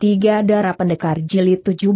Tiga darah pendekar jilid 17.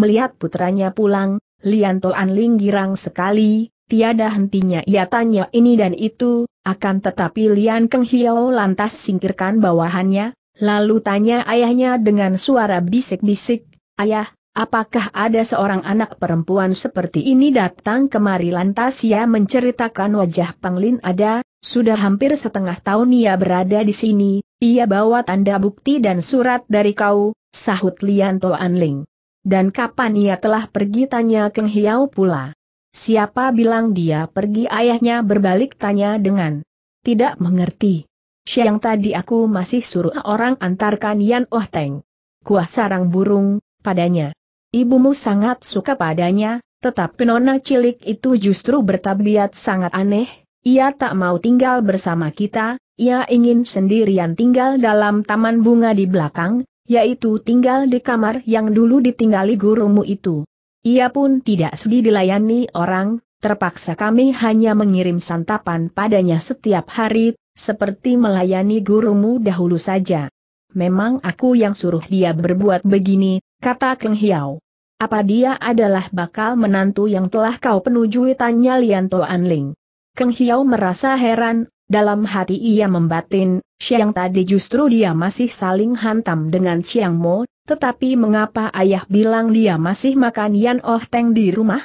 Melihat putranya pulang, Lianto Anling girang sekali, tiada hentinya ia tanya ini dan itu, akan tetapi Lian Keng Hiao lantas singkirkan bawahannya, lalu tanya ayahnya dengan suara bisik-bisik, Ayah, apakah ada seorang anak perempuan seperti ini datang kemari lantas ia menceritakan wajah Panglin ada, sudah hampir setengah tahun ia berada di sini, ia bawa tanda bukti dan surat dari kau, sahut Lianto Anling. Dan kapan ia telah pergi tanya Keng Hiau pula. Siapa bilang dia pergi ayahnya berbalik tanya dengan tidak mengerti. Siang tadi aku masih suruh orang antarkan Yan Oh Teng. Kuah sarang burung, padanya. Ibumu sangat suka padanya, tetapi nona cilik itu justru bertabiat sangat aneh, ia tak mau tinggal bersama kita, ia ingin sendirian tinggal dalam taman bunga di belakang, yaitu tinggal di kamar yang dulu ditinggali gurumu itu. Ia pun tidak sedih dilayani orang, terpaksa kami hanya mengirim santapan padanya setiap hari, seperti melayani gurumu dahulu saja. Memang aku yang suruh dia berbuat begini, kata Keng Hiao. Apa dia adalah bakal menantu yang telah kau penujui tanya Toan Ling. Keng Hiao merasa heran, dalam hati ia membatin, Siang tadi justru dia masih saling hantam dengan Siang Mo, tetapi mengapa ayah bilang dia masih makan Yan Oh Teng di rumah?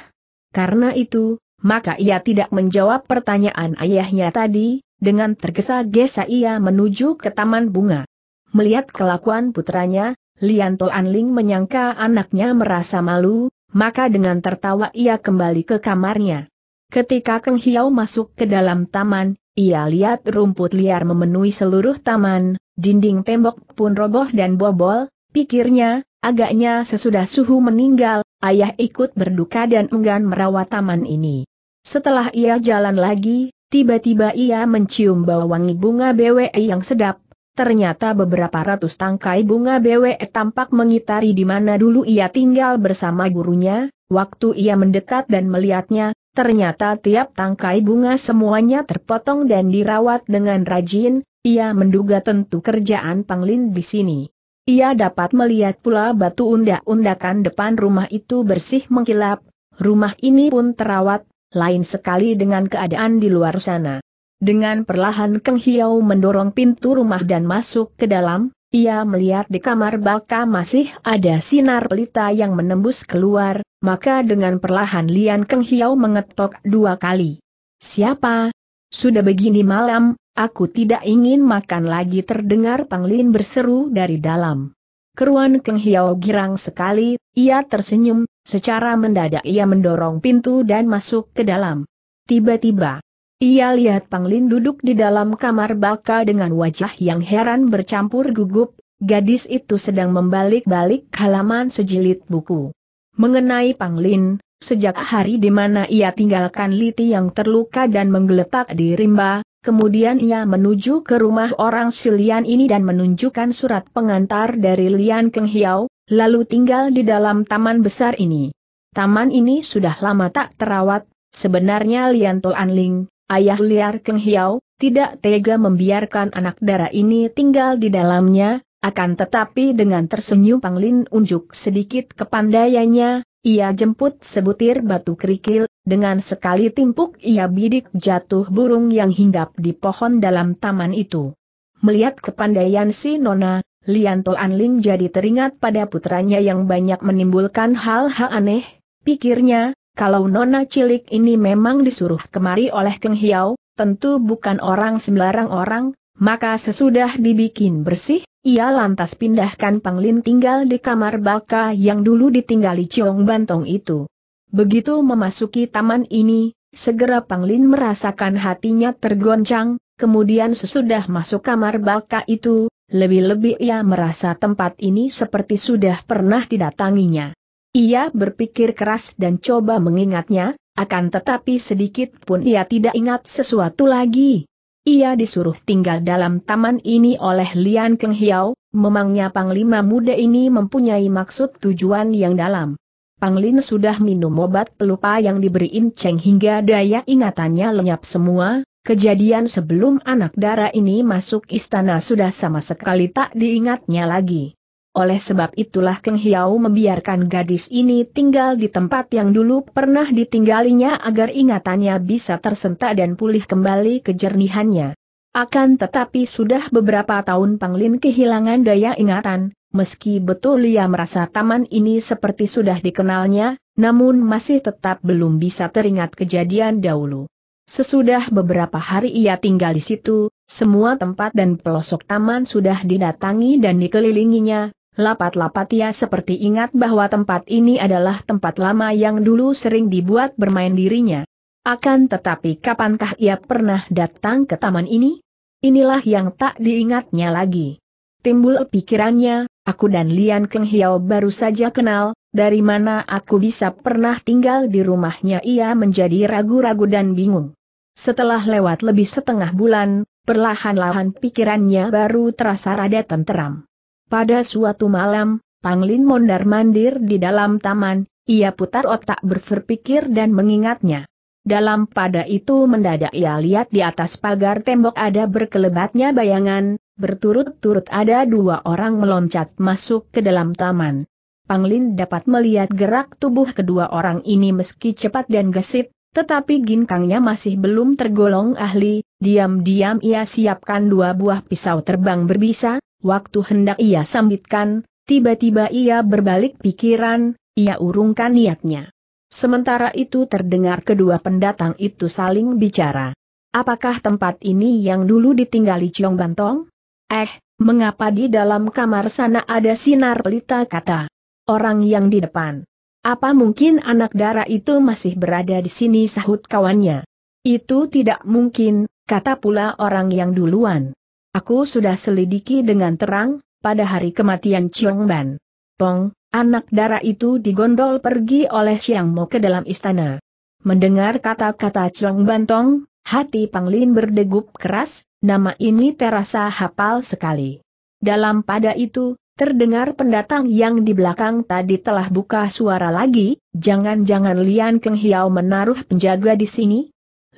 Karena itu, maka ia tidak menjawab pertanyaan ayahnya tadi, dengan tergesa-gesa ia menuju ke taman bunga. Melihat kelakuan putranya, Lianto Anling menyangka anaknya merasa malu, maka dengan tertawa ia kembali ke kamarnya. Ketika Keng Hiau masuk ke dalam taman, ia lihat rumput liar memenuhi seluruh taman, dinding tembok pun roboh dan bobol, pikirnya, agaknya sesudah suhu meninggal, ayah ikut berduka dan enggan merawat taman ini. Setelah ia jalan lagi, tiba-tiba ia mencium bau wangi bunga BWE yang sedap, Ternyata beberapa ratus tangkai bunga BWE tampak mengitari di mana dulu ia tinggal bersama gurunya, waktu ia mendekat dan melihatnya, Ternyata tiap tangkai bunga semuanya terpotong dan dirawat dengan rajin, ia menduga tentu kerjaan Panglin di sini. Ia dapat melihat pula batu undak-undakan depan rumah itu bersih mengkilap, rumah ini pun terawat, lain sekali dengan keadaan di luar sana. Dengan perlahan Keng Hiau mendorong pintu rumah dan masuk ke dalam, ia melihat di kamar baka masih ada sinar pelita yang menembus keluar, maka dengan perlahan Lian Keng Hiau mengetok dua kali. Siapa? Sudah begini malam, aku tidak ingin makan lagi terdengar Panglin berseru dari dalam. Keruan Keng Hiau girang sekali, ia tersenyum, secara mendadak ia mendorong pintu dan masuk ke dalam. Tiba-tiba, ia lihat Panglin duduk di dalam kamar baka dengan wajah yang heran bercampur gugup, gadis itu sedang membalik-balik halaman sejilid buku. Mengenai Panglin, sejak hari di mana ia tinggalkan Liti yang terluka dan menggeletak di rimba, kemudian ia menuju ke rumah orang Silian ini dan menunjukkan surat pengantar dari Lian Keng Hiao, lalu tinggal di dalam taman besar ini. Taman ini sudah lama tak terawat, sebenarnya Lian Toan Ling, Ayah liar Keng Hiao, tidak tega membiarkan anak dara ini tinggal di dalamnya, akan tetapi dengan tersenyum Panglin unjuk sedikit kepandaiannya, ia jemput sebutir batu kerikil, dengan sekali timpuk ia bidik jatuh burung yang hinggap di pohon dalam taman itu. Melihat kepandaian si Nona, Lian An Ling jadi teringat pada putranya yang banyak menimbulkan hal-hal aneh, pikirnya, kalau nona cilik ini memang disuruh kemari oleh Keng Hiau, tentu bukan orang sembarang orang, maka sesudah dibikin bersih, ia lantas pindahkan Panglin tinggal di kamar baka yang dulu ditinggali Ciong Bantong itu. Begitu memasuki taman ini, segera Panglin merasakan hatinya tergoncang, kemudian sesudah masuk kamar baka itu, lebih-lebih ia merasa tempat ini seperti sudah pernah didatanginya. Ia berpikir keras dan coba mengingatnya, akan tetapi sedikit pun ia tidak ingat sesuatu lagi. Ia disuruh tinggal dalam taman ini oleh Lian Keng Hiao, memangnya Panglima muda ini mempunyai maksud tujuan yang dalam. Panglin sudah minum obat pelupa yang diberi In Cheng hingga daya ingatannya lenyap semua, kejadian sebelum anak dara ini masuk istana sudah sama sekali tak diingatnya lagi. Oleh sebab itulah Keng Hiau membiarkan gadis ini tinggal di tempat yang dulu pernah ditinggalinya agar ingatannya bisa tersentak dan pulih kembali kejernihannya. Akan tetapi sudah beberapa tahun Panglin kehilangan daya ingatan, meski betul ia merasa taman ini seperti sudah dikenalnya, namun masih tetap belum bisa teringat kejadian dahulu. Sesudah beberapa hari ia tinggal di situ, semua tempat dan pelosok taman sudah didatangi dan dikelilinginya, Lapat-lapat ia ya, seperti ingat bahwa tempat ini adalah tempat lama yang dulu sering dibuat bermain dirinya. Akan tetapi kapankah ia pernah datang ke taman ini? Inilah yang tak diingatnya lagi. Timbul pikirannya, aku dan Lian Keng Hiao baru saja kenal, dari mana aku bisa pernah tinggal di rumahnya ia menjadi ragu-ragu dan bingung. Setelah lewat lebih setengah bulan, perlahan-lahan pikirannya baru terasa rada tenteram. Pada suatu malam, Panglin mondar-mandir di dalam taman, ia putar otak berpikir dan mengingatnya. Dalam pada itu mendadak ia lihat di atas pagar tembok ada berkelebatnya bayangan, berturut-turut ada dua orang meloncat masuk ke dalam taman. Panglin dapat melihat gerak tubuh kedua orang ini meski cepat dan gesit, tetapi ginkangnya masih belum tergolong ahli, diam-diam ia siapkan dua buah pisau terbang berbisa, Waktu hendak ia sambitkan, tiba-tiba ia berbalik pikiran, ia urungkan niatnya. Sementara itu terdengar kedua pendatang itu saling bicara. Apakah tempat ini yang dulu ditinggali Ciong Bantong? Eh, mengapa di dalam kamar sana ada sinar pelita kata orang yang di depan? Apa mungkin anak darah itu masih berada di sini sahut kawannya? Itu tidak mungkin, kata pula orang yang duluan. Aku sudah selidiki dengan terang, pada hari kematian Chiong Ban. Tong, anak darah itu digondol pergi oleh Siang Mo ke dalam istana. Mendengar kata-kata Chiong Bantong, hati Panglin berdegup keras, nama ini terasa hafal sekali. Dalam pada itu, terdengar pendatang yang di belakang tadi telah buka suara lagi, jangan-jangan Lian Keng Hiao menaruh penjaga di sini?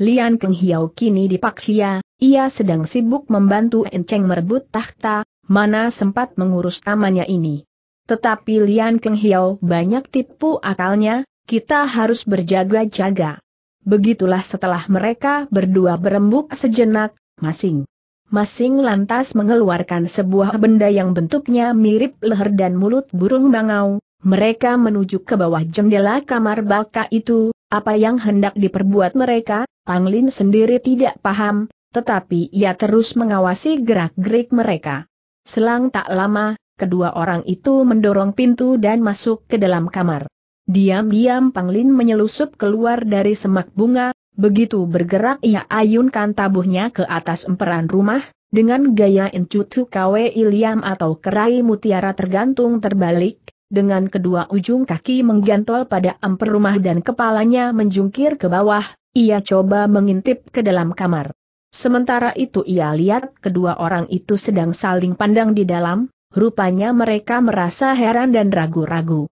Lian Keng Hiau kini dipaksia, ia sedang sibuk membantu Enceng merebut tahta, mana sempat mengurus tamannya ini. Tetapi Lian Keng Hiau banyak tipu akalnya, kita harus berjaga-jaga. Begitulah setelah mereka berdua berembuk sejenak, masing. Masing lantas mengeluarkan sebuah benda yang bentuknya mirip leher dan mulut burung bangau, mereka menuju ke bawah jendela kamar baka itu, apa yang hendak diperbuat mereka, Panglin sendiri tidak paham, tetapi ia terus mengawasi gerak-gerik mereka. Selang tak lama, kedua orang itu mendorong pintu dan masuk ke dalam kamar. Diam-diam Panglin menyelusup keluar dari semak bunga, begitu bergerak ia ayunkan tabuhnya ke atas emperan rumah, dengan gaya incutu kawe iliam atau kerai mutiara tergantung terbalik, dengan kedua ujung kaki menggantol pada emper rumah dan kepalanya menjungkir ke bawah, ia coba mengintip ke dalam kamar. Sementara itu ia lihat kedua orang itu sedang saling pandang di dalam, rupanya mereka merasa heran dan ragu-ragu.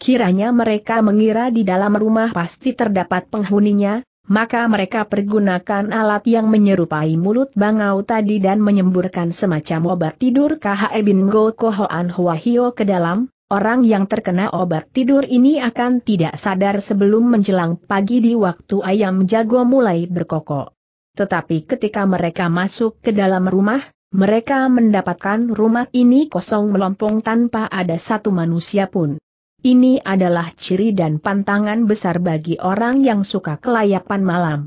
Kiranya mereka mengira di dalam rumah pasti terdapat penghuninya, maka mereka pergunakan alat yang menyerupai mulut bangau tadi dan menyemburkan semacam obat tidur KHE Bingo Kohoan Hua Hio ke dalam, Orang yang terkena obat tidur ini akan tidak sadar sebelum menjelang pagi di waktu ayam jago mulai berkokok. Tetapi ketika mereka masuk ke dalam rumah, mereka mendapatkan rumah ini kosong melompong tanpa ada satu manusia pun. Ini adalah ciri dan pantangan besar bagi orang yang suka kelayapan malam.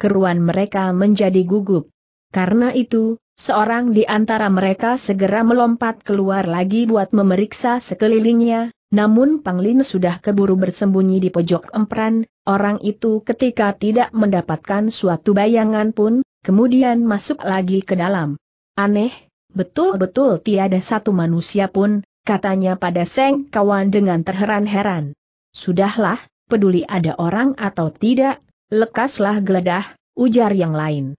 Keruan mereka menjadi gugup. Karena itu, seorang di antara mereka segera melompat keluar lagi buat memeriksa sekelilingnya, namun Panglin sudah keburu bersembunyi di pojok emperan. orang itu ketika tidak mendapatkan suatu bayangan pun, kemudian masuk lagi ke dalam. Aneh, betul-betul tiada satu manusia pun, katanya pada Seng kawan dengan terheran-heran. Sudahlah, peduli ada orang atau tidak, lekaslah geledah, ujar yang lain.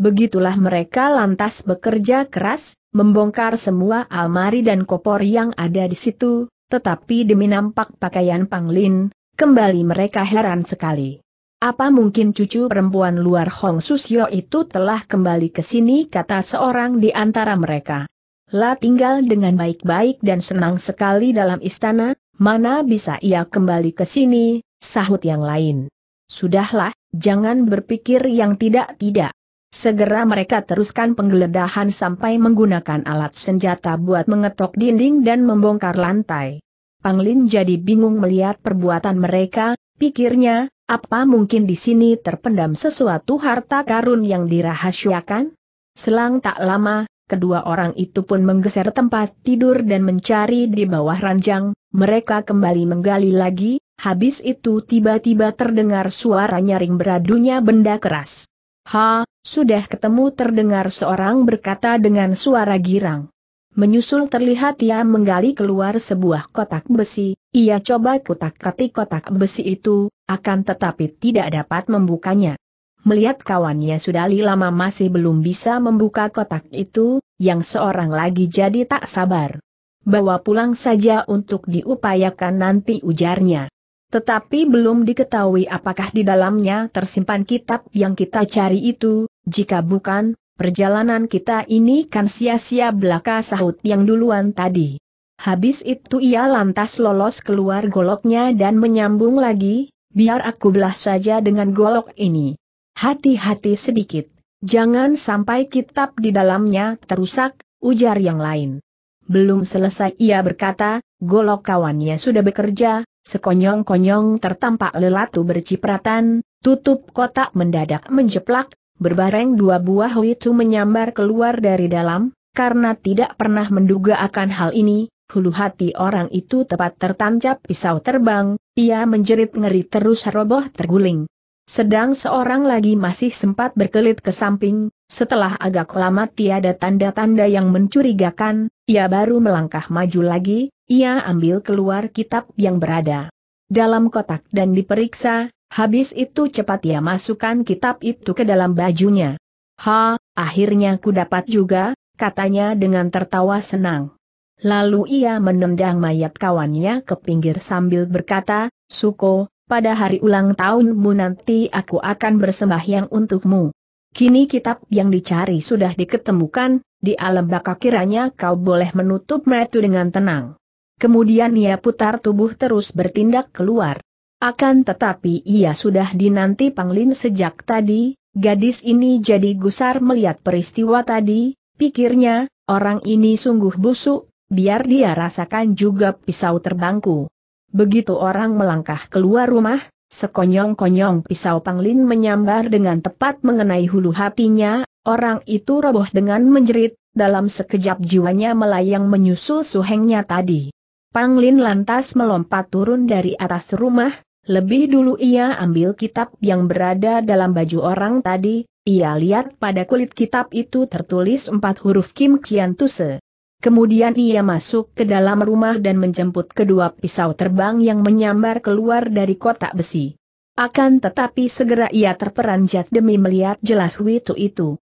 Begitulah mereka lantas bekerja keras, membongkar semua almari dan kopor yang ada di situ, tetapi demi nampak pakaian Panglin, kembali mereka heran sekali. Apa mungkin cucu perempuan luar Hong Susio itu telah kembali ke sini kata seorang di antara mereka. La tinggal dengan baik-baik dan senang sekali dalam istana, mana bisa ia kembali ke sini, sahut yang lain. Sudahlah, jangan berpikir yang tidak-tidak. Segera mereka teruskan penggeledahan sampai menggunakan alat senjata buat mengetok dinding dan membongkar lantai. Panglin jadi bingung melihat perbuatan mereka, pikirnya, apa mungkin di sini terpendam sesuatu harta karun yang dirahasiakan? Selang tak lama, kedua orang itu pun menggeser tempat tidur dan mencari di bawah ranjang, mereka kembali menggali lagi, habis itu tiba-tiba terdengar suara nyaring beradunya benda keras. Ha, sudah ketemu terdengar seorang berkata dengan suara girang. Menyusul terlihat ia menggali keluar sebuah kotak besi, ia coba kutak ketik kotak besi itu, akan tetapi tidak dapat membukanya. Melihat kawannya sudah lama masih belum bisa membuka kotak itu, yang seorang lagi jadi tak sabar. Bawa pulang saja untuk diupayakan nanti ujarnya. Tetapi belum diketahui apakah di dalamnya tersimpan kitab yang kita cari itu, jika bukan, perjalanan kita ini kan sia-sia belaka sahut yang duluan tadi. Habis itu ia lantas lolos keluar goloknya dan menyambung lagi, biar aku belah saja dengan golok ini. Hati-hati sedikit, jangan sampai kitab di dalamnya terusak, ujar yang lain. Belum selesai ia berkata, golok kawannya sudah bekerja, Sekonyong-konyong tertampak lelatu bercipratan, tutup kotak mendadak menjeplak, berbareng dua buah itu menyambar keluar dari dalam, karena tidak pernah menduga akan hal ini, hulu hati orang itu tepat tertancap pisau terbang, ia menjerit ngeri terus roboh terguling. Sedang seorang lagi masih sempat berkelit ke samping, setelah agak lama tiada tanda-tanda yang mencurigakan, ia baru melangkah maju lagi, ia ambil keluar kitab yang berada dalam kotak dan diperiksa, habis itu cepat ia masukkan kitab itu ke dalam bajunya. Ha, akhirnya ku dapat juga, katanya dengan tertawa senang. Lalu ia menendang mayat kawannya ke pinggir sambil berkata, Suko, pada hari ulang tahunmu nanti aku akan bersembahyang untukmu. Kini kitab yang dicari sudah diketemukan, di alam baka kiranya kau boleh menutup metu dengan tenang. Kemudian ia putar tubuh terus bertindak keluar. Akan tetapi ia sudah dinanti Panglin sejak tadi, gadis ini jadi gusar melihat peristiwa tadi, pikirnya, orang ini sungguh busuk, biar dia rasakan juga pisau terbangku. Begitu orang melangkah keluar rumah, sekonyong-konyong pisau Panglin menyambar dengan tepat mengenai hulu hatinya, orang itu roboh dengan menjerit, dalam sekejap jiwanya melayang menyusul suhengnya tadi. Panglin lantas melompat turun dari atas rumah, lebih dulu ia ambil kitab yang berada dalam baju orang tadi, ia lihat pada kulit kitab itu tertulis empat huruf Kim Kian Tuse. Kemudian ia masuk ke dalam rumah dan menjemput kedua pisau terbang yang menyambar keluar dari kotak besi. Akan tetapi segera ia terperanjat demi melihat jelas Witu itu.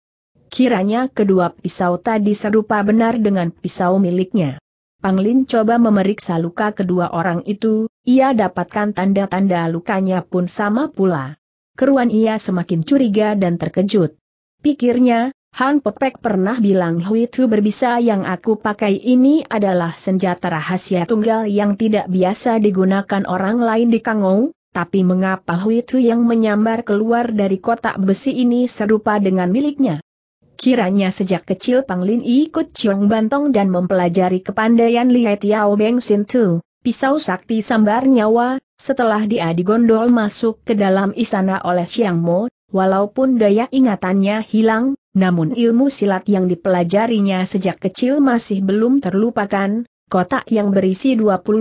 Kiranya kedua pisau tadi serupa benar dengan pisau miliknya. Panglin coba memeriksa luka kedua orang itu, ia dapatkan tanda-tanda lukanya pun sama pula. Keruan ia semakin curiga dan terkejut. Pikirnya, Han Pepek pernah bilang Hui Tu berbisa yang aku pakai ini adalah senjata rahasia tunggal yang tidak biasa digunakan orang lain di Kangou, tapi mengapa Hui Tu yang menyambar keluar dari kotak besi ini serupa dengan miliknya? Kiranya sejak kecil Panglin ikut Chiong Bantong dan mempelajari kepandaian lihat Tiao Beng Sin Tu, pisau sakti sambar nyawa, setelah dia digondol masuk ke dalam istana oleh Xiang Mo, walaupun daya ingatannya hilang, namun ilmu silat yang dipelajarinya sejak kecil masih belum terlupakan, kotak yang berisi 24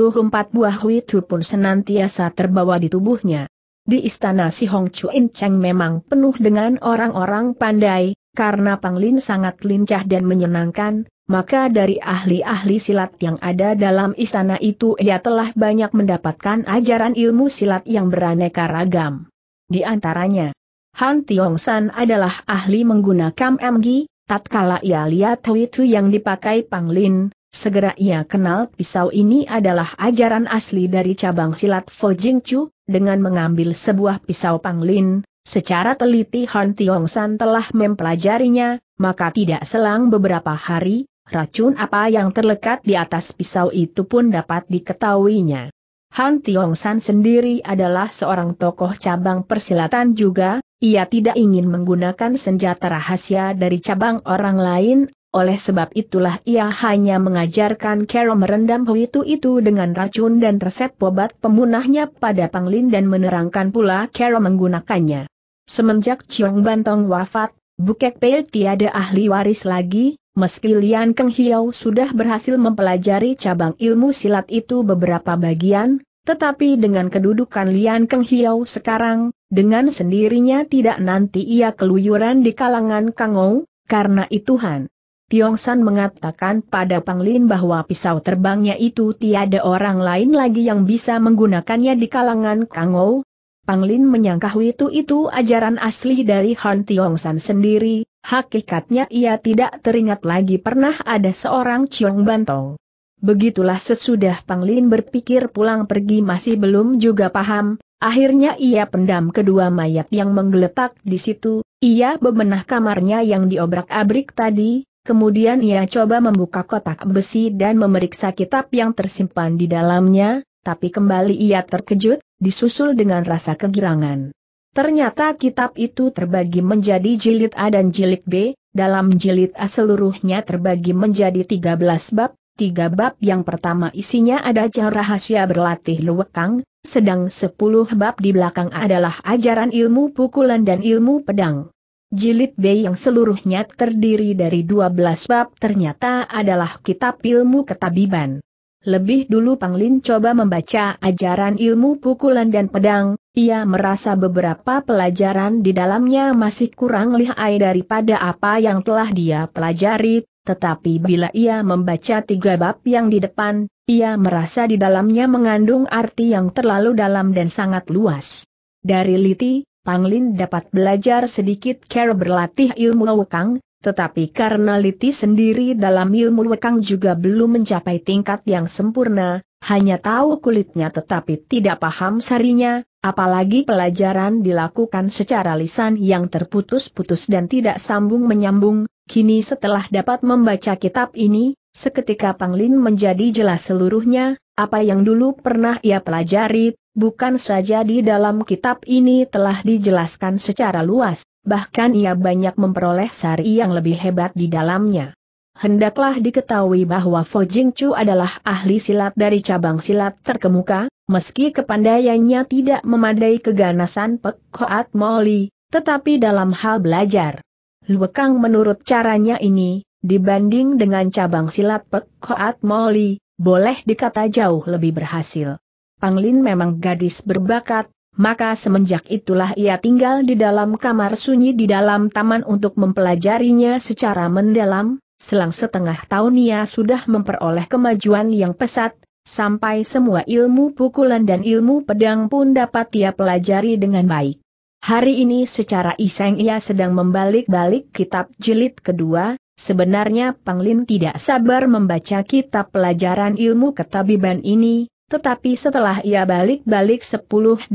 buah witu pun senantiasa terbawa di tubuhnya. Di istana si Hong Chuin Cheng memang penuh dengan orang-orang pandai, karena Panglin sangat lincah dan menyenangkan, maka dari ahli-ahli silat yang ada dalam istana itu ia telah banyak mendapatkan ajaran ilmu silat yang beraneka ragam. Di antaranya, Han Tiong San adalah ahli menggunakan MG, tatkala ia lihat tu yang dipakai Panglin, segera ia kenal pisau ini adalah ajaran asli dari cabang silat Fo Jing Chu, dengan mengambil sebuah pisau Panglin, Secara teliti Han Tiong San telah mempelajarinya, maka tidak selang beberapa hari, racun apa yang terlekat di atas pisau itu pun dapat diketahuinya. Han Tiong San sendiri adalah seorang tokoh cabang persilatan juga, ia tidak ingin menggunakan senjata rahasia dari cabang orang lain, oleh sebab itulah ia hanya mengajarkan Kero merendam Huitu itu dengan racun dan resep obat pemunahnya pada Panglin dan menerangkan pula Kero menggunakannya. Semenjak Chiong Bantong wafat, Bukek Pei tiada ahli waris lagi, meski Lian Keng Hiau sudah berhasil mempelajari cabang ilmu silat itu beberapa bagian, tetapi dengan kedudukan Lian Keng Hiau sekarang, dengan sendirinya tidak nanti ia keluyuran di kalangan Kang Kangou, karena itu Han. Tiong San mengatakan pada Panglin bahwa pisau terbangnya itu tiada orang lain lagi yang bisa menggunakannya di kalangan Kang Kangou, Panglin menyangka itu itu ajaran asli dari Han Tiong San sendiri, hakikatnya ia tidak teringat lagi pernah ada seorang Ciong Bantong. Begitulah sesudah Panglin berpikir pulang pergi masih belum juga paham, akhirnya ia pendam kedua mayat yang menggeletak di situ, ia bebenah kamarnya yang diobrak-abrik tadi, kemudian ia coba membuka kotak besi dan memeriksa kitab yang tersimpan di dalamnya, tapi kembali ia terkejut, disusul dengan rasa kegirangan. Ternyata kitab itu terbagi menjadi jilid A dan jilid B, dalam jilid A seluruhnya terbagi menjadi 13 bab, tiga bab yang pertama isinya ada cara rahasia berlatih luwekang, sedang sepuluh bab di belakang adalah ajaran ilmu pukulan dan ilmu pedang. Jilid B yang seluruhnya terdiri dari dua belas bab ternyata adalah kitab ilmu ketabiban. Lebih dulu Panglin coba membaca ajaran ilmu pukulan dan pedang, ia merasa beberapa pelajaran di dalamnya masih kurang lihai daripada apa yang telah dia pelajari, tetapi bila ia membaca tiga bab yang di depan, ia merasa di dalamnya mengandung arti yang terlalu dalam dan sangat luas. Dari Liti, Panglin dapat belajar sedikit cara berlatih ilmu Wukang, tetapi karena Liti sendiri dalam ilmu wekang juga belum mencapai tingkat yang sempurna, hanya tahu kulitnya tetapi tidak paham sarinya, apalagi pelajaran dilakukan secara lisan yang terputus-putus dan tidak sambung-menyambung, kini setelah dapat membaca kitab ini, seketika Panglin menjadi jelas seluruhnya, apa yang dulu pernah ia pelajari, bukan saja di dalam kitab ini telah dijelaskan secara luas, bahkan ia banyak memperoleh sari yang lebih hebat di dalamnya. Hendaklah diketahui bahwa Fo Jing Chu adalah ahli silat dari cabang silat terkemuka, meski kepandaiannya tidak memadai keganasan Pek Koat Moli, tetapi dalam hal belajar. Luekang menurut caranya ini, dibanding dengan cabang silat Pek Koat Moli, boleh dikata jauh lebih berhasil. Panglin memang gadis berbakat, maka semenjak itulah ia tinggal di dalam kamar sunyi di dalam taman untuk mempelajarinya secara mendalam, selang setengah tahun ia sudah memperoleh kemajuan yang pesat, sampai semua ilmu pukulan dan ilmu pedang pun dapat ia pelajari dengan baik. Hari ini secara iseng ia sedang membalik-balik kitab jilid kedua, sebenarnya Panglin tidak sabar membaca kitab pelajaran ilmu ketabiban ini, tetapi setelah ia balik-balik 10-20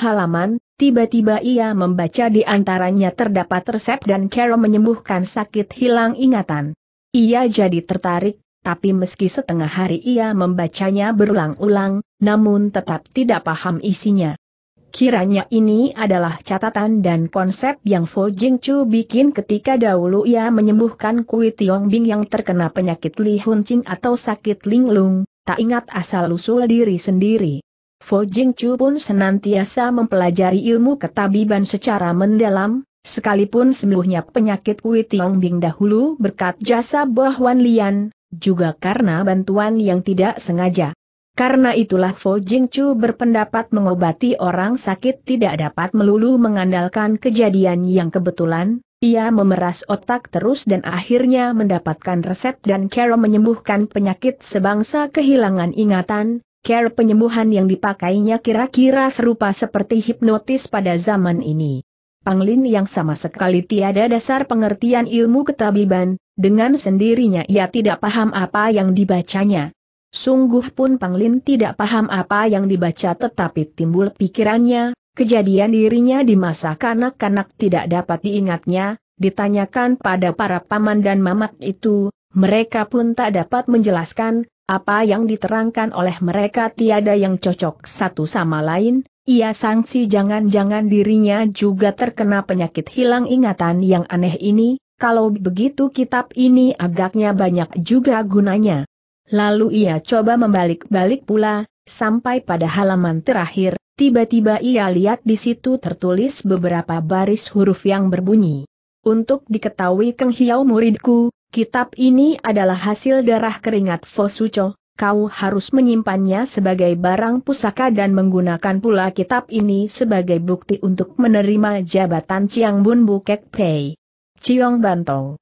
halaman, tiba-tiba ia membaca di antaranya terdapat resep dan cara menyembuhkan sakit hilang ingatan. Ia jadi tertarik, tapi meski setengah hari ia membacanya berulang-ulang, namun tetap tidak paham isinya. Kiranya ini adalah catatan dan konsep yang Fo Jing Chu bikin ketika dahulu ia menyembuhkan Kui Tiong Bing yang terkena penyakit Li Hun Ching atau sakit Linglung, tak ingat asal-usul diri sendiri. Fo Chu pun senantiasa mempelajari ilmu ketabiban secara mendalam, sekalipun sembuhnya penyakit Kui Tiong Bing dahulu berkat jasa Boh Wan Lian, juga karena bantuan yang tidak sengaja. Karena itulah Fo Chu berpendapat mengobati orang sakit tidak dapat melulu mengandalkan kejadian yang kebetulan, ia memeras otak terus dan akhirnya mendapatkan resep dan Carol menyembuhkan penyakit sebangsa kehilangan ingatan, cara penyembuhan yang dipakainya kira-kira serupa seperti hipnotis pada zaman ini. Panglin yang sama sekali tiada dasar pengertian ilmu ketabiban, dengan sendirinya ia tidak paham apa yang dibacanya. Sungguh pun Panglin tidak paham apa yang dibaca tetapi timbul pikirannya, Kejadian dirinya di masa kanak-kanak tidak dapat diingatnya, ditanyakan pada para paman dan mamat itu, mereka pun tak dapat menjelaskan, apa yang diterangkan oleh mereka tiada yang cocok satu sama lain, ia sangsi jangan-jangan dirinya juga terkena penyakit hilang ingatan yang aneh ini, kalau begitu kitab ini agaknya banyak juga gunanya. Lalu ia coba membalik-balik pula, sampai pada halaman terakhir, Tiba-tiba ia lihat di situ tertulis beberapa baris huruf yang berbunyi. Untuk diketahui Keng Hiau muridku, kitab ini adalah hasil darah keringat Fosuco, kau harus menyimpannya sebagai barang pusaka dan menggunakan pula kitab ini sebagai bukti untuk menerima jabatan Chiang Bun Bukek Pei. Chiong Bantong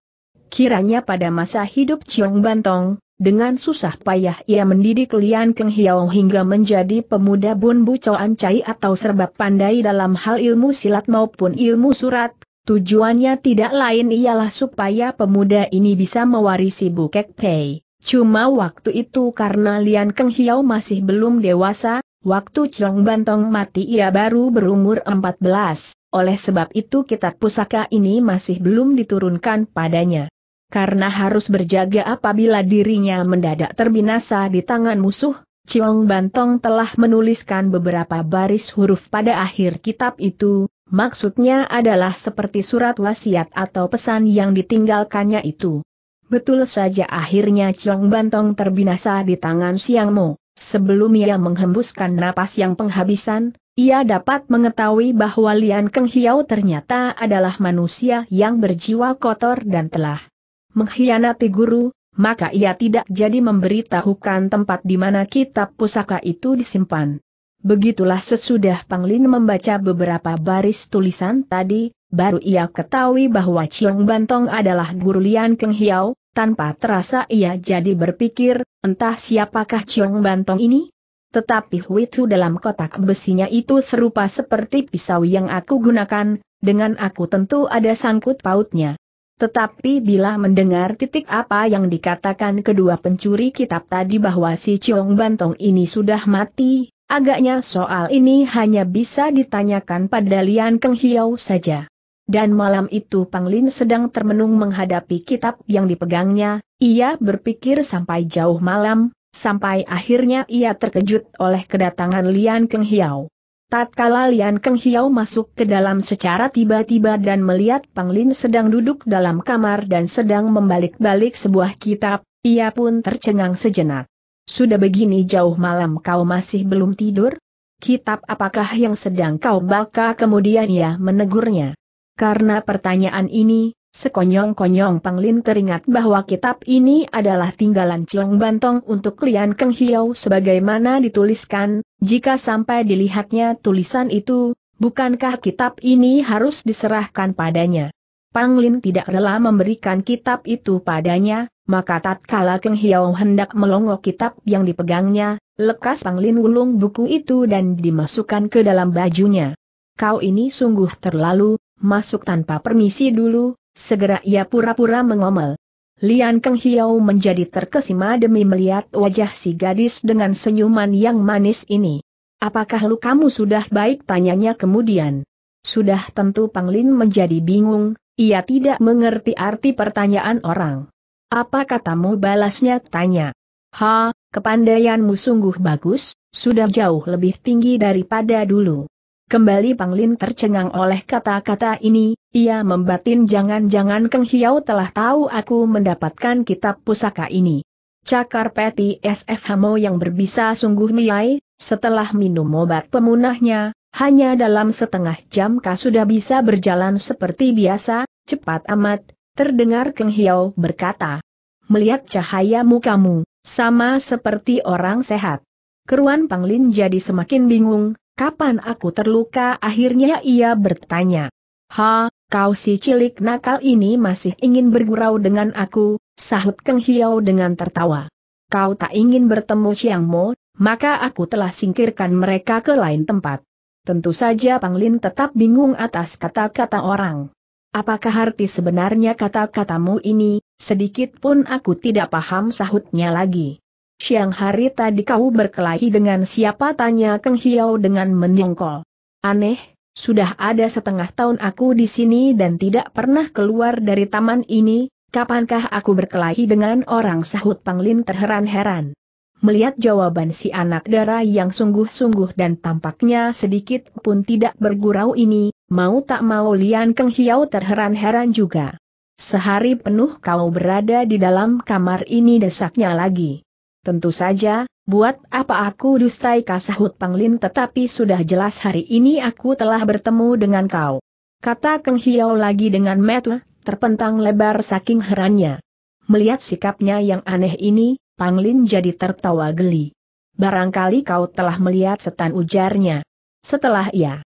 Kiranya pada masa hidup Chiong Bantong, dengan susah payah ia mendidik Lian Keng Hiao hingga menjadi pemuda bun bucoan Chai atau serba pandai dalam hal ilmu silat maupun ilmu surat, tujuannya tidak lain ialah supaya pemuda ini bisa mewarisi Bukek Pei. Cuma waktu itu karena Lian Keng Hiao masih belum dewasa, waktu Chong Bantong mati ia baru berumur 14, oleh sebab itu kitab pusaka ini masih belum diturunkan padanya karena harus berjaga apabila dirinya mendadak terbinasa di tangan musuh, Ciong Bantong telah menuliskan beberapa baris huruf pada akhir kitab itu, maksudnya adalah seperti surat wasiat atau pesan yang ditinggalkannya itu. Betul saja akhirnya Ciong Bantong terbinasa di tangan Siang Mo. Sebelum ia menghembuskan napas yang penghabisan, ia dapat mengetahui bahwa Lian Keng Hiao ternyata adalah manusia yang berjiwa kotor dan telah mengkhianati guru, maka ia tidak jadi memberitahukan tempat di mana kitab pusaka itu disimpan. Begitulah sesudah Panglin membaca beberapa baris tulisan tadi, baru ia ketahui bahwa Ciong Bantong adalah guru Lian Keng Hiao, tanpa terasa ia jadi berpikir, entah siapakah Ciong Bantong ini? Tetapi Huitu dalam kotak besinya itu serupa seperti pisau yang aku gunakan, dengan aku tentu ada sangkut pautnya. Tetapi bila mendengar titik apa yang dikatakan kedua pencuri kitab tadi bahwa si Ciong Bantong ini sudah mati, agaknya soal ini hanya bisa ditanyakan pada Lian Keng Hiau saja. Dan malam itu Panglin sedang termenung menghadapi kitab yang dipegangnya, ia berpikir sampai jauh malam, sampai akhirnya ia terkejut oleh kedatangan Lian Keng Hiau. Tatkala Lian Keng Hiao masuk ke dalam secara tiba-tiba dan melihat Pang Lin sedang duduk dalam kamar dan sedang membalik-balik sebuah kitab, ia pun tercengang sejenak. Sudah begini jauh malam kau masih belum tidur? Kitab apakah yang sedang kau baca kemudian ia menegurnya? Karena pertanyaan ini, Sekonyong-konyong Panglin teringat bahwa kitab ini adalah tinggalan Ciong Bantong untuk Lian Keng Hiau sebagaimana dituliskan, jika sampai dilihatnya tulisan itu, bukankah kitab ini harus diserahkan padanya? Panglin tidak rela memberikan kitab itu padanya, maka tatkala Keng Hiau hendak melongo kitab yang dipegangnya, lekas Panglin ulung buku itu dan dimasukkan ke dalam bajunya. Kau ini sungguh terlalu, masuk tanpa permisi dulu, Segera ia pura-pura mengomel. Lian Keng Hiau menjadi terkesima demi melihat wajah si gadis dengan senyuman yang manis ini. Apakah lu kamu sudah baik tanyanya kemudian. Sudah tentu Panglin menjadi bingung, ia tidak mengerti arti pertanyaan orang. Apa katamu balasnya tanya. Ha, kepandaianmu sungguh bagus, sudah jauh lebih tinggi daripada dulu. Kembali Panglin tercengang oleh kata-kata ini, ia membatin jangan-jangan Keng Hiau telah tahu aku mendapatkan kitab pusaka ini. Cakar Peti SF Hamo yang berbisa sungguh nilai. setelah minum obat pemunahnya, hanya dalam setengah jam kau sudah bisa berjalan seperti biasa, cepat amat, terdengar Keng Hiau berkata. Melihat cahaya mukamu, sama seperti orang sehat. Keruan Panglin jadi semakin bingung, kapan aku terluka? Akhirnya ia bertanya. Ha, kau si cilik nakal ini masih ingin bergurau dengan aku, sahut Keng Hiau dengan tertawa. Kau tak ingin bertemu Siang Mo, maka aku telah singkirkan mereka ke lain tempat. Tentu saja Panglin tetap bingung atas kata-kata orang. Apakah arti sebenarnya kata-katamu ini, sedikit pun aku tidak paham sahutnya lagi. Siang hari tadi kau berkelahi dengan siapa tanya Kang Hiau dengan menyongkol. Aneh, sudah ada setengah tahun aku di sini dan tidak pernah keluar dari taman ini, kapankah aku berkelahi dengan orang sahut Panglin terheran-heran. Melihat jawaban si anak dara yang sungguh-sungguh dan tampaknya sedikit pun tidak bergurau ini, mau tak mau Lian Kang Hiau terheran-heran juga. Sehari penuh kau berada di dalam kamar ini desaknya lagi. Tentu saja, buat apa aku dustai kasahut Panglin tetapi sudah jelas hari ini aku telah bertemu dengan kau. Kata Keng Hiao lagi dengan metu, terpentang lebar saking herannya. Melihat sikapnya yang aneh ini, Panglin jadi tertawa geli. Barangkali kau telah melihat setan ujarnya. Setelah ia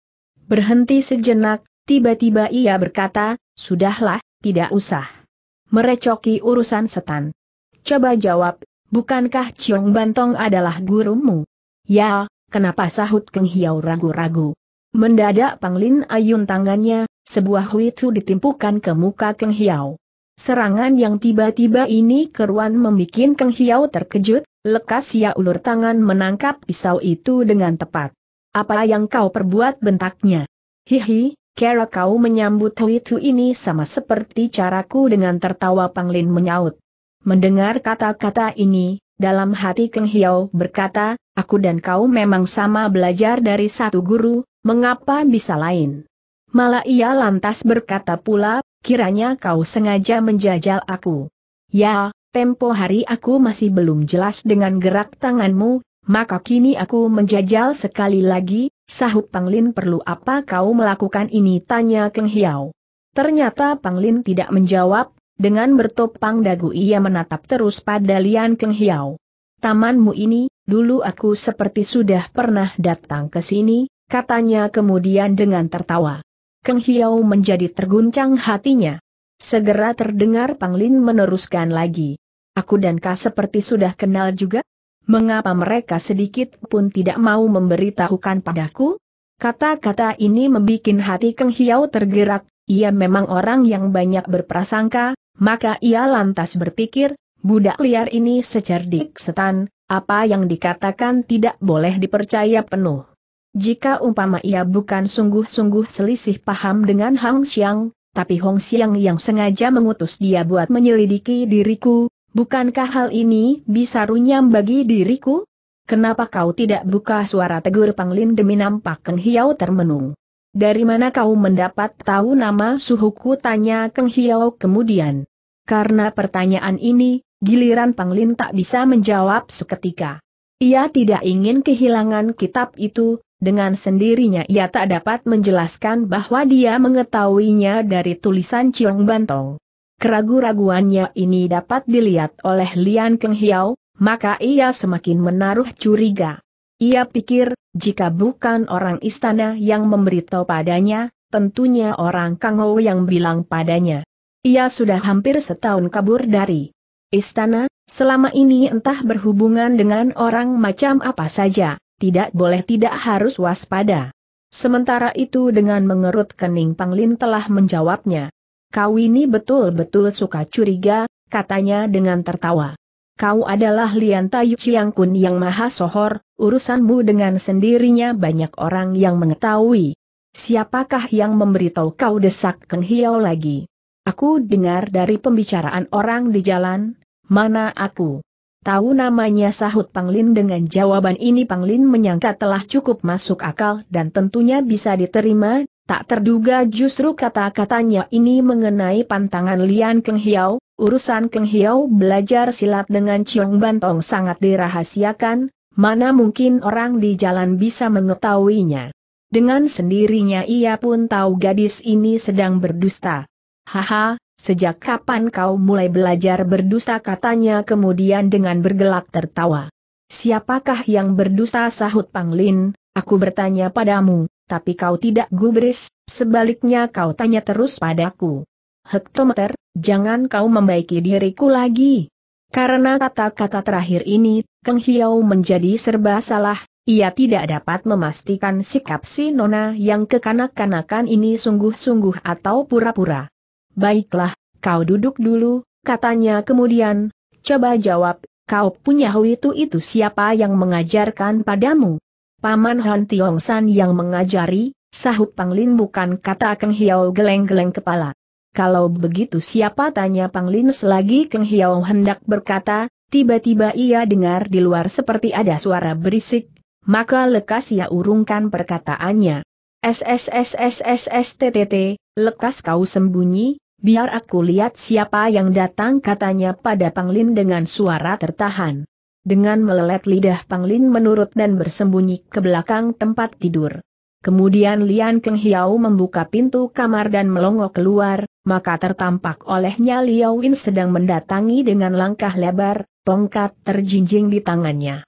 berhenti sejenak, tiba-tiba ia berkata, sudahlah, tidak usah. Merecoki urusan setan. Coba jawab, bukankah Ciong Bantong adalah gurumu? Ya, kenapa sahut Keng Hiau ragu-ragu? Mendadak Panglin Ayun tangannya, sebuah huitu ditimpukan ke muka Keng Hiau. Serangan yang tiba-tiba ini keruan membuat Keng Hiau terkejut, lekas ia ulur tangan menangkap pisau itu dengan tepat. Apa yang kau perbuat bentaknya? Hihi, kera kau menyambut huitu ini sama seperti caraku dengan tertawa Panglin menyaut. Mendengar kata-kata ini, dalam hati Keng Hiau berkata, aku dan kau memang sama belajar dari satu guru, mengapa bisa lain? Malah ia lantas berkata pula, kiranya kau sengaja menjajal aku. Ya, tempo hari aku masih belum jelas dengan gerak tanganmu, maka kini aku menjajal sekali lagi, sahut Panglin perlu apa kau melakukan ini tanya Keng Hiau. Ternyata Panglin tidak menjawab, dengan bertopang dagu ia menatap terus pada Lian Keng Hiao. Tamanmu ini, dulu aku seperti sudah pernah datang ke sini, katanya kemudian dengan tertawa. Keng Hiao menjadi terguncang hatinya. Segera terdengar Panglin meneruskan lagi. Aku dan Ka seperti sudah kenal juga? Mengapa mereka sedikit pun tidak mau memberitahukan padaku? Kata-kata ini membuat hati Keng Hiao tergerak, ia memang orang yang banyak berprasangka, maka ia lantas berpikir, budak liar ini secerdik setan, apa yang dikatakan tidak boleh dipercaya penuh. Jika umpama ia bukan sungguh-sungguh selisih paham dengan Hang Xiang, tapi Hong Xiang yang sengaja mengutus dia buat menyelidiki diriku, bukankah hal ini bisa runyam bagi diriku? Kenapa kau tidak buka suara tegur Panglin demi nampak Keng Hiau termenung? Dari mana kau mendapat tahu nama suhuku tanya Keng Hiao kemudian. Karena pertanyaan ini, giliran Panglin tak bisa menjawab seketika. Ia tidak ingin kehilangan kitab itu, dengan sendirinya ia tak dapat menjelaskan bahwa dia mengetahuinya dari tulisan Ciong Bantong. Keragu-raguannya ini dapat dilihat oleh Lian Keng Hiao, maka ia semakin menaruh curiga. Ia pikir, jika bukan orang istana yang memberitahu padanya, tentunya orang Kangou yang bilang padanya. Ia sudah hampir setahun kabur dari istana, selama ini entah berhubungan dengan orang macam apa saja, tidak boleh tidak harus waspada. Sementara itu dengan mengerut kening Panglin telah menjawabnya. Kau ini betul-betul suka curiga, katanya dengan tertawa kau adalah Lian Tayu Chiang Kun yang maha sohor, urusanmu dengan sendirinya banyak orang yang mengetahui. Siapakah yang memberitahu kau desak Keng Hiao lagi? Aku dengar dari pembicaraan orang di jalan, mana aku? Tahu namanya sahut Panglin dengan jawaban ini Panglin menyangka telah cukup masuk akal dan tentunya bisa diterima, tak terduga justru kata-katanya ini mengenai pantangan Lian Keng Hiao, Urusan Keng Hiau belajar silat dengan Ciong Bantong sangat dirahasiakan, mana mungkin orang di jalan bisa mengetahuinya. Dengan sendirinya ia pun tahu gadis ini sedang berdusta. Haha, sejak kapan kau mulai belajar berdusta katanya kemudian dengan bergelak tertawa. Siapakah yang berdusta sahut Panglin, aku bertanya padamu, tapi kau tidak gubris, sebaliknya kau tanya terus padaku. Hektometer, Jangan kau membaiki diriku lagi. Karena kata-kata terakhir ini, Kang Hiau menjadi serba salah, ia tidak dapat memastikan sikap si Nona yang kekanak-kanakan ini sungguh-sungguh atau pura-pura. Baiklah, kau duduk dulu, katanya kemudian, coba jawab, kau punya itu itu siapa yang mengajarkan padamu? Paman Han Tiong San yang mengajari, sahut Panglin bukan kata Kang Hiau geleng-geleng kepala. Kalau begitu siapa tanya Panglin selagi Keng Hiao hendak berkata, tiba-tiba ia dengar di luar seperti ada suara berisik, maka lekas ia urungkan perkataannya. SSSSSSTTT, lekas kau sembunyi, biar aku lihat siapa yang datang katanya pada Panglin dengan suara tertahan. Dengan melelet lidah Panglin menurut dan bersembunyi ke belakang tempat tidur. Kemudian Lian Keng Hiau membuka pintu kamar dan melongo keluar, maka tertampak olehnya Liao Win sedang mendatangi dengan langkah lebar, tongkat terjinjing di tangannya.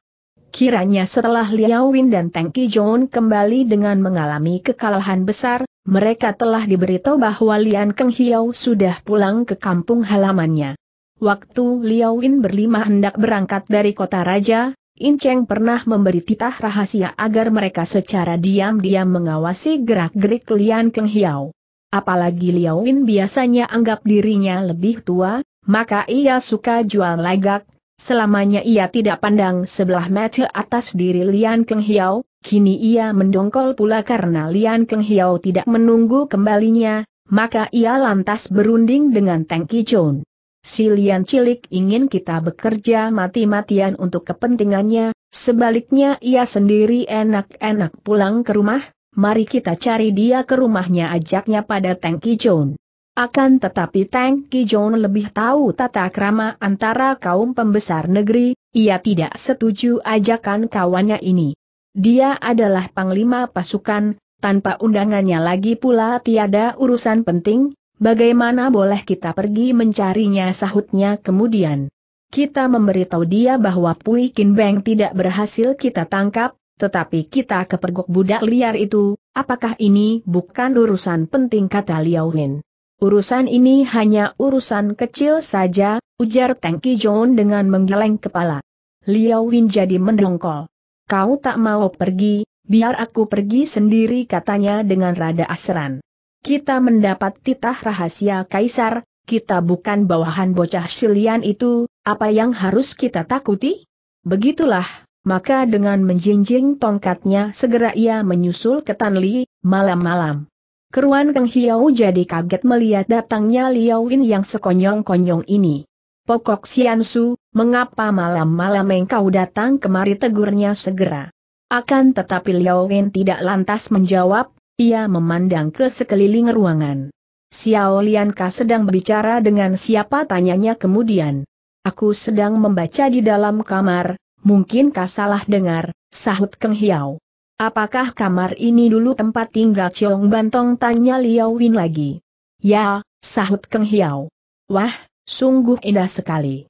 Kiranya setelah Liao Win dan Teng Jong kembali dengan mengalami kekalahan besar, mereka telah diberitahu bahwa Lian Keng Hiau sudah pulang ke kampung halamannya. Waktu Liao Win berlima hendak berangkat dari kota raja, In Cheng pernah memberi titah rahasia agar mereka secara diam-diam mengawasi gerak-gerik Lian Keng Hiao. Apalagi Liao Win biasanya anggap dirinya lebih tua, maka ia suka jual lagak. Selamanya ia tidak pandang sebelah mata atas diri Lian Keng Hiao, kini ia mendongkol pula karena Lian Keng Hiao tidak menunggu kembalinya, maka ia lantas berunding dengan Teng Chun. Silian cilik ingin kita bekerja mati-matian untuk kepentingannya, sebaliknya ia sendiri enak-enak pulang ke rumah, mari kita cari dia ke rumahnya ajaknya pada Teng Kijon. Akan tetapi Teng Kijon lebih tahu tata krama antara kaum pembesar negeri, ia tidak setuju ajakan kawannya ini. Dia adalah panglima pasukan, tanpa undangannya lagi pula tiada urusan penting, Bagaimana boleh kita pergi mencarinya sahutnya kemudian? Kita memberitahu dia bahwa Pui Kin Beng tidak berhasil kita tangkap, tetapi kita kepergok budak liar itu, apakah ini bukan urusan penting kata Liao Urusan ini hanya urusan kecil saja, ujar Tengki John dengan menggeleng kepala. Liao jadi mendongkol. Kau tak mau pergi, biar aku pergi sendiri katanya dengan rada asran. Kita mendapat titah rahasia kaisar, kita bukan bawahan bocah silian itu, apa yang harus kita takuti? Begitulah, maka dengan menjinjing tongkatnya segera ia menyusul ke Li, malam-malam. Keruan Kang Hiau jadi kaget melihat datangnya Liao Win yang sekonyong-konyong ini. Pokok Siansu, mengapa malam-malam engkau datang kemari tegurnya segera. Akan tetapi Liao Win tidak lantas menjawab, ia memandang ke sekeliling ruangan. Xiao Lianka sedang berbicara dengan siapa tanyanya kemudian. Aku sedang membaca di dalam kamar, Mungkin kau salah dengar, sahut Keng Hiao. Apakah kamar ini dulu tempat tinggal Chong Bantong tanya Liao Win lagi. Ya, sahut Keng Hiao. Wah, sungguh indah sekali.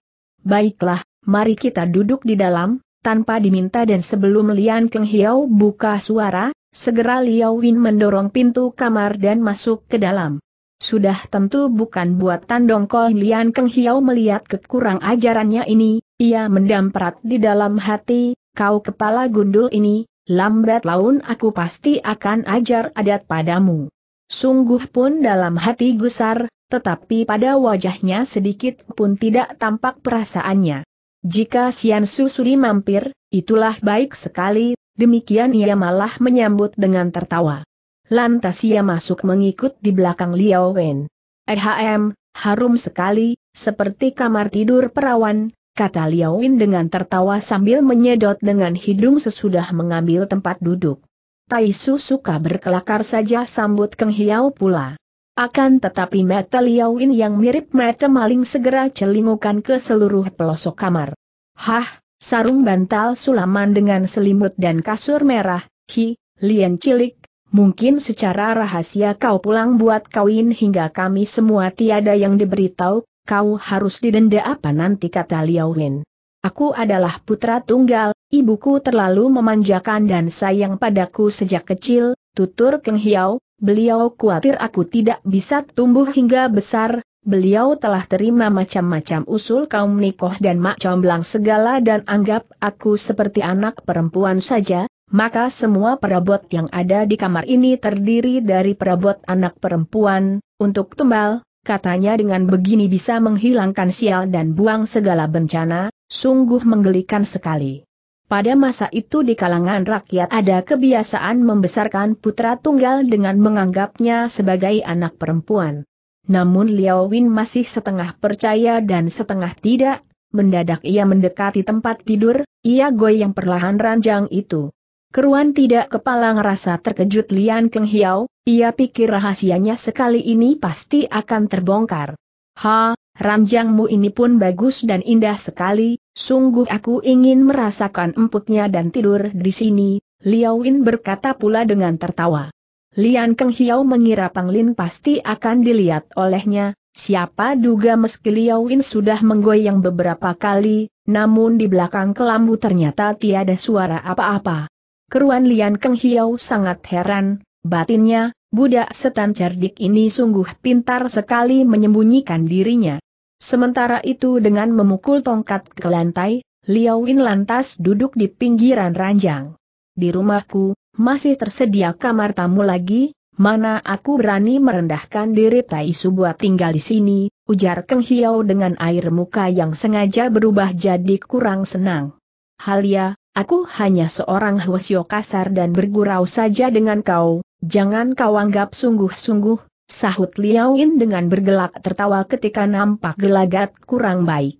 Baiklah, mari kita duduk di dalam, tanpa diminta dan sebelum Lian Keng Hiao buka suara, Segera Liao Win mendorong pintu kamar dan masuk ke dalam. Sudah tentu bukan buatan dongkol Lian Keng Hiao melihat kekurang ajarannya ini, ia mendamprat di dalam hati, kau kepala gundul ini, lambat laun aku pasti akan ajar adat padamu. Sungguh pun dalam hati gusar, tetapi pada wajahnya sedikit pun tidak tampak perasaannya. Jika Sian Susuri mampir, itulah baik sekali, Demikian ia malah menyambut dengan tertawa. Lantas ia masuk mengikut di belakang Liao Wen. Ehm, harum sekali, seperti kamar tidur perawan, kata Liao Wen dengan tertawa sambil menyedot dengan hidung sesudah mengambil tempat duduk. Tai Su suka berkelakar saja sambut Keng Hiao pula. Akan tetapi mata Liao Wen yang mirip mata maling segera celingukan ke seluruh pelosok kamar. Hah, sarung bantal sulaman dengan selimut dan kasur merah, hi, lian cilik, mungkin secara rahasia kau pulang buat kawin hingga kami semua tiada yang diberitahu, kau harus didenda apa nanti kata Liao Wen. Aku adalah putra tunggal, ibuku terlalu memanjakan dan sayang padaku sejak kecil, tutur Keng Hiao, beliau khawatir aku tidak bisa tumbuh hingga besar, beliau telah terima macam-macam usul kaum nikoh dan mak comblang segala dan anggap aku seperti anak perempuan saja, maka semua perabot yang ada di kamar ini terdiri dari perabot anak perempuan, untuk tumbal, katanya dengan begini bisa menghilangkan sial dan buang segala bencana, sungguh menggelikan sekali. Pada masa itu di kalangan rakyat ada kebiasaan membesarkan putra tunggal dengan menganggapnya sebagai anak perempuan. Namun Liao Win masih setengah percaya dan setengah tidak, mendadak ia mendekati tempat tidur, ia goyang perlahan ranjang itu. Keruan tidak kepala ngerasa terkejut Lian Keng Hiao, ia pikir rahasianya sekali ini pasti akan terbongkar. Ha, ranjangmu ini pun bagus dan indah sekali, sungguh aku ingin merasakan empuknya dan tidur di sini, Liao Win berkata pula dengan tertawa. Lian Keng Hiau mengira Lin pasti akan dilihat olehnya, siapa duga meski Liao Win sudah menggoyang beberapa kali, namun di belakang kelambu ternyata tiada suara apa-apa. Keruan Lian Keng Hiau sangat heran, batinnya, budak setan cerdik ini sungguh pintar sekali menyembunyikan dirinya. Sementara itu dengan memukul tongkat ke lantai, Liao Win lantas duduk di pinggiran ranjang. Di rumahku, masih tersedia kamar tamu lagi, mana aku berani merendahkan diri Tai buat tinggal di sini, ujar Keng Hiau dengan air muka yang sengaja berubah jadi kurang senang. Halia, ya, aku hanya seorang hwasyo kasar dan bergurau saja dengan kau, jangan kau anggap sungguh-sungguh, sahut In dengan bergelak tertawa ketika nampak gelagat kurang baik.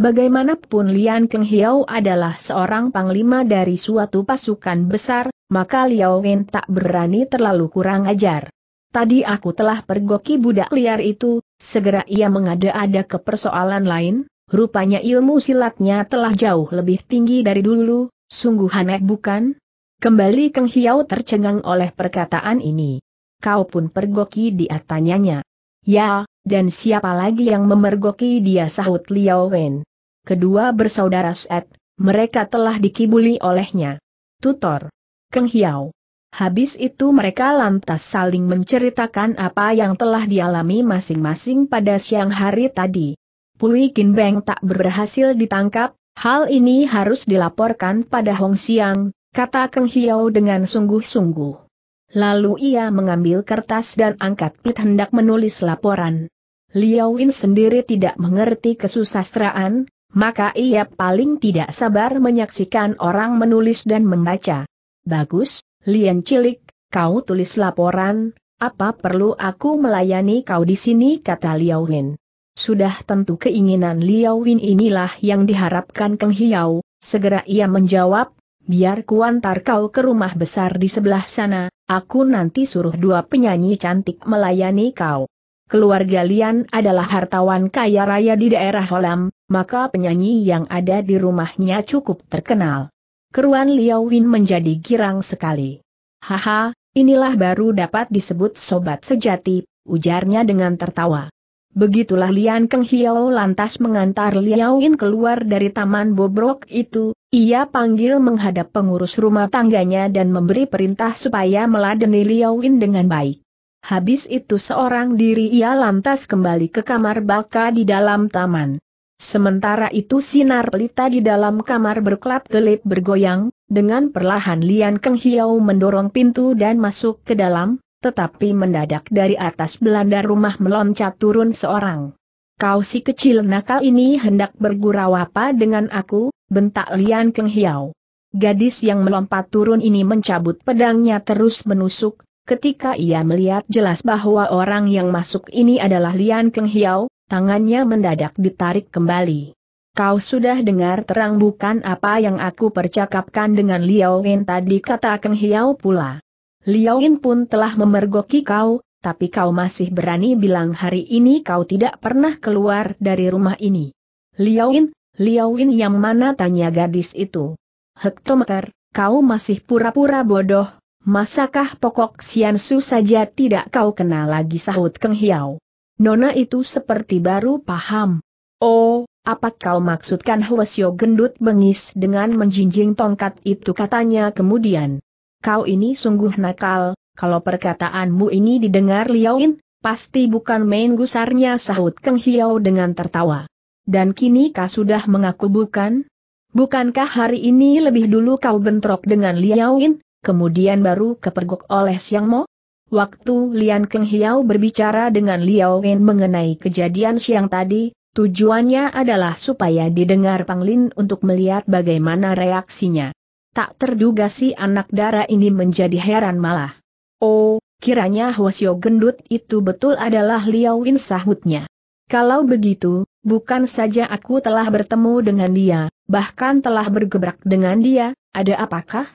Bagaimanapun Lian Keng Hiao adalah seorang panglima dari suatu pasukan besar, maka Liao Wen tak berani terlalu kurang ajar. Tadi aku telah pergoki budak liar itu, segera ia mengada-ada ke persoalan lain, rupanya ilmu silatnya telah jauh lebih tinggi dari dulu, sungguh aneh bukan? Kembali Keng Hiao tercengang oleh perkataan ini. Kau pun pergoki dia atanyanya. Ya, dan siapa lagi yang memergoki dia sahut Liao Wen kedua bersaudara Set, mereka telah dikibuli olehnya. Tutor. Keng Hiao. Habis itu mereka lantas saling menceritakan apa yang telah dialami masing-masing pada siang hari tadi. Pui Kin Beng tak berhasil ditangkap, hal ini harus dilaporkan pada Hong Siang, kata Keng Hiao dengan sungguh-sungguh. Lalu ia mengambil kertas dan angkat pit hendak menulis laporan. Liao Win sendiri tidak mengerti kesusastraan, maka ia paling tidak sabar menyaksikan orang menulis dan membaca. Bagus, Lian Cilik, kau tulis laporan, apa perlu aku melayani kau di sini kata Liao Sudah tentu keinginan Liao Win inilah yang diharapkan Kang Hiao, segera ia menjawab, biar kuantar kau ke rumah besar di sebelah sana, aku nanti suruh dua penyanyi cantik melayani kau keluarga Lian adalah hartawan kaya raya di daerah Holam, maka penyanyi yang ada di rumahnya cukup terkenal. Keruan Liao Win menjadi girang sekali. Haha, inilah baru dapat disebut sobat sejati, ujarnya dengan tertawa. Begitulah Lian Keng Hiao lantas mengantar Liao Win keluar dari taman bobrok itu, ia panggil menghadap pengurus rumah tangganya dan memberi perintah supaya meladeni Liao Win dengan baik. Habis itu seorang diri ia lantas kembali ke kamar baka di dalam taman. Sementara itu sinar pelita di dalam kamar berkelap kelip bergoyang, dengan perlahan Lian Keng Hiau mendorong pintu dan masuk ke dalam, tetapi mendadak dari atas belanda rumah meloncat turun seorang. Kau si kecil nakal ini hendak bergurau apa dengan aku, bentak Lian Keng Hiau. Gadis yang melompat turun ini mencabut pedangnya terus menusuk, Ketika ia melihat jelas bahwa orang yang masuk ini adalah Lian Keng Hiao, tangannya mendadak ditarik kembali. Kau sudah dengar terang bukan apa yang aku percakapkan dengan Liao Wen tadi kata Keng Hiao pula. Liao Yin pun telah memergoki kau, tapi kau masih berani bilang hari ini kau tidak pernah keluar dari rumah ini. Liao Yin, Liao Yin yang mana tanya gadis itu. Hektometer, kau masih pura-pura bodoh, Masakah pokok Siansu saja tidak kau kenal lagi sahut Keng Hiao? Nona itu seperti baru paham. Oh, apa kau maksudkan Hwasyo gendut bengis dengan menjinjing tongkat itu katanya kemudian. Kau ini sungguh nakal, kalau perkataanmu ini didengar Liaoin, pasti bukan main gusarnya sahut Keng Hiao dengan tertawa. Dan kini kau sudah mengaku bukan? Bukankah hari ini lebih dulu kau bentrok dengan Liaoin, kemudian baru kepergok oleh Siang Mo? Waktu Lian Keng Hiau berbicara dengan Liao Wen mengenai kejadian siang tadi, tujuannya adalah supaya didengar Panglin untuk melihat bagaimana reaksinya. Tak terduga si anak dara ini menjadi heran malah. Oh, kiranya Hwasyo gendut itu betul adalah Liao Wen sahutnya. Kalau begitu, bukan saja aku telah bertemu dengan dia, bahkan telah bergebrak dengan dia, ada apakah?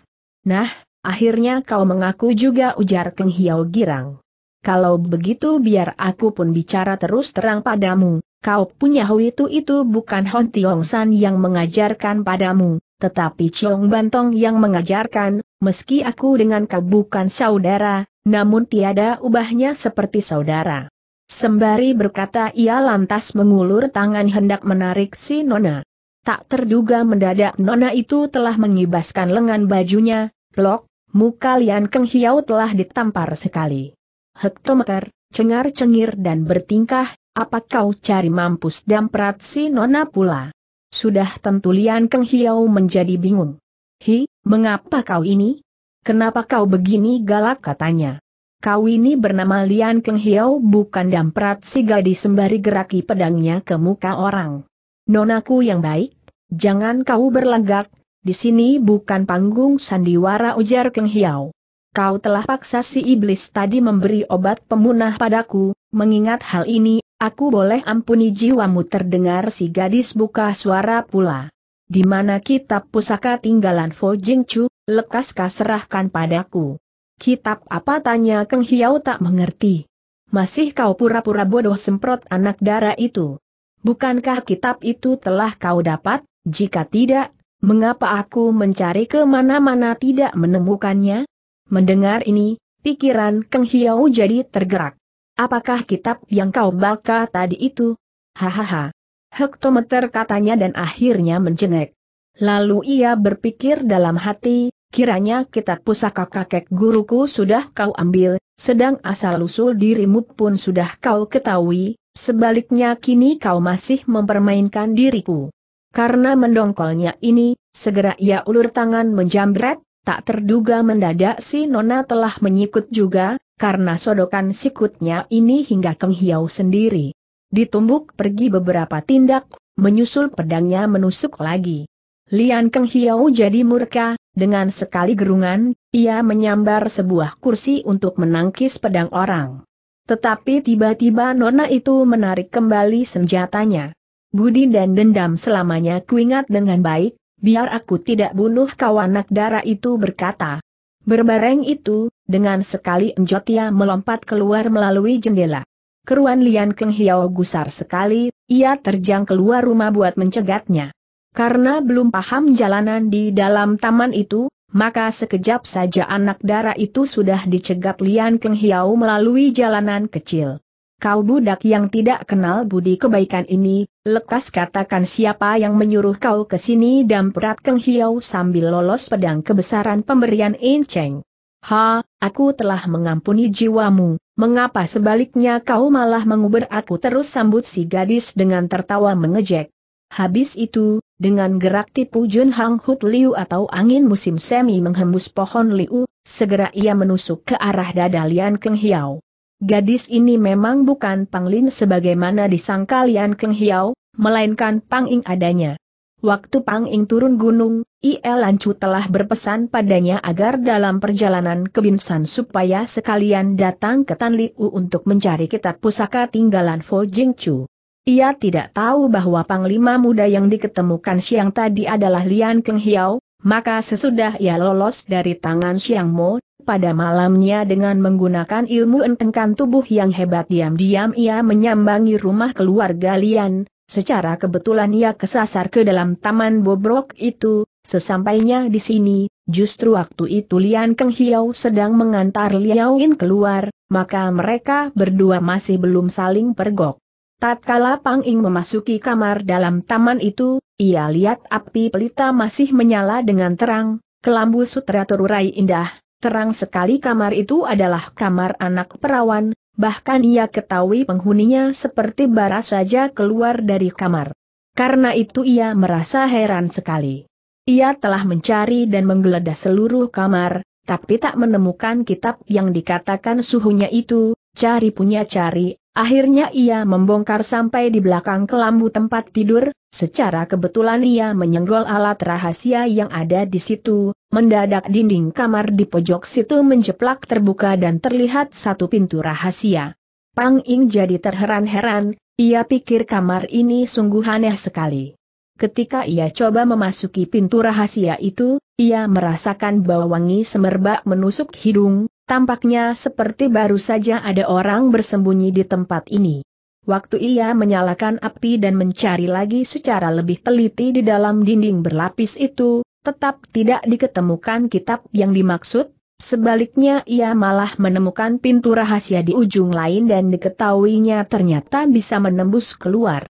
Nah, Akhirnya kau mengaku juga ujar Keng Hiao girang. Kalau begitu biar aku pun bicara terus terang padamu, kau punya Hui itu itu bukan Hon Tiong San yang mengajarkan padamu, tetapi Chong Bantong yang mengajarkan, meski aku dengan kau bukan saudara, namun tiada ubahnya seperti saudara. Sembari berkata ia lantas mengulur tangan hendak menarik si Nona. Tak terduga mendadak Nona itu telah mengibaskan lengan bajunya, Blok, muka Lian Keng Hiau telah ditampar sekali. Hektometer, cengar-cengir dan bertingkah, apa kau cari mampus damprat si nona pula? Sudah tentu Lian Keng Hiau menjadi bingung. Hi, mengapa kau ini? Kenapa kau begini galak katanya? Kau ini bernama Lian Keng Hiau bukan damprat si gadis sembari geraki pedangnya ke muka orang. Nonaku yang baik, jangan kau berlagak, di sini bukan panggung sandiwara ujar Keng Hiao. Kau telah paksa si iblis tadi memberi obat pemunah padaku, mengingat hal ini, aku boleh ampuni jiwamu terdengar si gadis buka suara pula. Di mana kitab pusaka tinggalan Fo Jing Chu, lekas kau serahkan padaku. Kitab apa tanya Keng Hiao tak mengerti. Masih kau pura-pura bodoh semprot anak darah itu. Bukankah kitab itu telah kau dapat, jika tidak, Mengapa aku mencari kemana mana tidak menemukannya? Mendengar ini, pikiran Kang Hiao jadi tergerak. Apakah kitab yang kau baca tadi itu? Hahaha. Hektometer katanya dan akhirnya menjengek. Lalu ia berpikir dalam hati, kiranya kitab pusaka kakek guruku sudah kau ambil, sedang asal-usul dirimu pun sudah kau ketahui, sebaliknya kini kau masih mempermainkan diriku. Karena mendongkolnya ini, segera ia ulur tangan menjambret, tak terduga mendadak si Nona telah menyikut juga, karena sodokan sikutnya ini hingga Kenghiau sendiri. Ditumbuk pergi beberapa tindak, menyusul pedangnya menusuk lagi. Lian Hiau jadi murka, dengan sekali gerungan, ia menyambar sebuah kursi untuk menangkis pedang orang. Tetapi tiba-tiba Nona itu menarik kembali senjatanya. Budi dan dendam selamanya kuingat dengan baik, biar aku tidak bunuh kau anak darah itu berkata. Berbareng itu, dengan sekali enjotia melompat keluar melalui jendela. Keruan Lian Keng Hiao gusar sekali, ia terjang keluar rumah buat mencegatnya. Karena belum paham jalanan di dalam taman itu, maka sekejap saja anak darah itu sudah dicegat Lian Keng Hiao melalui jalanan kecil. Kau budak yang tidak kenal budi kebaikan ini, lekas katakan siapa yang menyuruh kau ke sini dan perat Keng Hiau sambil lolos pedang kebesaran pemberian Inceng. Ha, aku telah mengampuni jiwamu, mengapa sebaliknya kau malah menguber aku terus sambut si gadis dengan tertawa mengejek. Habis itu, dengan gerak tipu Jun Hang Hut Liu atau angin musim semi menghembus pohon Liu, segera ia menusuk ke arah dadalian Keng hiau gadis ini memang bukan Panglin sebagaimana disangka Lian Keng Hiao, melainkan Pang Ing adanya. Waktu Pang Ing turun gunung, IL Lancu telah berpesan padanya agar dalam perjalanan ke Binsan supaya sekalian datang ke Tan Liu untuk mencari kitab pusaka tinggalan Fo Jing Chu. Ia tidak tahu bahwa Panglima muda yang diketemukan siang tadi adalah Lian Keng Hiao, maka sesudah ia lolos dari tangan Xiang Mo, pada malamnya dengan menggunakan ilmu entengkan tubuh yang hebat diam-diam ia menyambangi rumah keluarga Lian, secara kebetulan ia kesasar ke dalam taman bobrok itu, sesampainya di sini, justru waktu itu Lian Keng Hiau sedang mengantar Liao In keluar, maka mereka berdua masih belum saling pergok. Tatkala Pang Ing memasuki kamar dalam taman itu, ia lihat api pelita masih menyala dengan terang, kelambu sutra terurai indah, terang sekali kamar itu adalah kamar anak perawan, bahkan ia ketahui penghuninya seperti bara saja keluar dari kamar. Karena itu ia merasa heran sekali. Ia telah mencari dan menggeledah seluruh kamar, tapi tak menemukan kitab yang dikatakan suhunya itu, cari punya cari, Akhirnya ia membongkar sampai di belakang kelambu tempat tidur, secara kebetulan ia menyenggol alat rahasia yang ada di situ, mendadak dinding kamar di pojok situ menjeplak terbuka dan terlihat satu pintu rahasia. Pang Ing jadi terheran-heran, ia pikir kamar ini sungguh aneh sekali. Ketika ia coba memasuki pintu rahasia itu, ia merasakan bau wangi semerbak menusuk hidung, tampaknya seperti baru saja ada orang bersembunyi di tempat ini. Waktu ia menyalakan api dan mencari lagi secara lebih teliti di dalam dinding berlapis itu, tetap tidak diketemukan kitab yang dimaksud, Sebaliknya ia malah menemukan pintu rahasia di ujung lain dan diketahuinya ternyata bisa menembus keluar.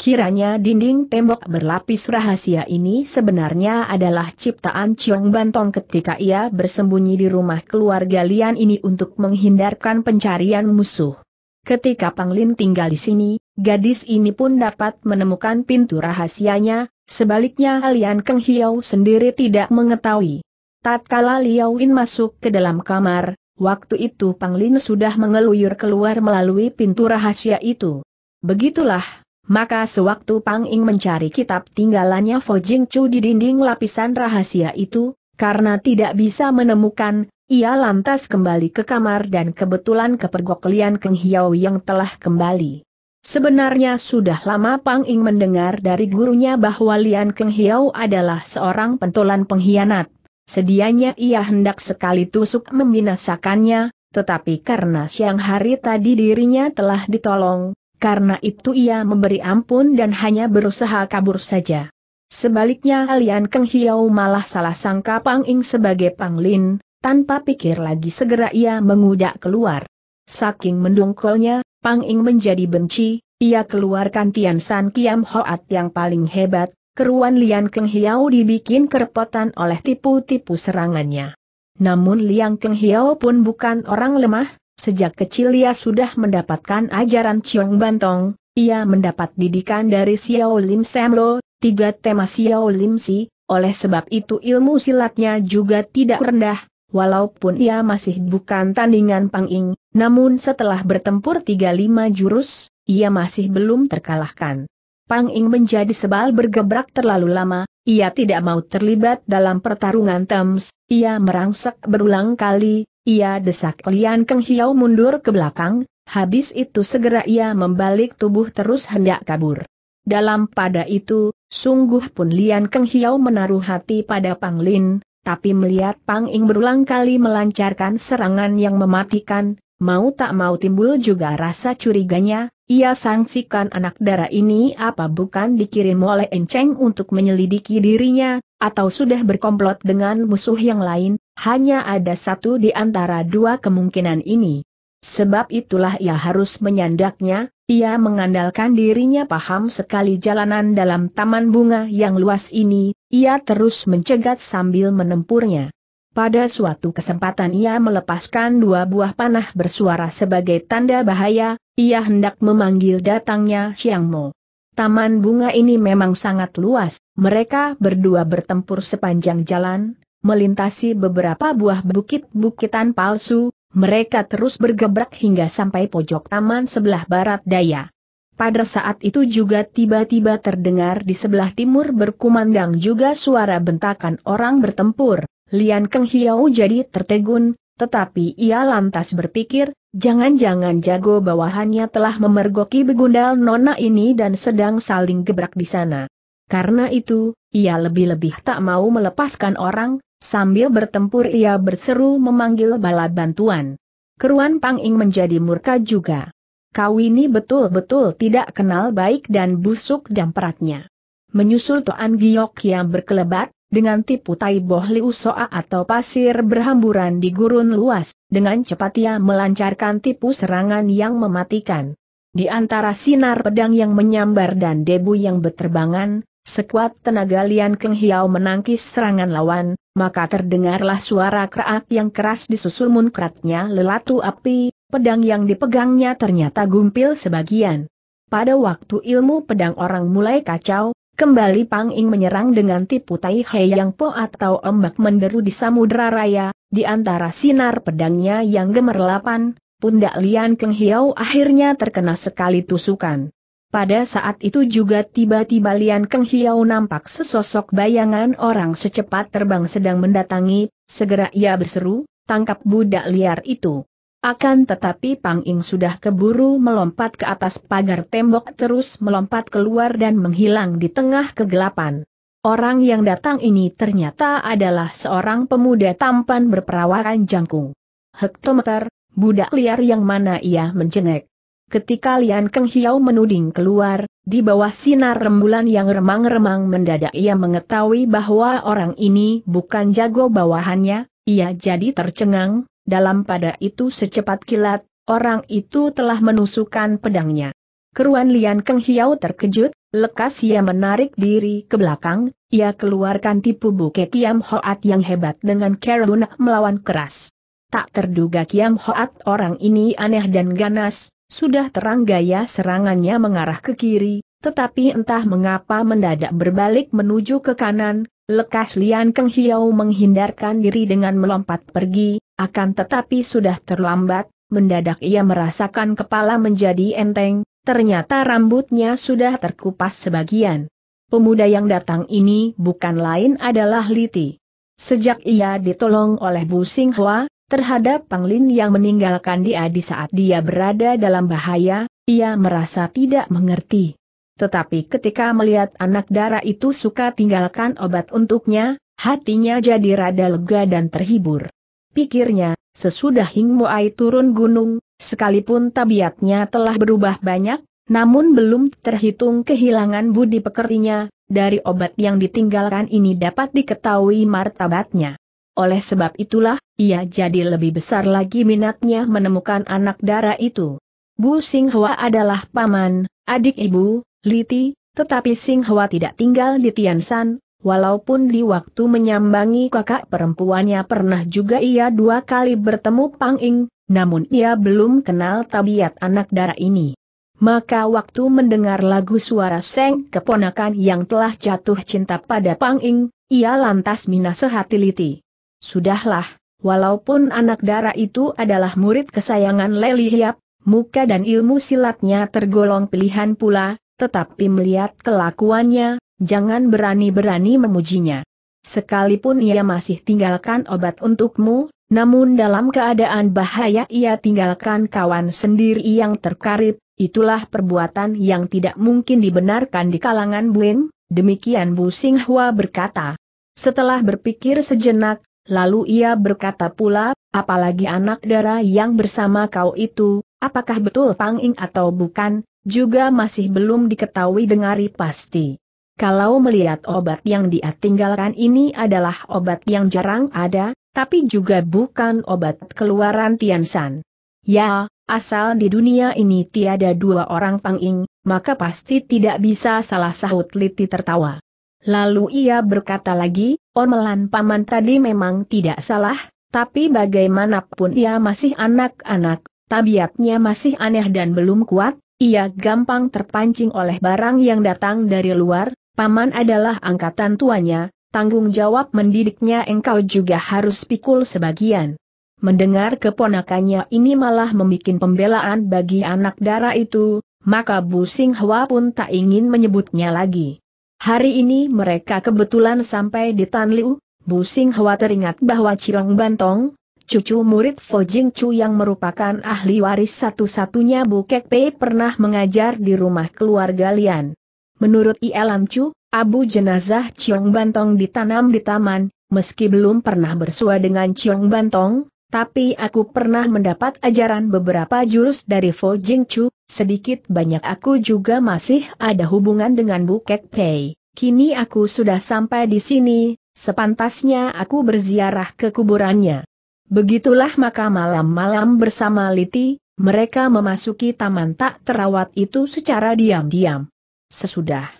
Kiranya dinding tembok berlapis rahasia ini sebenarnya adalah ciptaan Chiong Bantong ketika ia bersembunyi di rumah keluarga Lian ini untuk menghindarkan pencarian musuh. Ketika Panglin tinggal di sini, gadis ini pun dapat menemukan pintu rahasianya, sebaliknya Lian Keng Hiau sendiri tidak mengetahui. Tatkala Liao In masuk ke dalam kamar, waktu itu Panglin sudah mengeluyur keluar melalui pintu rahasia itu. Begitulah maka sewaktu Pang Ing mencari kitab tinggalannya Fo Jing Chu di dinding lapisan rahasia itu, karena tidak bisa menemukan, ia lantas kembali ke kamar dan kebetulan kepergok Lian Keng Hiao yang telah kembali. Sebenarnya sudah lama Pang Ing mendengar dari gurunya bahwa Lian Keng Hiao adalah seorang pentolan pengkhianat. Sedianya ia hendak sekali tusuk membinasakannya, tetapi karena siang hari tadi dirinya telah ditolong, karena itu ia memberi ampun dan hanya berusaha kabur saja. Sebaliknya Lian Keng Hiau malah salah sangka Pang Ing sebagai Panglin, tanpa pikir lagi segera ia mengudak keluar. Saking mendungkolnya, Pang Ing menjadi benci, ia keluarkan Tian San Kiam Hoat yang paling hebat, keruan Lian Keng Hiau dibikin kerepotan oleh tipu-tipu serangannya. Namun Liang Keng Hiao pun bukan orang lemah, Sejak kecil ia sudah mendapatkan ajaran Chiong Bantong, ia mendapat didikan dari Xiao Lim Semlo, tiga tema Xiao Lim Si, oleh sebab itu ilmu silatnya juga tidak rendah, walaupun ia masih bukan tandingan Pang Ying, namun setelah bertempur tiga lima jurus, ia masih belum terkalahkan. Pang Ying menjadi sebal bergebrak terlalu lama, ia tidak mau terlibat dalam pertarungan Thames, ia merangsek berulang kali, ia desak Lian Keng Hiau mundur ke belakang, habis itu segera ia membalik tubuh terus hendak kabur. Dalam pada itu, sungguh pun Lian Keng Hiau menaruh hati pada Pang Lin, tapi melihat Pang Ing berulang kali melancarkan serangan yang mematikan, mau tak mau timbul juga rasa curiganya, ia sangsikan anak darah ini apa bukan dikirim oleh Enceng untuk menyelidiki dirinya, atau sudah berkomplot dengan musuh yang lain, hanya ada satu di antara dua kemungkinan ini. Sebab itulah ia harus menyandaknya, ia mengandalkan dirinya paham sekali jalanan dalam taman bunga yang luas ini, ia terus mencegat sambil menempurnya. Pada suatu kesempatan ia melepaskan dua buah panah bersuara sebagai tanda bahaya, ia hendak memanggil datangnya Xiang Mo. Taman bunga ini memang sangat luas, mereka berdua bertempur sepanjang jalan, melintasi beberapa buah bukit-bukitan palsu, mereka terus bergebrak hingga sampai pojok taman sebelah barat daya. Pada saat itu juga tiba-tiba terdengar di sebelah timur berkumandang juga suara bentakan orang bertempur. Lian Keng Hiau jadi tertegun, tetapi ia lantas berpikir, jangan-jangan jago bawahannya telah memergoki begundal nona ini dan sedang saling gebrak di sana. Karena itu, ia lebih-lebih tak mau melepaskan orang, sambil bertempur ia berseru memanggil bala bantuan. Keruan Pang Ing menjadi murka juga. Kau ini betul-betul tidak kenal baik dan busuk dan peratnya. Menyusul Tuan Giok yang berkelebat, dengan tipu tai liu soa atau pasir berhamburan di gurun luas, dengan cepat ia melancarkan tipu serangan yang mematikan. Di antara sinar pedang yang menyambar dan debu yang berterbangan, sekuat tenaga Lian Keng Hiao menangkis serangan lawan, maka terdengarlah suara kerak yang keras disusul munkratnya lelatu api, pedang yang dipegangnya ternyata gumpil sebagian. Pada waktu ilmu pedang orang mulai kacau, Kembali Pang Ing menyerang dengan tipu tai hei yang po atau ombak menderu di samudra raya, di antara sinar pedangnya yang gemerlapan, pundak Lian Keng Hiau akhirnya terkena sekali tusukan. Pada saat itu juga tiba-tiba Lian Keng Hiau nampak sesosok bayangan orang secepat terbang sedang mendatangi, segera ia berseru, tangkap budak liar itu. Akan tetapi Pang Ing sudah keburu melompat ke atas pagar tembok terus melompat keluar dan menghilang di tengah kegelapan. Orang yang datang ini ternyata adalah seorang pemuda tampan berperawakan jangkung. Hektometer, budak liar yang mana ia menjengek. Ketika Lian Keng Hiau menuding keluar, di bawah sinar rembulan yang remang-remang mendadak ia mengetahui bahwa orang ini bukan jago bawahannya, ia jadi tercengang, dalam pada itu secepat kilat, orang itu telah menusukkan pedangnya. Keruan Lian Keng Hiau terkejut, lekas ia menarik diri ke belakang, ia keluarkan tipu buke Kiam Hoat yang hebat dengan Keruna melawan keras. Tak terduga Kiam Hoat orang ini aneh dan ganas, sudah terang gaya serangannya mengarah ke kiri, tetapi entah mengapa mendadak berbalik menuju ke kanan, lekas Lian Keng Hiau menghindarkan diri dengan melompat pergi, akan tetapi sudah terlambat, mendadak ia merasakan kepala menjadi enteng, ternyata rambutnya sudah terkupas sebagian. Pemuda yang datang ini bukan lain adalah Liti. Sejak ia ditolong oleh Bu Singhua, terhadap Panglin yang meninggalkan dia di saat dia berada dalam bahaya, ia merasa tidak mengerti. Tetapi ketika melihat anak dara itu suka tinggalkan obat untuknya, hatinya jadi rada lega dan terhibur pikirnya, sesudah Hing Moai turun gunung, sekalipun tabiatnya telah berubah banyak, namun belum terhitung kehilangan budi pekertinya, dari obat yang ditinggalkan ini dapat diketahui martabatnya. Oleh sebab itulah, ia jadi lebih besar lagi minatnya menemukan anak darah itu. Bu Singhua adalah paman, adik ibu, Liti, tetapi Singhua tidak tinggal di Tiansan, Walaupun di waktu menyambangi kakak perempuannya pernah juga ia dua kali bertemu Pang Ing, namun ia belum kenal tabiat anak darah ini. Maka waktu mendengar lagu suara Seng keponakan yang telah jatuh cinta pada Pang Ing, ia lantas mina Liti. Sudahlah, walaupun anak darah itu adalah murid kesayangan Leli Hiap, muka dan ilmu silatnya tergolong pilihan pula, tetapi melihat kelakuannya, jangan berani-berani memujinya. Sekalipun ia masih tinggalkan obat untukmu, namun dalam keadaan bahaya ia tinggalkan kawan sendiri yang terkarib, itulah perbuatan yang tidak mungkin dibenarkan di kalangan bling. demikian Bu Singhua berkata. Setelah berpikir sejenak, lalu ia berkata pula, apalagi anak dara yang bersama kau itu, apakah betul Pang Ing atau bukan, juga masih belum diketahui dengari pasti. Kalau melihat obat yang dia tinggalkan ini adalah obat yang jarang ada, tapi juga bukan obat keluaran Tiansan. Ya, asal di dunia ini tiada dua orang panging, maka pasti tidak bisa salah sahut Liti tertawa. Lalu ia berkata lagi, omelan paman tadi memang tidak salah, tapi bagaimanapun ia masih anak-anak, tabiatnya masih aneh dan belum kuat, ia gampang terpancing oleh barang yang datang dari luar, Paman adalah angkatan tuanya, tanggung jawab mendidiknya engkau juga harus pikul sebagian. Mendengar keponakannya ini malah membuat pembelaan bagi anak darah itu, maka Bu Sing pun tak ingin menyebutnya lagi. Hari ini mereka kebetulan sampai di Tanliu, Bu Sing teringat bahwa Cirong Bantong, cucu murid Fo Chu yang merupakan ahli waris satu-satunya Bu Kek Pei pernah mengajar di rumah keluarga Lian. Menurut Ia e. Lamcu, abu jenazah Ciong Bantong ditanam di taman, meski belum pernah bersua dengan Ciong Bantong, tapi aku pernah mendapat ajaran beberapa jurus dari Fo Jing Chu, sedikit banyak aku juga masih ada hubungan dengan Bu Kek Pei. Kini aku sudah sampai di sini, sepantasnya aku berziarah ke kuburannya. Begitulah maka malam-malam bersama Liti, mereka memasuki taman tak terawat itu secara diam-diam. Sesudah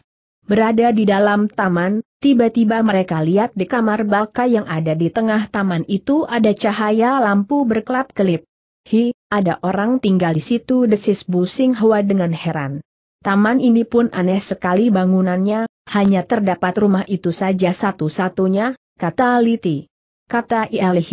berada di dalam taman, tiba-tiba mereka lihat di kamar baka yang ada di tengah taman itu ada cahaya lampu berkelap-kelip. Hi, ada orang tinggal di situ desis Bu Sing dengan heran. Taman ini pun aneh sekali bangunannya, hanya terdapat rumah itu saja satu-satunya, kata Liti. Kata Iali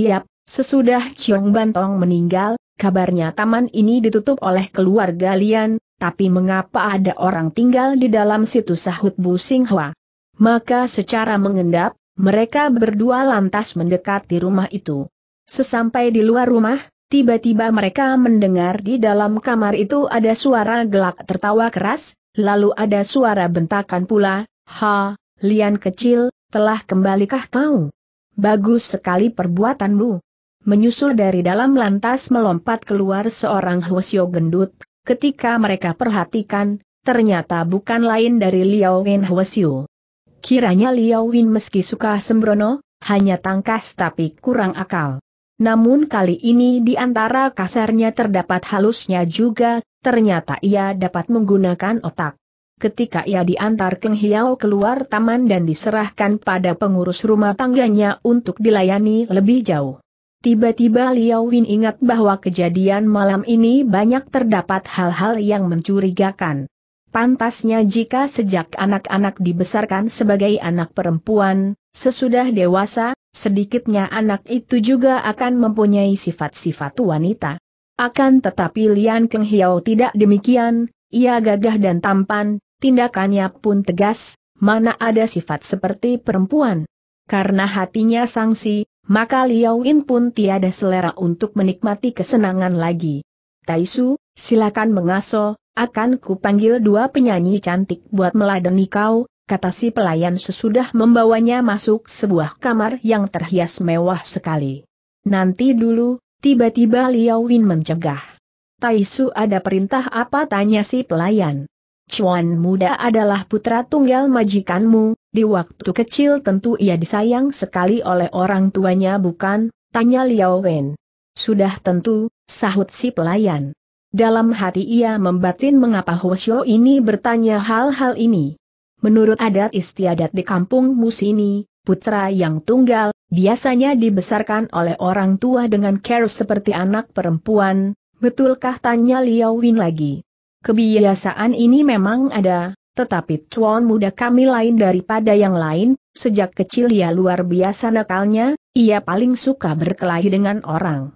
sesudah Chiong Bantong meninggal, kabarnya taman ini ditutup oleh keluarga Lian, tapi mengapa ada orang tinggal di dalam situ sahut Bu Singhwa? Maka secara mengendap, mereka berdua lantas mendekati rumah itu. Sesampai di luar rumah, tiba-tiba mereka mendengar di dalam kamar itu ada suara gelak tertawa keras, lalu ada suara bentakan pula, Ha, Lian kecil, telah kembalikah kau? Bagus sekali perbuatanmu. Menyusul dari dalam lantas melompat keluar seorang Hwasyo gendut, Ketika mereka perhatikan, ternyata bukan lain dari Liao Wen Kiranya Liao Win meski suka sembrono, hanya tangkas tapi kurang akal. Namun kali ini di antara kasarnya terdapat halusnya juga, ternyata ia dapat menggunakan otak. Ketika ia diantar Keng Hiao keluar taman dan diserahkan pada pengurus rumah tangganya untuk dilayani lebih jauh. Tiba-tiba Liao Win ingat bahwa kejadian malam ini banyak terdapat hal-hal yang mencurigakan. Pantasnya jika sejak anak-anak dibesarkan sebagai anak perempuan, sesudah dewasa, sedikitnya anak itu juga akan mempunyai sifat-sifat wanita. Akan tetapi Lian Keng Hiao tidak demikian, ia gagah dan tampan, tindakannya pun tegas, mana ada sifat seperti perempuan. Karena hatinya sangsi, maka Liao Yin pun tiada selera untuk menikmati kesenangan lagi. Taisu, silakan mengaso, akan kupanggil dua penyanyi cantik buat meladeni kau, kata si pelayan sesudah membawanya masuk sebuah kamar yang terhias mewah sekali. Nanti dulu, tiba-tiba Liao Yin mencegah. Taisu ada perintah apa tanya si pelayan. Chuan muda adalah putra tunggal majikanmu, di waktu kecil tentu ia disayang sekali oleh orang tuanya bukan, tanya Liao Wen. Sudah tentu, sahut si pelayan. Dalam hati ia membatin mengapa Hoshio ini bertanya hal-hal ini. Menurut adat istiadat di kampung sini, putra yang tunggal, biasanya dibesarkan oleh orang tua dengan care seperti anak perempuan, betulkah tanya Liao Wen lagi. Kebiasaan ini memang ada, tetapi tuan muda kami lain daripada yang lain, sejak kecil ia luar biasa nakalnya, ia paling suka berkelahi dengan orang.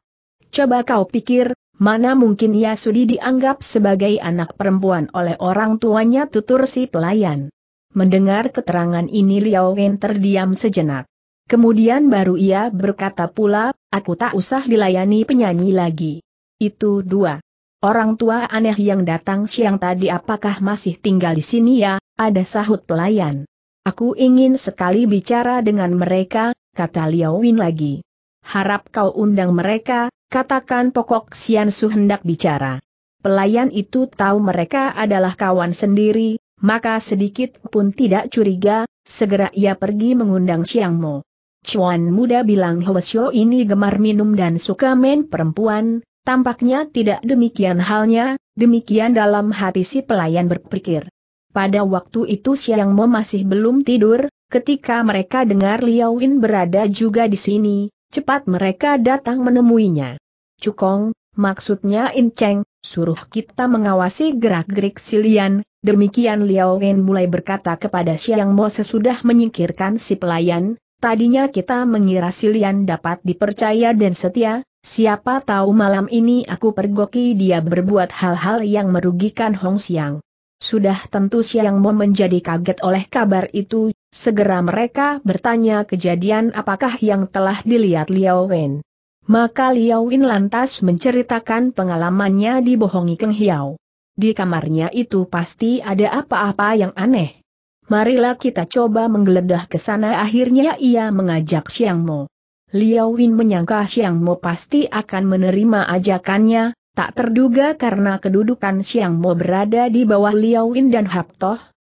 Coba kau pikir, mana mungkin ia sudi dianggap sebagai anak perempuan oleh orang tuanya tutur si pelayan. Mendengar keterangan ini Liao Wen terdiam sejenak. Kemudian baru ia berkata pula, aku tak usah dilayani penyanyi lagi. Itu dua. Orang tua aneh yang datang siang tadi apakah masih tinggal di sini ya? Ada sahut pelayan. Aku ingin sekali bicara dengan mereka, kata Liao Win lagi. Harap kau undang mereka, katakan pokok Sian Su hendak bicara. Pelayan itu tahu mereka adalah kawan sendiri, maka sedikit pun tidak curiga, segera ia pergi mengundang Siang Mo. Chuan muda bilang Hwasyo ini gemar minum dan suka main perempuan, Tampaknya tidak demikian halnya, demikian dalam hati si pelayan berpikir. Pada waktu itu Siang Mo masih belum tidur, ketika mereka dengar Liao Win berada juga di sini, cepat mereka datang menemuinya. Cukong, maksudnya In Cheng, suruh kita mengawasi gerak-gerik Silian, demikian Liao Win mulai berkata kepada Siang Mo sesudah menyingkirkan si pelayan, tadinya kita mengira Silian dapat dipercaya dan setia, Siapa tahu malam ini aku pergoki dia berbuat hal-hal yang merugikan Hong Xiang. Sudah tentu Xiang Mo menjadi kaget oleh kabar itu, segera mereka bertanya kejadian apakah yang telah dilihat Liao Wen. Maka Liao Wen lantas menceritakan pengalamannya dibohongi Keng Hiao. Di kamarnya itu pasti ada apa-apa yang aneh. Marilah kita coba menggeledah ke sana akhirnya ia mengajak Xiang Mo. Liao Win menyangka Xiang Mo pasti akan menerima ajakannya, tak terduga karena kedudukan Xiang Mo berada di bawah Liao Win dan Hap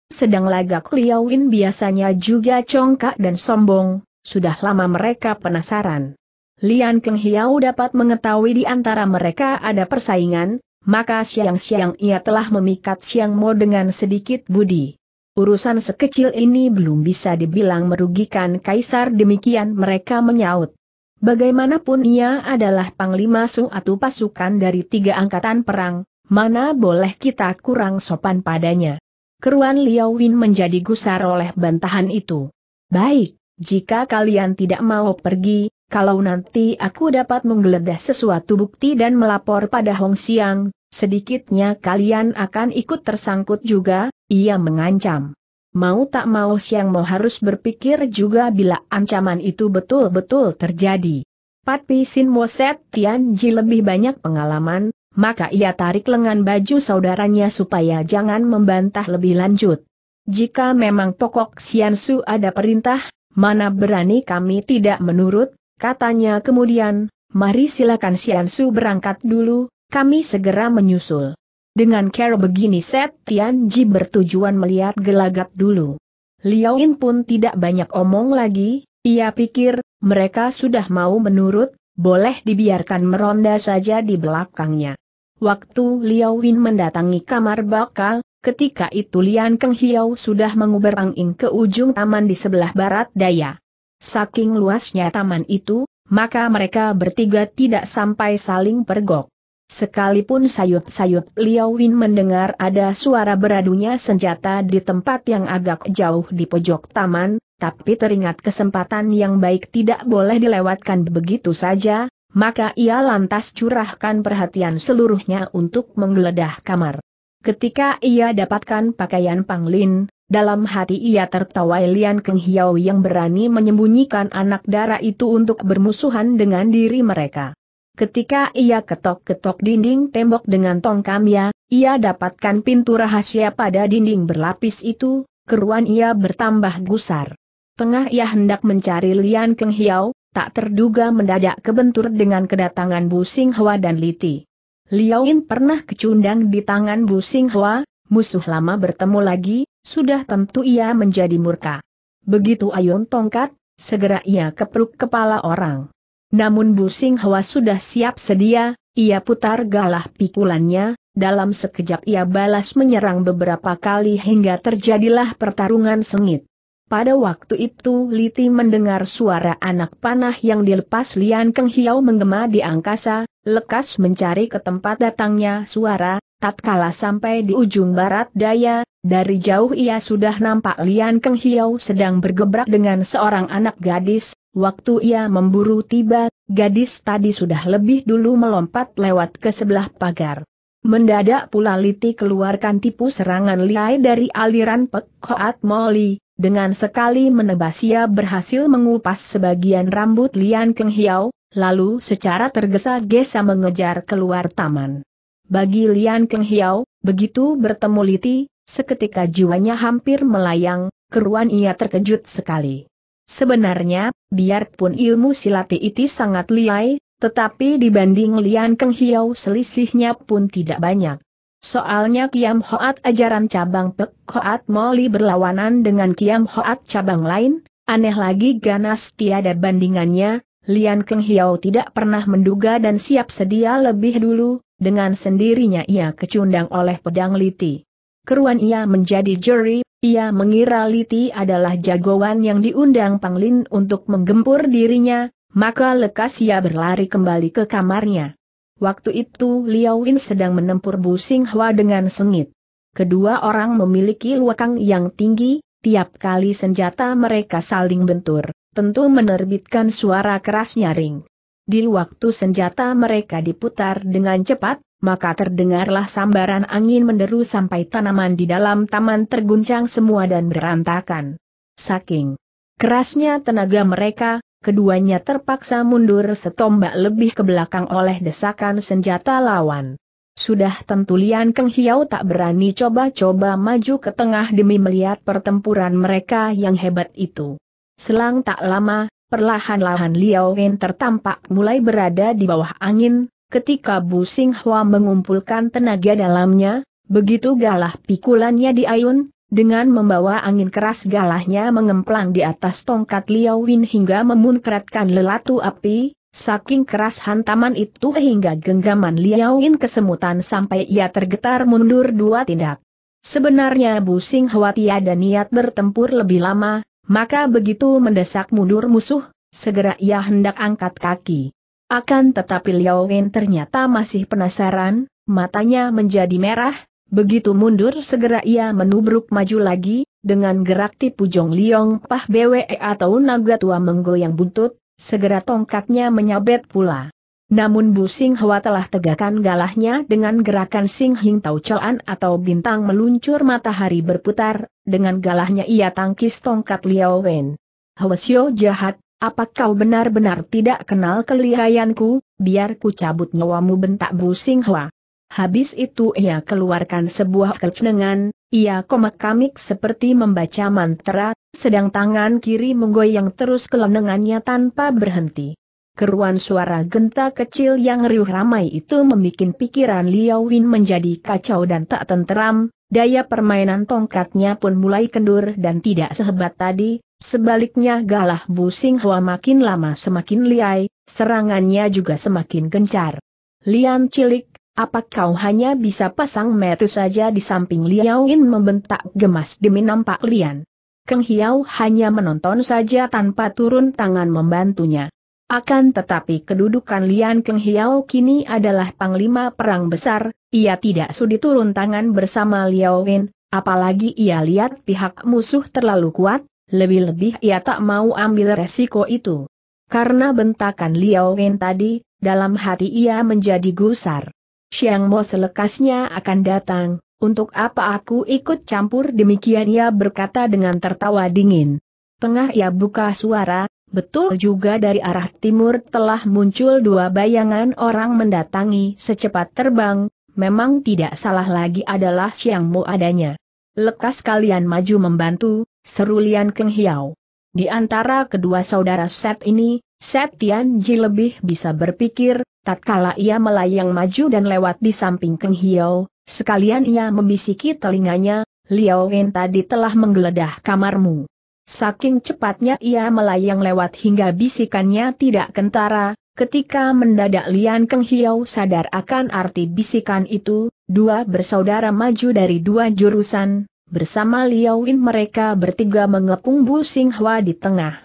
sedang lagak Liao Win biasanya juga congkak dan sombong, sudah lama mereka penasaran. Lian Keng Hiao dapat mengetahui di antara mereka ada persaingan, maka siang-siang ia telah memikat Xiang Mo dengan sedikit budi. Urusan sekecil ini belum bisa dibilang merugikan kaisar demikian mereka menyaut. Bagaimanapun ia adalah Panglima Suatu pasukan dari tiga angkatan perang, mana boleh kita kurang sopan padanya. Keruan Liao Win menjadi gusar oleh bantahan itu. Baik, jika kalian tidak mau pergi, kalau nanti aku dapat menggeledah sesuatu bukti dan melapor pada Hong Xiang, sedikitnya kalian akan ikut tersangkut juga, ia mengancam. Mau tak mau Siang Mo harus berpikir juga bila ancaman itu betul-betul terjadi. Patpi Sin Mo Set Ji lebih banyak pengalaman, maka ia tarik lengan baju saudaranya supaya jangan membantah lebih lanjut. Jika memang pokok Su ada perintah, mana berani kami tidak menurut, katanya kemudian, mari silakan Su berangkat dulu, kami segera menyusul. Dengan cara begini Set Tianji bertujuan melihat gelagat dulu. Liao Yin pun tidak banyak omong lagi, ia pikir, mereka sudah mau menurut, boleh dibiarkan meronda saja di belakangnya. Waktu Liao Yin mendatangi kamar bakal, ketika itu Lian Keng Hiao sudah menguber angin ke ujung taman di sebelah barat daya. Saking luasnya taman itu, maka mereka bertiga tidak sampai saling pergok. Sekalipun sayup-sayup Liao Win mendengar ada suara beradunya senjata di tempat yang agak jauh di pojok taman, tapi teringat kesempatan yang baik tidak boleh dilewatkan begitu saja, maka ia lantas curahkan perhatian seluruhnya untuk menggeledah kamar. Ketika ia dapatkan pakaian Panglin, dalam hati ia tertawa Lian Keng Hiao yang berani menyembunyikan anak darah itu untuk bermusuhan dengan diri mereka. Ketika ia ketok-ketok dinding tembok dengan tongkamnya, ia dapatkan pintu rahasia pada dinding berlapis itu, keruan ia bertambah gusar. Tengah ia hendak mencari Lian Keng Hiao, tak terduga mendadak kebentur dengan kedatangan Bu Sing Hwa dan Liti. Liao Yin pernah kecundang di tangan Bu Sing Hwa, musuh lama bertemu lagi, sudah tentu ia menjadi murka. Begitu ayun tongkat, segera ia kepruk kepala orang. Namun Busing Hwa sudah siap sedia, ia putar galah pikulannya, dalam sekejap ia balas menyerang beberapa kali hingga terjadilah pertarungan sengit. Pada waktu itu Liti mendengar suara anak panah yang dilepas Lian Keng Hiau menggema di angkasa, lekas mencari ke tempat datangnya suara, tatkala sampai di ujung barat daya, dari jauh ia sudah nampak Lian Keng Hiau sedang bergebrak dengan seorang anak gadis, Waktu ia memburu tiba, gadis tadi sudah lebih dulu melompat lewat ke sebelah pagar. Mendadak pula Liti keluarkan tipu serangan liai dari aliran Pek Molly, Moli, dengan sekali menebas ia berhasil mengupas sebagian rambut Lian Keng Hiau, lalu secara tergesa-gesa mengejar keluar taman. Bagi Lian Keng Hiau, begitu bertemu Liti, seketika jiwanya hampir melayang, keruan ia terkejut sekali. Sebenarnya, biarpun ilmu silat itu sangat liai, tetapi dibanding Lian Keng Hiau selisihnya pun tidak banyak. Soalnya Kiam Hoat ajaran cabang Pek Hoat Moli berlawanan dengan Kiam Hoat cabang lain, aneh lagi ganas tiada bandingannya, Lian Keng Hiau tidak pernah menduga dan siap sedia lebih dulu, dengan sendirinya ia kecundang oleh pedang liti. Keruan ia menjadi juri ia mengira Liti adalah jagoan yang diundang Panglin untuk menggempur dirinya, maka lekas ia berlari kembali ke kamarnya. Waktu itu Liao Win sedang menempur Bu Hua dengan sengit. Kedua orang memiliki luakang yang tinggi, tiap kali senjata mereka saling bentur, tentu menerbitkan suara keras nyaring. Di waktu senjata mereka diputar dengan cepat, maka terdengarlah sambaran angin menderu sampai tanaman di dalam taman terguncang semua dan berantakan. Saking kerasnya tenaga mereka, keduanya terpaksa mundur setombak lebih ke belakang oleh desakan senjata lawan. Sudah tentu Lian Keng Hiau tak berani coba-coba maju ke tengah demi melihat pertempuran mereka yang hebat itu. Selang tak lama, perlahan-lahan Liao Wen tertampak mulai berada di bawah angin, ketika Bu Sing Hua mengumpulkan tenaga dalamnya, begitu galah pikulannya diayun, dengan membawa angin keras galahnya mengemplang di atas tongkat Liao Win hingga memunkratkan lelatu api, saking keras hantaman itu hingga genggaman Liao Win kesemutan sampai ia tergetar mundur dua tindak. Sebenarnya Bu Sing Hua tiada niat bertempur lebih lama, maka begitu mendesak mundur musuh, segera ia hendak angkat kaki. Akan tetapi Liao Wen ternyata masih penasaran, matanya menjadi merah, begitu mundur segera ia menubruk maju lagi, dengan gerak tipu Jong Liong Pah Bwe atau naga tua menggoyang buntut, segera tongkatnya menyabet pula. Namun Bu Sing Hwa telah tegakkan galahnya dengan gerakan Sing Hing Tau Choan atau bintang meluncur matahari berputar, dengan galahnya ia tangkis tongkat Liao Wen. Hwasyo jahat, apa kau benar-benar tidak kenal kelihayanku, biar ku cabut nyawamu bentak Bu Singhua. Habis itu ia keluarkan sebuah kecenengan, ia komak kamik seperti membaca mantra, sedang tangan kiri menggoyang terus kelenengannya tanpa berhenti. Keruan suara genta kecil yang riuh ramai itu membuat pikiran Liao Win menjadi kacau dan tak tenteram, daya permainan tongkatnya pun mulai kendur dan tidak sehebat tadi, Sebaliknya galah Bu Singhua makin lama semakin liai, serangannya juga semakin gencar. Lian cilik, apa kau hanya bisa pasang metu saja di samping Liao Yin membentak gemas demi nampak Lian. Keng Hiao hanya menonton saja tanpa turun tangan membantunya. Akan tetapi kedudukan Lian Keng Hiao kini adalah panglima perang besar, ia tidak sudi turun tangan bersama Liao Yin, apalagi ia lihat pihak musuh terlalu kuat, lebih-lebih ia tak mau ambil resiko itu. Karena bentakan Liao Wen tadi, dalam hati ia menjadi gusar. Siang Mo selekasnya akan datang, untuk apa aku ikut campur demikian ia berkata dengan tertawa dingin. Tengah ia buka suara, betul juga dari arah timur telah muncul dua bayangan orang mendatangi secepat terbang, memang tidak salah lagi adalah Siang Mo adanya. Lekas kalian maju membantu, seru Lian Keng Hiao. Di antara kedua saudara Set ini, Set Ji lebih bisa berpikir, tatkala ia melayang maju dan lewat di samping Keng Hiao, sekalian ia membisiki telinganya, Liao En tadi telah menggeledah kamarmu. Saking cepatnya ia melayang lewat hingga bisikannya tidak kentara, ketika mendadak Lian Keng Hiao sadar akan arti bisikan itu, dua bersaudara maju dari dua jurusan, bersama Liao Win mereka bertiga mengepung Bu Singhua di tengah.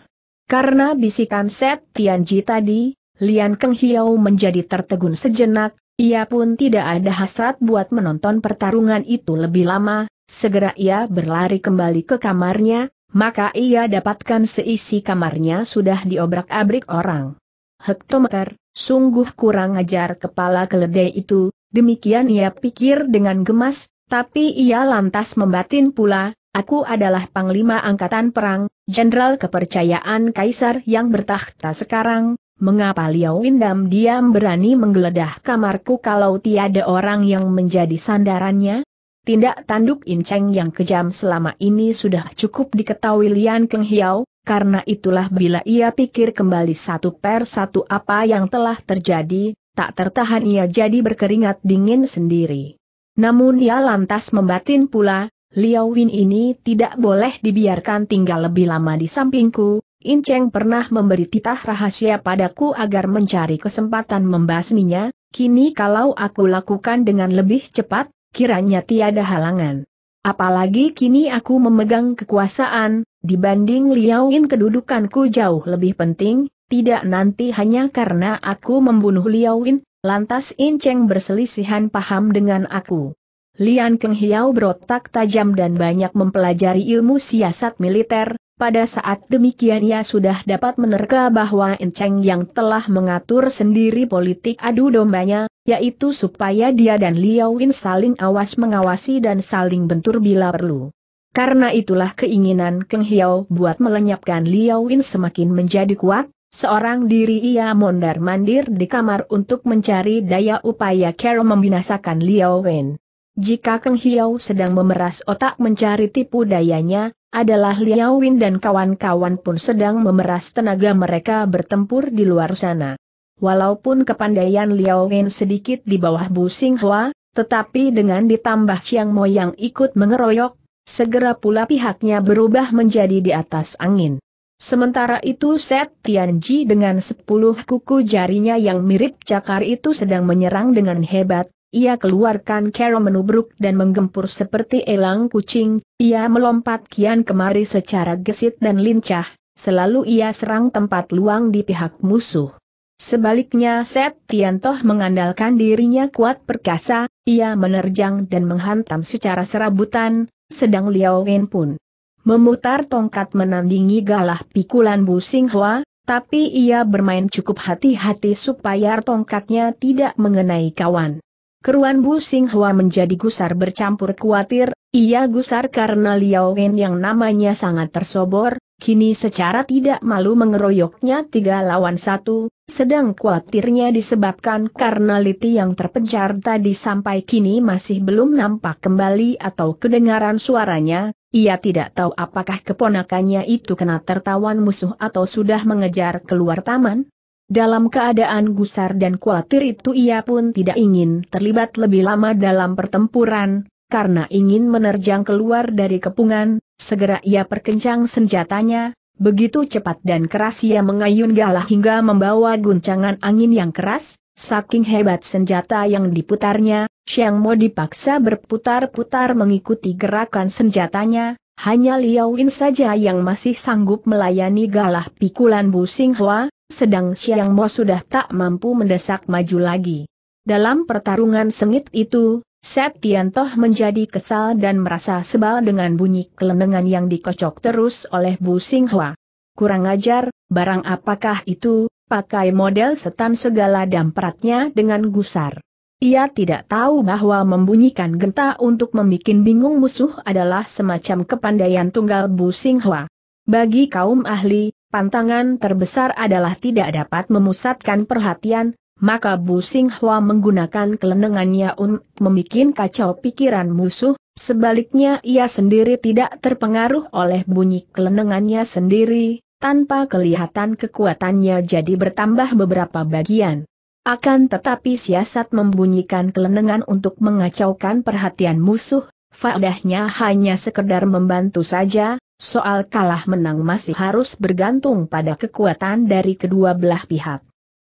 Karena bisikan Set Tianji tadi, Lian Keng Hiao menjadi tertegun sejenak, ia pun tidak ada hasrat buat menonton pertarungan itu lebih lama, segera ia berlari kembali ke kamarnya, maka ia dapatkan seisi kamarnya sudah diobrak-abrik orang. Hektometer, sungguh kurang ajar kepala keledai itu, demikian ia pikir dengan gemas, tapi ia lantas membatin pula, aku adalah Panglima Angkatan Perang, Jenderal Kepercayaan Kaisar yang bertahta sekarang, mengapa Liao Windam diam berani menggeledah kamarku kalau tiada orang yang menjadi sandarannya? Tindak tanduk Inceng yang kejam selama ini sudah cukup diketahui Lian Keng Hiao, karena itulah bila ia pikir kembali satu per satu apa yang telah terjadi, tak tertahan ia jadi berkeringat dingin sendiri. Namun ia lantas membatin pula, Liao Win ini tidak boleh dibiarkan tinggal lebih lama di sampingku, Inceng pernah memberi titah rahasia padaku agar mencari kesempatan membasminya, kini kalau aku lakukan dengan lebih cepat, kiranya tiada halangan. Apalagi kini aku memegang kekuasaan, dibanding Liao Win kedudukanku jauh lebih penting, tidak nanti hanya karena aku membunuh Liao Win, Lantas Inceng berselisihan paham dengan aku. Lian Keng Hiao berotak tajam dan banyak mempelajari ilmu siasat militer, pada saat demikian ia sudah dapat menerka bahwa Enceng yang telah mengatur sendiri politik adu dombanya, yaitu supaya dia dan Liao Win saling awas-mengawasi dan saling bentur bila perlu. Karena itulah keinginan Keng Hiao buat melenyapkan Liao Win semakin menjadi kuat, Seorang diri ia mondar-mandir di kamar untuk mencari daya upaya Carol membinasakan Liao Wen. Jika Kang Hiao sedang memeras otak mencari tipu dayanya, adalah Liao Wen dan kawan-kawan pun sedang memeras tenaga mereka bertempur di luar sana. Walaupun kepandaian Liao Wen sedikit di bawah Bu Hua, tetapi dengan ditambah Chiang Mo yang ikut mengeroyok, segera pula pihaknya berubah menjadi di atas angin. Sementara itu Set Tianji dengan sepuluh kuku jarinya yang mirip cakar itu sedang menyerang dengan hebat, ia keluarkan cara menubruk dan menggempur seperti elang kucing, ia melompat kian kemari secara gesit dan lincah, selalu ia serang tempat luang di pihak musuh. Sebaliknya Set Tiantoh mengandalkan dirinya kuat perkasa, ia menerjang dan menghantam secara serabutan, sedang Liao Wen pun memutar tongkat menandingi galah pikulan Bu Singhua, tapi ia bermain cukup hati-hati supaya tongkatnya tidak mengenai kawan. Keruan Bu Singhua menjadi gusar bercampur khawatir, ia gusar karena Liao Wen yang namanya sangat tersobor, kini secara tidak malu mengeroyoknya tiga lawan satu, sedang kuatirnya disebabkan karena liti yang terpencar tadi sampai kini masih belum nampak kembali atau kedengaran suaranya, ia tidak tahu apakah keponakannya itu kena tertawan musuh atau sudah mengejar keluar taman. Dalam keadaan gusar dan khawatir itu ia pun tidak ingin terlibat lebih lama dalam pertempuran, karena ingin menerjang keluar dari kepungan, segera ia perkencang senjatanya, begitu cepat dan keras ia mengayun galah hingga membawa guncangan angin yang keras, Saking hebat senjata yang diputarnya, Xiang Mo dipaksa berputar-putar mengikuti gerakan senjatanya, hanya Liao Win saja yang masih sanggup melayani galah pikulan Bu Hua, sedang Xiang Mo sudah tak mampu mendesak maju lagi. Dalam pertarungan sengit itu, Set Tiantoh menjadi kesal dan merasa sebal dengan bunyi kelenengan yang dikocok terus oleh Bu Hua. Kurang ajar, barang apakah itu, pakai model setan segala dampratnya dengan gusar. Ia tidak tahu bahwa membunyikan genta untuk membuat bingung musuh adalah semacam kepandaian tunggal Bu Singhua. Bagi kaum ahli, pantangan terbesar adalah tidak dapat memusatkan perhatian, maka Bu Singhua menggunakan kelenengannya untuk membuat kacau pikiran musuh, sebaliknya ia sendiri tidak terpengaruh oleh bunyi kelenengannya sendiri, tanpa kelihatan kekuatannya jadi bertambah beberapa bagian. Akan tetapi siasat membunyikan kelenengan untuk mengacaukan perhatian musuh, faedahnya hanya sekedar membantu saja, soal kalah menang masih harus bergantung pada kekuatan dari kedua belah pihak.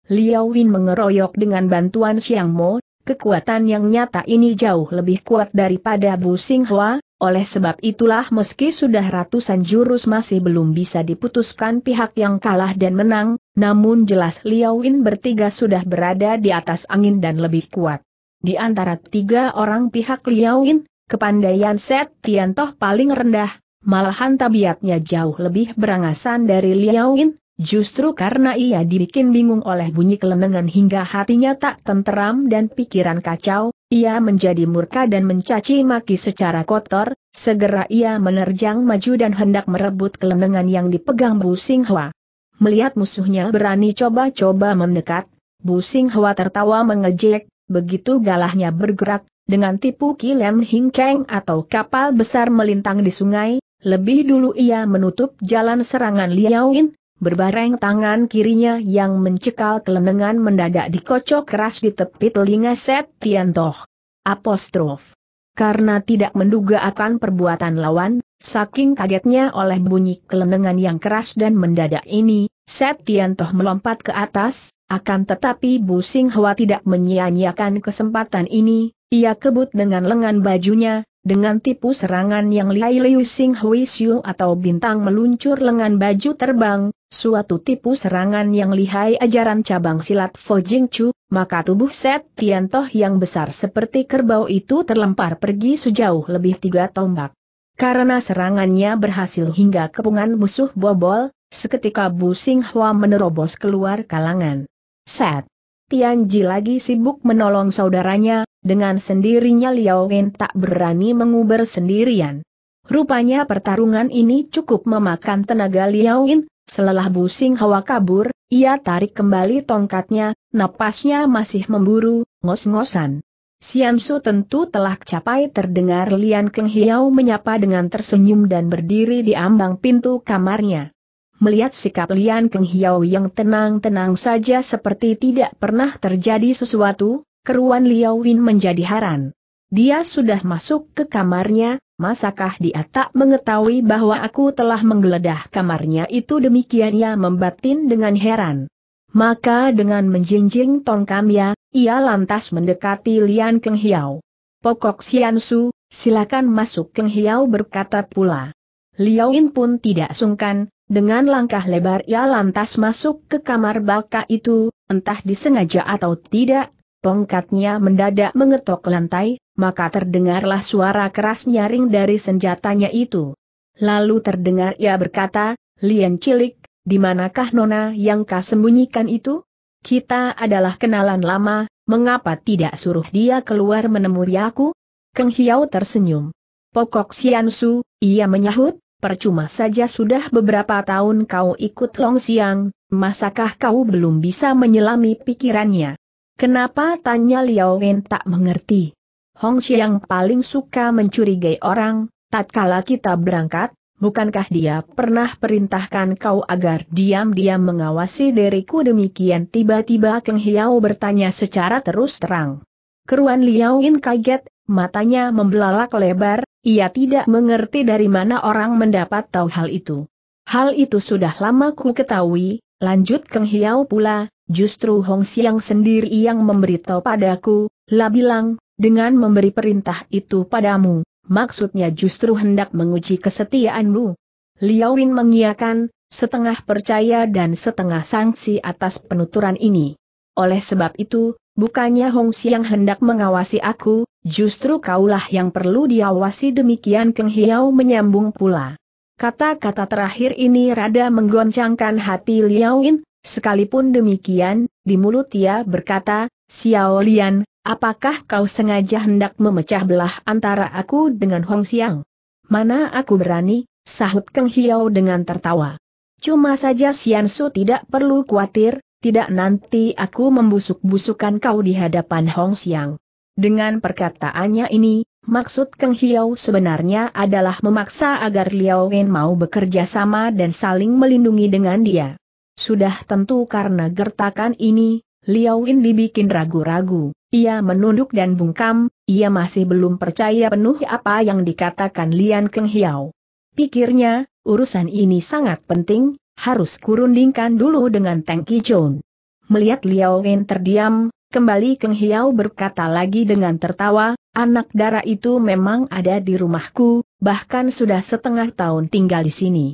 Liao Win mengeroyok dengan bantuan Xiang Mo, kekuatan yang nyata ini jauh lebih kuat daripada Bu Singhua. Oleh sebab itulah meski sudah ratusan jurus masih belum bisa diputuskan pihak yang kalah dan menang, namun jelas Liao bertiga sudah berada di atas angin dan lebih kuat. Di antara tiga orang pihak Liao Win, kepandaian Set Tiantoh paling rendah, malahan tabiatnya jauh lebih berangasan dari Liao Justru karena ia dibikin bingung oleh bunyi kelenengan hingga hatinya tak tenteram dan pikiran kacau, ia menjadi murka dan mencaci maki secara kotor, segera ia menerjang maju dan hendak merebut kelenengan yang dipegang Bu Singhua. Melihat musuhnya berani coba-coba mendekat, Bu Singhua tertawa mengejek, begitu galahnya bergerak, dengan tipu kilem hingkeng atau kapal besar melintang di sungai, lebih dulu ia menutup jalan serangan Liaoin, Berbareng tangan kirinya yang mencekal kelenengan mendadak dikocok keras di tepi telinga Set Tiantoh. Apostrof. Karena tidak menduga akan perbuatan lawan, saking kagetnya oleh bunyi kelenengan yang keras dan mendadak ini, Set Tiantoh melompat ke atas, akan tetapi Bu Singhwa tidak menyia-nyiakan kesempatan ini, ia kebut dengan lengan bajunya, dengan tipu serangan yang Lai Liu Sing Hui Xiu atau bintang meluncur lengan baju terbang, suatu tipu serangan yang lihai ajaran cabang silat Fo Jing Chu, maka tubuh Set Tian Toh yang besar seperti kerbau itu terlempar pergi sejauh lebih tiga tombak. Karena serangannya berhasil hingga kepungan musuh bobol, seketika Bu Sing Hua menerobos keluar kalangan. Set Tianji lagi sibuk menolong saudaranya, dengan sendirinya Liao Wen tak berani menguber sendirian. Rupanya pertarungan ini cukup memakan tenaga Liao Wen, Selelah busing hawa kabur, ia tarik kembali tongkatnya, napasnya masih memburu, ngos-ngosan. Siansu tentu telah capai terdengar Lian Keng Hiao menyapa dengan tersenyum dan berdiri di ambang pintu kamarnya. Melihat sikap Lian Keng Hiao yang tenang-tenang saja seperti tidak pernah terjadi sesuatu, keruan Liao Win menjadi heran. Dia sudah masuk ke kamarnya, masakah dia tak mengetahui bahwa aku telah menggeledah kamarnya itu demikian ia membatin dengan heran. Maka dengan menjinjing tongkamnya, ia lantas mendekati Lian Keng Hiao. Pokok Siansu, silakan masuk Keng Hiao berkata pula. Liao pun tidak sungkan, dengan langkah lebar ia lantas masuk ke kamar baka itu, entah disengaja atau tidak, Tongkatnya mendadak mengetok lantai, maka terdengarlah suara keras nyaring dari senjatanya itu. Lalu terdengar ia berkata, Lian Cilik, di manakah nona yang kau sembunyikan itu? Kita adalah kenalan lama, mengapa tidak suruh dia keluar menemui aku? Keng Hiao tersenyum. Pokok Siansu, ia menyahut, percuma saja sudah beberapa tahun kau ikut Long Siang, masakah kau belum bisa menyelami pikirannya? Kenapa tanya Liao Wen tak mengerti? Hong Xiang paling suka mencurigai orang, tatkala kita berangkat, bukankah dia pernah perintahkan kau agar diam-diam mengawasi diriku demikian tiba-tiba Keng Hiao bertanya secara terus terang. Keruan Liao Wen kaget, matanya membelalak lebar, ia tidak mengerti dari mana orang mendapat tahu hal itu. Hal itu sudah lama ku ketahui, lanjut Keng Hiao pula, justru Hong Xiang sendiri yang memberitahu padaku, La bilang, dengan memberi perintah itu padamu, maksudnya justru hendak menguji kesetiaanmu. Liao Win mengiakan, setengah percaya dan setengah sanksi atas penuturan ini. Oleh sebab itu, bukannya Hong Xiang hendak mengawasi aku, justru kaulah yang perlu diawasi demikian Keng Hiao menyambung pula. Kata-kata terakhir ini rada menggoncangkan hati Liao Win, Sekalipun demikian, di mulut ia berkata, Xiao Lian, apakah kau sengaja hendak memecah belah antara aku dengan Hong Xiang? Mana aku berani, sahut Keng Hiao dengan tertawa. Cuma saja Xian Su tidak perlu khawatir, tidak nanti aku membusuk-busukan kau di hadapan Hong Xiang. Dengan perkataannya ini, maksud Keng Hiao sebenarnya adalah memaksa agar Liao Wen mau bekerja sama dan saling melindungi dengan dia. Sudah tentu karena gertakan ini, Liao Win dibikin ragu-ragu. Ia menunduk dan bungkam, ia masih belum percaya penuh apa yang dikatakan Lian Keng Hiao. Pikirnya, urusan ini sangat penting, harus kurundingkan dulu dengan Teng Chun. Melihat Liao Wen terdiam, kembali Keng Hiao berkata lagi dengan tertawa, anak darah itu memang ada di rumahku, bahkan sudah setengah tahun tinggal di sini.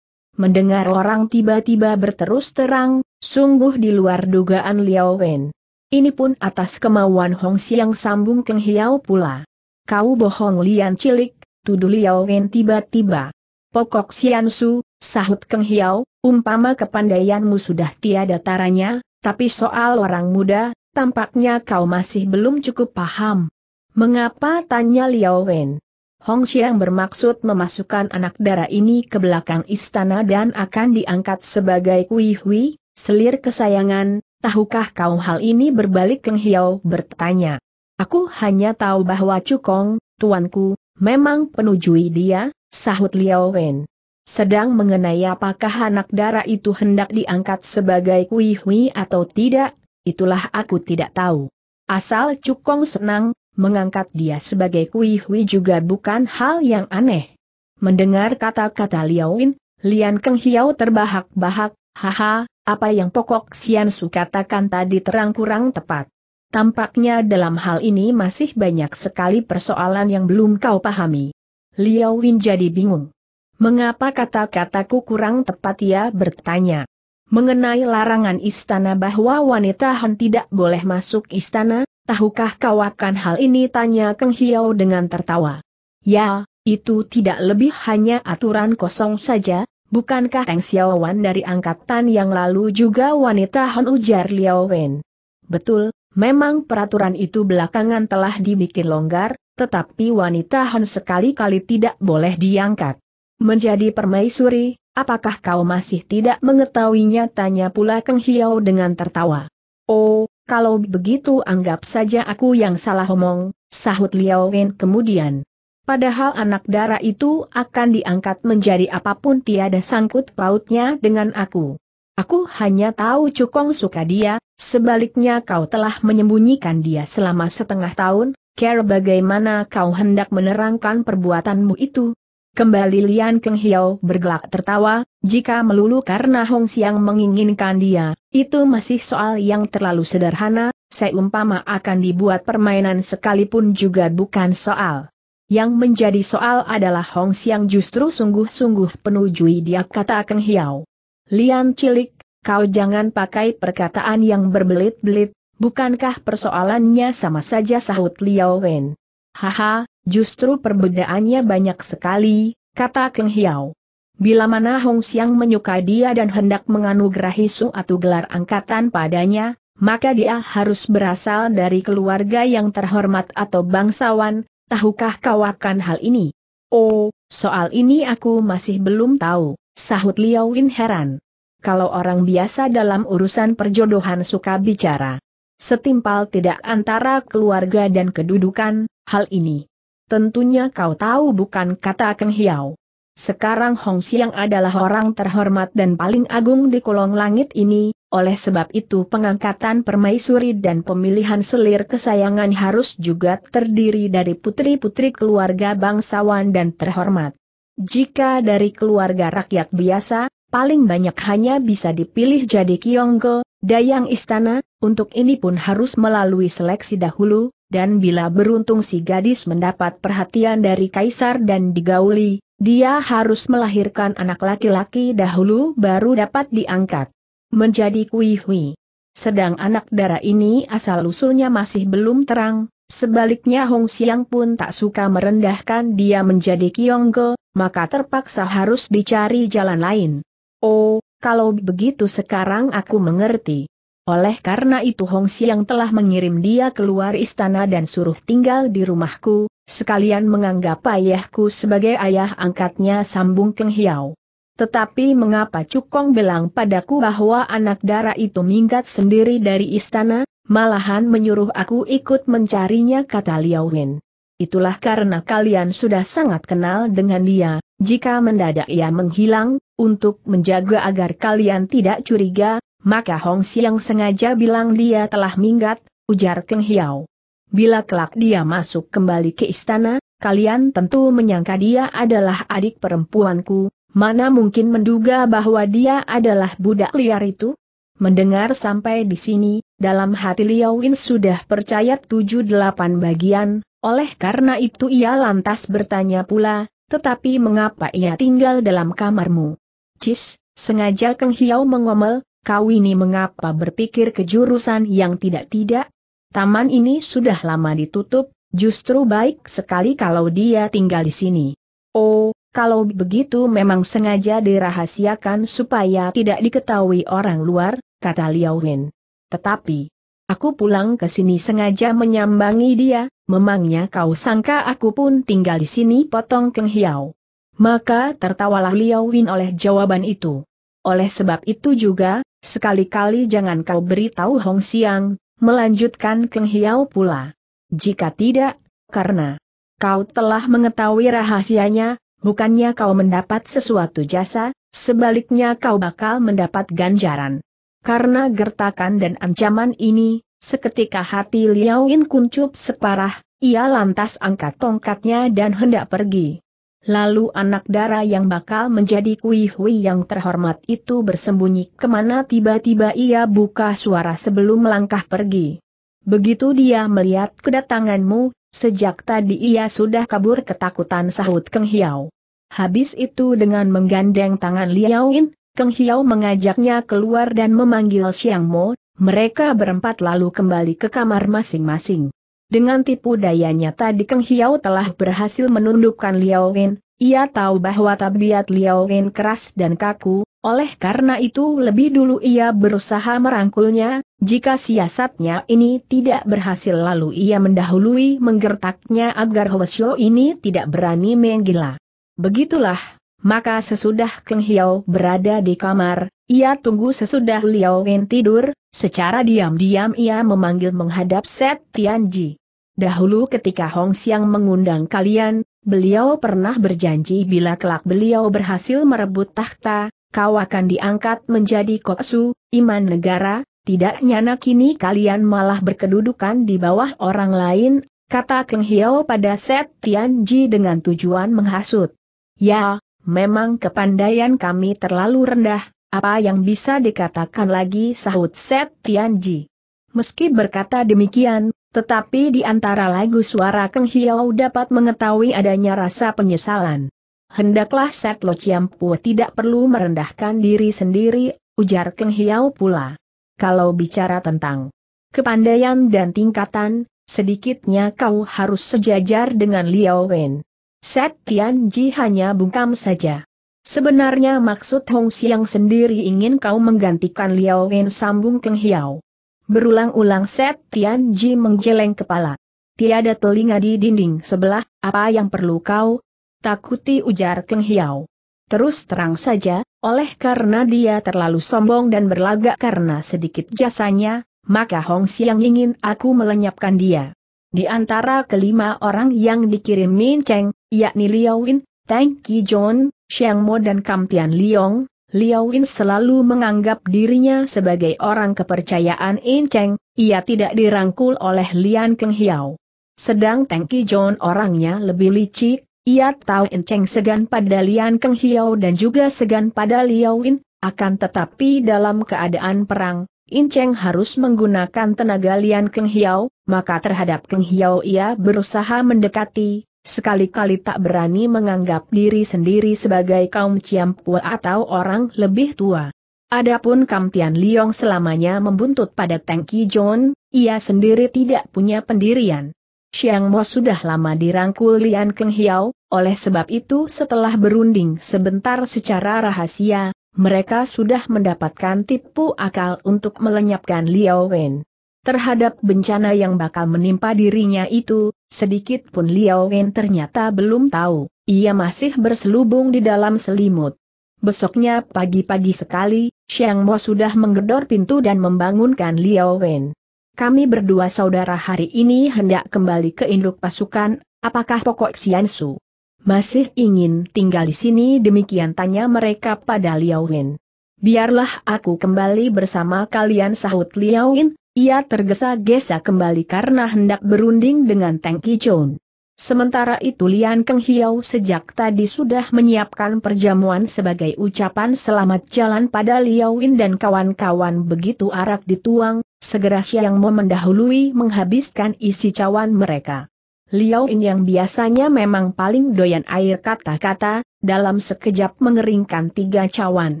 Mendengar orang tiba-tiba berterus terang, sungguh di luar dugaan Liao Wen. Ini pun atas kemauan Hong Xiang sambung Keng Hiao pula. Kau bohong Lian Cilik, tuduh Liao Wen tiba-tiba. Pokok Xian Su, sahut Keng Hiao, umpama kepandaianmu sudah tiada taranya, tapi soal orang muda, tampaknya kau masih belum cukup paham. Mengapa tanya Liao Wen? Hong Xiang bermaksud memasukkan anak darah ini ke belakang istana dan akan diangkat sebagai Kui Hui, selir kesayangan, tahukah kau hal ini berbalik Keng Hiao bertanya. Aku hanya tahu bahwa Cukong, tuanku, memang penujui dia, sahut Liao Wen. Sedang mengenai apakah anak darah itu hendak diangkat sebagai Kui Hui atau tidak, itulah aku tidak tahu. Asal Cukong senang, mengangkat dia sebagai Kui Hui juga bukan hal yang aneh. Mendengar kata-kata Win, Lian Keng Hiao terbahak-bahak, haha, apa yang pokok Sian Su katakan tadi terang kurang tepat. Tampaknya dalam hal ini masih banyak sekali persoalan yang belum kau pahami. Liao Win jadi bingung. Mengapa kata-kataku kurang tepat ia bertanya. Mengenai larangan istana bahwa wanita Han tidak boleh masuk istana, tahukah kau akan hal ini tanya Kang Hiao dengan tertawa. Ya, itu tidak lebih hanya aturan kosong saja, bukankah Teng Xiaowan dari angkatan yang lalu juga wanita Han ujar Liao Wen. Betul, memang peraturan itu belakangan telah dibikin longgar, tetapi wanita Han sekali-kali tidak boleh diangkat. Menjadi permaisuri, apakah kau masih tidak mengetahuinya? Tanya pula Kang Hiao dengan tertawa. Oh, kalau begitu anggap saja aku yang salah omong, sahut Liao Wen kemudian. Padahal anak darah itu akan diangkat menjadi apapun tiada sangkut pautnya dengan aku. Aku hanya tahu Cukong suka dia, sebaliknya kau telah menyembunyikan dia selama setengah tahun, care bagaimana kau hendak menerangkan perbuatanmu itu, Kembali Lian Keng Hiao bergelak tertawa, jika melulu karena Hong Xiang menginginkan dia, itu masih soal yang terlalu sederhana, seumpama akan dibuat permainan sekalipun juga bukan soal. Yang menjadi soal adalah Hong Xiang justru sungguh-sungguh penujui dia kata Keng Hiao. Lian Cilik, kau jangan pakai perkataan yang berbelit-belit, bukankah persoalannya sama saja sahut Liao Wen. Haha, Justru perbedaannya banyak sekali, kata Keng Hiao. Bila mana Hong Xiang menyukai dia dan hendak menganugerahi atau gelar angkatan padanya, maka dia harus berasal dari keluarga yang terhormat atau bangsawan, tahukah kau akan hal ini? Oh, soal ini aku masih belum tahu, sahut Liao Win heran. Kalau orang biasa dalam urusan perjodohan suka bicara setimpal tidak antara keluarga dan kedudukan, hal ini Tentunya kau tahu bukan kata Keng Hiao. Sekarang Hong Xiang adalah orang terhormat dan paling agung di kolong langit ini, oleh sebab itu pengangkatan permaisuri dan pemilihan selir kesayangan harus juga terdiri dari putri-putri keluarga bangsawan dan terhormat. Jika dari keluarga rakyat biasa, paling banyak hanya bisa dipilih jadi Kiongko, dayang istana, untuk ini pun harus melalui seleksi dahulu, dan bila beruntung si gadis mendapat perhatian dari kaisar dan digauli, dia harus melahirkan anak laki-laki dahulu baru dapat diangkat menjadi Kui Hui. Sedang anak darah ini asal-usulnya masih belum terang, sebaliknya Hong Xiang pun tak suka merendahkan dia menjadi Kyonggo, maka terpaksa harus dicari jalan lain. Oh, kalau begitu sekarang aku mengerti. Oleh karena itu Hong Siang telah mengirim dia keluar istana dan suruh tinggal di rumahku, sekalian menganggap ayahku sebagai ayah angkatnya sambung Keng Hiao. Tetapi mengapa Cukong bilang padaku bahwa anak dara itu minggat sendiri dari istana, malahan menyuruh aku ikut mencarinya kata Liao Wen. Itulah karena kalian sudah sangat kenal dengan dia, jika mendadak ia menghilang, untuk menjaga agar kalian tidak curiga, maka Hong Xiang sengaja bilang dia telah minggat, ujar Keng Hiao. Bila kelak dia masuk kembali ke istana, kalian tentu menyangka dia adalah adik perempuanku, mana mungkin menduga bahwa dia adalah budak liar itu? Mendengar sampai di sini, dalam hati Liao Win sudah percaya tujuh delapan bagian, oleh karena itu ia lantas bertanya pula, tetapi mengapa ia tinggal dalam kamarmu? Cis, sengaja Keng Hiao mengomel, kau ini mengapa berpikir kejurusan yang tidak-tidak? Taman ini sudah lama ditutup, justru baik sekali kalau dia tinggal di sini. Oh, kalau begitu memang sengaja dirahasiakan supaya tidak diketahui orang luar, kata Liao Lin. Tetapi, aku pulang ke sini sengaja menyambangi dia, memangnya kau sangka aku pun tinggal di sini potong Keng Hiao. Maka tertawalah Liao Lin oleh jawaban itu. Oleh sebab itu juga, Sekali-kali jangan kau beritahu Hong Siang, melanjutkan Keng hiau pula. Jika tidak, karena kau telah mengetahui rahasianya, bukannya kau mendapat sesuatu jasa, sebaliknya kau bakal mendapat ganjaran. Karena gertakan dan ancaman ini, seketika hati Liao In kuncup separah, ia lantas angkat tongkatnya dan hendak pergi. Lalu anak dara yang bakal menjadi Kui Hui yang terhormat itu bersembunyi kemana tiba-tiba ia buka suara sebelum melangkah pergi. Begitu dia melihat kedatanganmu, sejak tadi ia sudah kabur ketakutan sahut Keng Hiao. Habis itu dengan menggandeng tangan Liao In, Keng Hiao mengajaknya keluar dan memanggil Xiang Mo, mereka berempat lalu kembali ke kamar masing-masing. Dengan tipu dayanya tadi Kang Hiao telah berhasil menundukkan Liao Wen, ia tahu bahwa tabiat Liao Wen keras dan kaku, oleh karena itu lebih dulu ia berusaha merangkulnya, jika siasatnya ini tidak berhasil lalu ia mendahului menggertaknya agar Hoesyo ini tidak berani menggila. Begitulah, maka sesudah Kang Hiao berada di kamar, ia tunggu sesudah Liao Wen tidur, secara diam-diam ia memanggil menghadap Set Tianji. Dahulu ketika Hong Xiang mengundang kalian, beliau pernah berjanji bila kelak beliau berhasil merebut tahta, kau akan diangkat menjadi koksu, iman negara, tidak nyana kini kalian malah berkedudukan di bawah orang lain, kata Keng Hiao pada Set Tianji dengan tujuan menghasut. Ya, memang kepandaian kami terlalu rendah, apa yang bisa dikatakan lagi sahut Set Tianji. Meski berkata demikian, tetapi di antara lagu suara Keng Hiau dapat mengetahui adanya rasa penyesalan. Hendaklah Set Lo Chiampu tidak perlu merendahkan diri sendiri, ujar Keng Hiau pula. Kalau bicara tentang kepandaian dan tingkatan, sedikitnya kau harus sejajar dengan Liao Wen. Set Tianji hanya bungkam saja. Sebenarnya maksud Hong Xiang sendiri ingin kau menggantikan Liao Wen sambung Keng Hiao. Berulang-ulang Set Tian Ji menggeleng kepala. Tiada telinga di dinding sebelah, apa yang perlu kau? Takuti ujar Keng Hiao. Terus terang saja, oleh karena dia terlalu sombong dan berlagak karena sedikit jasanya, maka Hong Xiang ingin aku melenyapkan dia. Di antara kelima orang yang dikirim Min Cheng, yakni Liao Wen, Tang Ki John, Xiang Mo dan Kam Tian Liong, Liao Win selalu menganggap dirinya sebagai orang kepercayaan In Cheng, ia tidak dirangkul oleh Lian Keng Hiao. Sedang Teng Ki John orangnya lebih licik, ia tahu In Cheng segan pada Lian Keng Hiao dan juga segan pada Liao Win, akan tetapi dalam keadaan perang, In Cheng harus menggunakan tenaga Lian Keng Hiao, maka terhadap Keng Hiao ia berusaha mendekati, sekali-kali tak berani menganggap diri sendiri sebagai kaum Ciampua atau orang lebih tua. Adapun Kam Tian Liong selamanya membuntut pada Teng John, ia sendiri tidak punya pendirian. Xiang Mo sudah lama dirangkul Lian Keng Hiao, oleh sebab itu setelah berunding sebentar secara rahasia, mereka sudah mendapatkan tipu akal untuk melenyapkan Liao Wen. Terhadap bencana yang bakal menimpa dirinya itu, Sedikit pun Liao Wen ternyata belum tahu, ia masih berselubung di dalam selimut. Besoknya pagi-pagi sekali, Xiang Mo sudah menggedor pintu dan membangunkan Liao Wen. Kami berdua saudara hari ini hendak kembali ke induk pasukan, apakah pokok Xiansu? Masih ingin tinggal di sini demikian tanya mereka pada Liao Wen. Biarlah aku kembali bersama kalian sahut Liao Wen, ia tergesa-gesa kembali karena hendak berunding dengan Teng Kichon. Sementara itu Lian Keng Hiau sejak tadi sudah menyiapkan perjamuan sebagai ucapan selamat jalan pada Liao Win dan kawan-kawan begitu arak dituang, segera Siang memendahului mendahului menghabiskan isi cawan mereka. Liao Win yang biasanya memang paling doyan air kata-kata, dalam sekejap mengeringkan tiga cawan.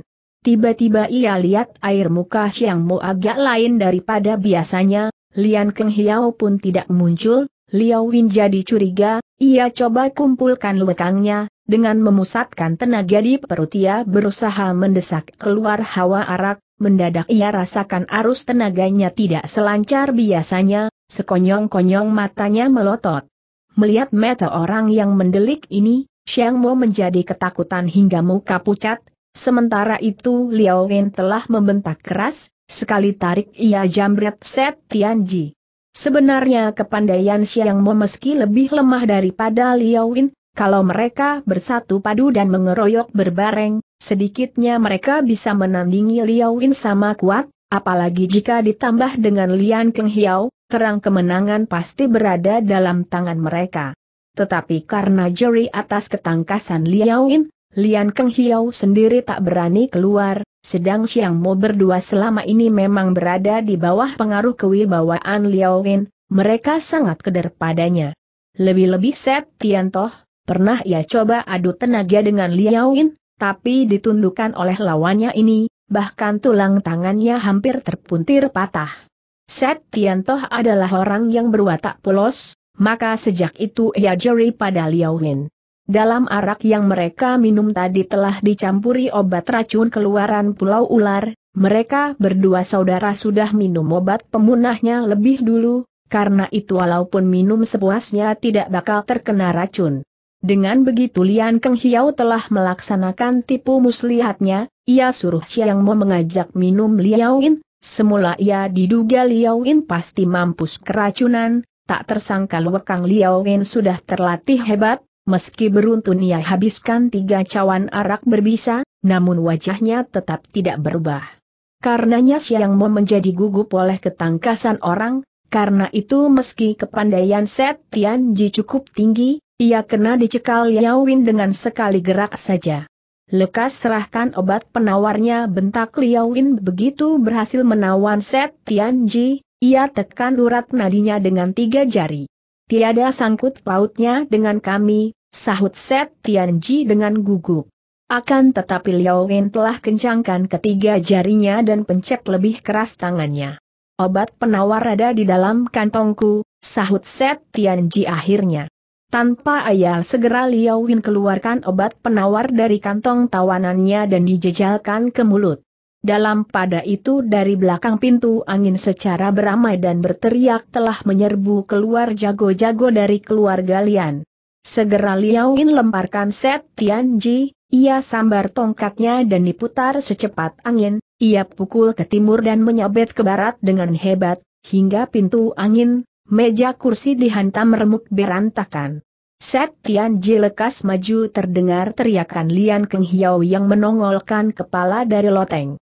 Tiba-tiba ia lihat air muka Xiang Mo agak lain daripada biasanya, Lian Keng Hiao pun tidak muncul, Liao Win jadi curiga, ia coba kumpulkan lekangnya, dengan memusatkan tenaga di perut ia berusaha mendesak keluar hawa arak, mendadak ia rasakan arus tenaganya tidak selancar biasanya, sekonyong-konyong matanya melotot. Melihat mata orang yang mendelik ini, Xiang Mo menjadi ketakutan hingga muka pucat, Sementara itu Liao Wen telah membentak keras, sekali tarik ia jambret Set Tianji. Sebenarnya kepandaian Xiang Mo meski lebih lemah daripada Liao Wen, kalau mereka bersatu padu dan mengeroyok berbareng, sedikitnya mereka bisa menandingi Liao Wen sama kuat, apalagi jika ditambah dengan Lian Keng Hiao, terang kemenangan pasti berada dalam tangan mereka. Tetapi karena juri atas ketangkasan Liao Wen, Lian Keng Hiau sendiri tak berani keluar, sedang Siang Mo berdua selama ini memang berada di bawah pengaruh kewibawaan Liao Wen, mereka sangat keder padanya. Lebih-lebih Set Tiantoh, pernah ia coba adu tenaga dengan Liao Wen, tapi ditundukkan oleh lawannya ini, bahkan tulang tangannya hampir terpuntir patah. Set Tiantoh adalah orang yang berwatak polos, maka sejak itu ia jeri pada Liao Wen. Dalam arak yang mereka minum tadi telah dicampuri obat racun keluaran pulau ular, mereka berdua saudara sudah minum obat pemunahnya lebih dulu, karena itu walaupun minum sepuasnya tidak bakal terkena racun. Dengan begitu Lian Keng Hiau telah melaksanakan tipu muslihatnya, ia suruh Chiang Mo mengajak minum Liao In, semula ia diduga Liao In pasti mampus keracunan, tak tersangka Luekang Liao In sudah terlatih hebat, Meski beruntun ia habiskan tiga cawan arak berbisa, namun wajahnya tetap tidak berubah. Karenanya Siang mau menjadi gugup oleh ketangkasan orang, karena itu meski kepandaian Set Tian Ji cukup tinggi, ia kena dicekal Yao Win dengan sekali gerak saja. Lekas serahkan obat penawarnya bentak Liao Win begitu berhasil menawan Set Tian Ji, ia tekan urat nadinya dengan tiga jari. Tiada sangkut pautnya dengan kami, sahut Set Tianji dengan gugup. Akan tetapi Liao Wen telah kencangkan ketiga jarinya dan pencet lebih keras tangannya. Obat penawar ada di dalam kantongku, sahut Set Tianji akhirnya. Tanpa ayal segera Liao Wen keluarkan obat penawar dari kantong tawanannya dan dijejalkan ke mulut. Dalam pada itu dari belakang pintu angin secara beramai dan berteriak telah menyerbu keluar jago-jago dari keluarga Lian. Segera Liaoin lemparkan set Ji, ia sambar tongkatnya dan diputar secepat angin, ia pukul ke timur dan menyabet ke barat dengan hebat, hingga pintu angin, meja kursi dihantam remuk berantakan. Set Tian Ji lekas maju terdengar teriakan Lian Keng Hiao yang menongolkan kepala dari loteng.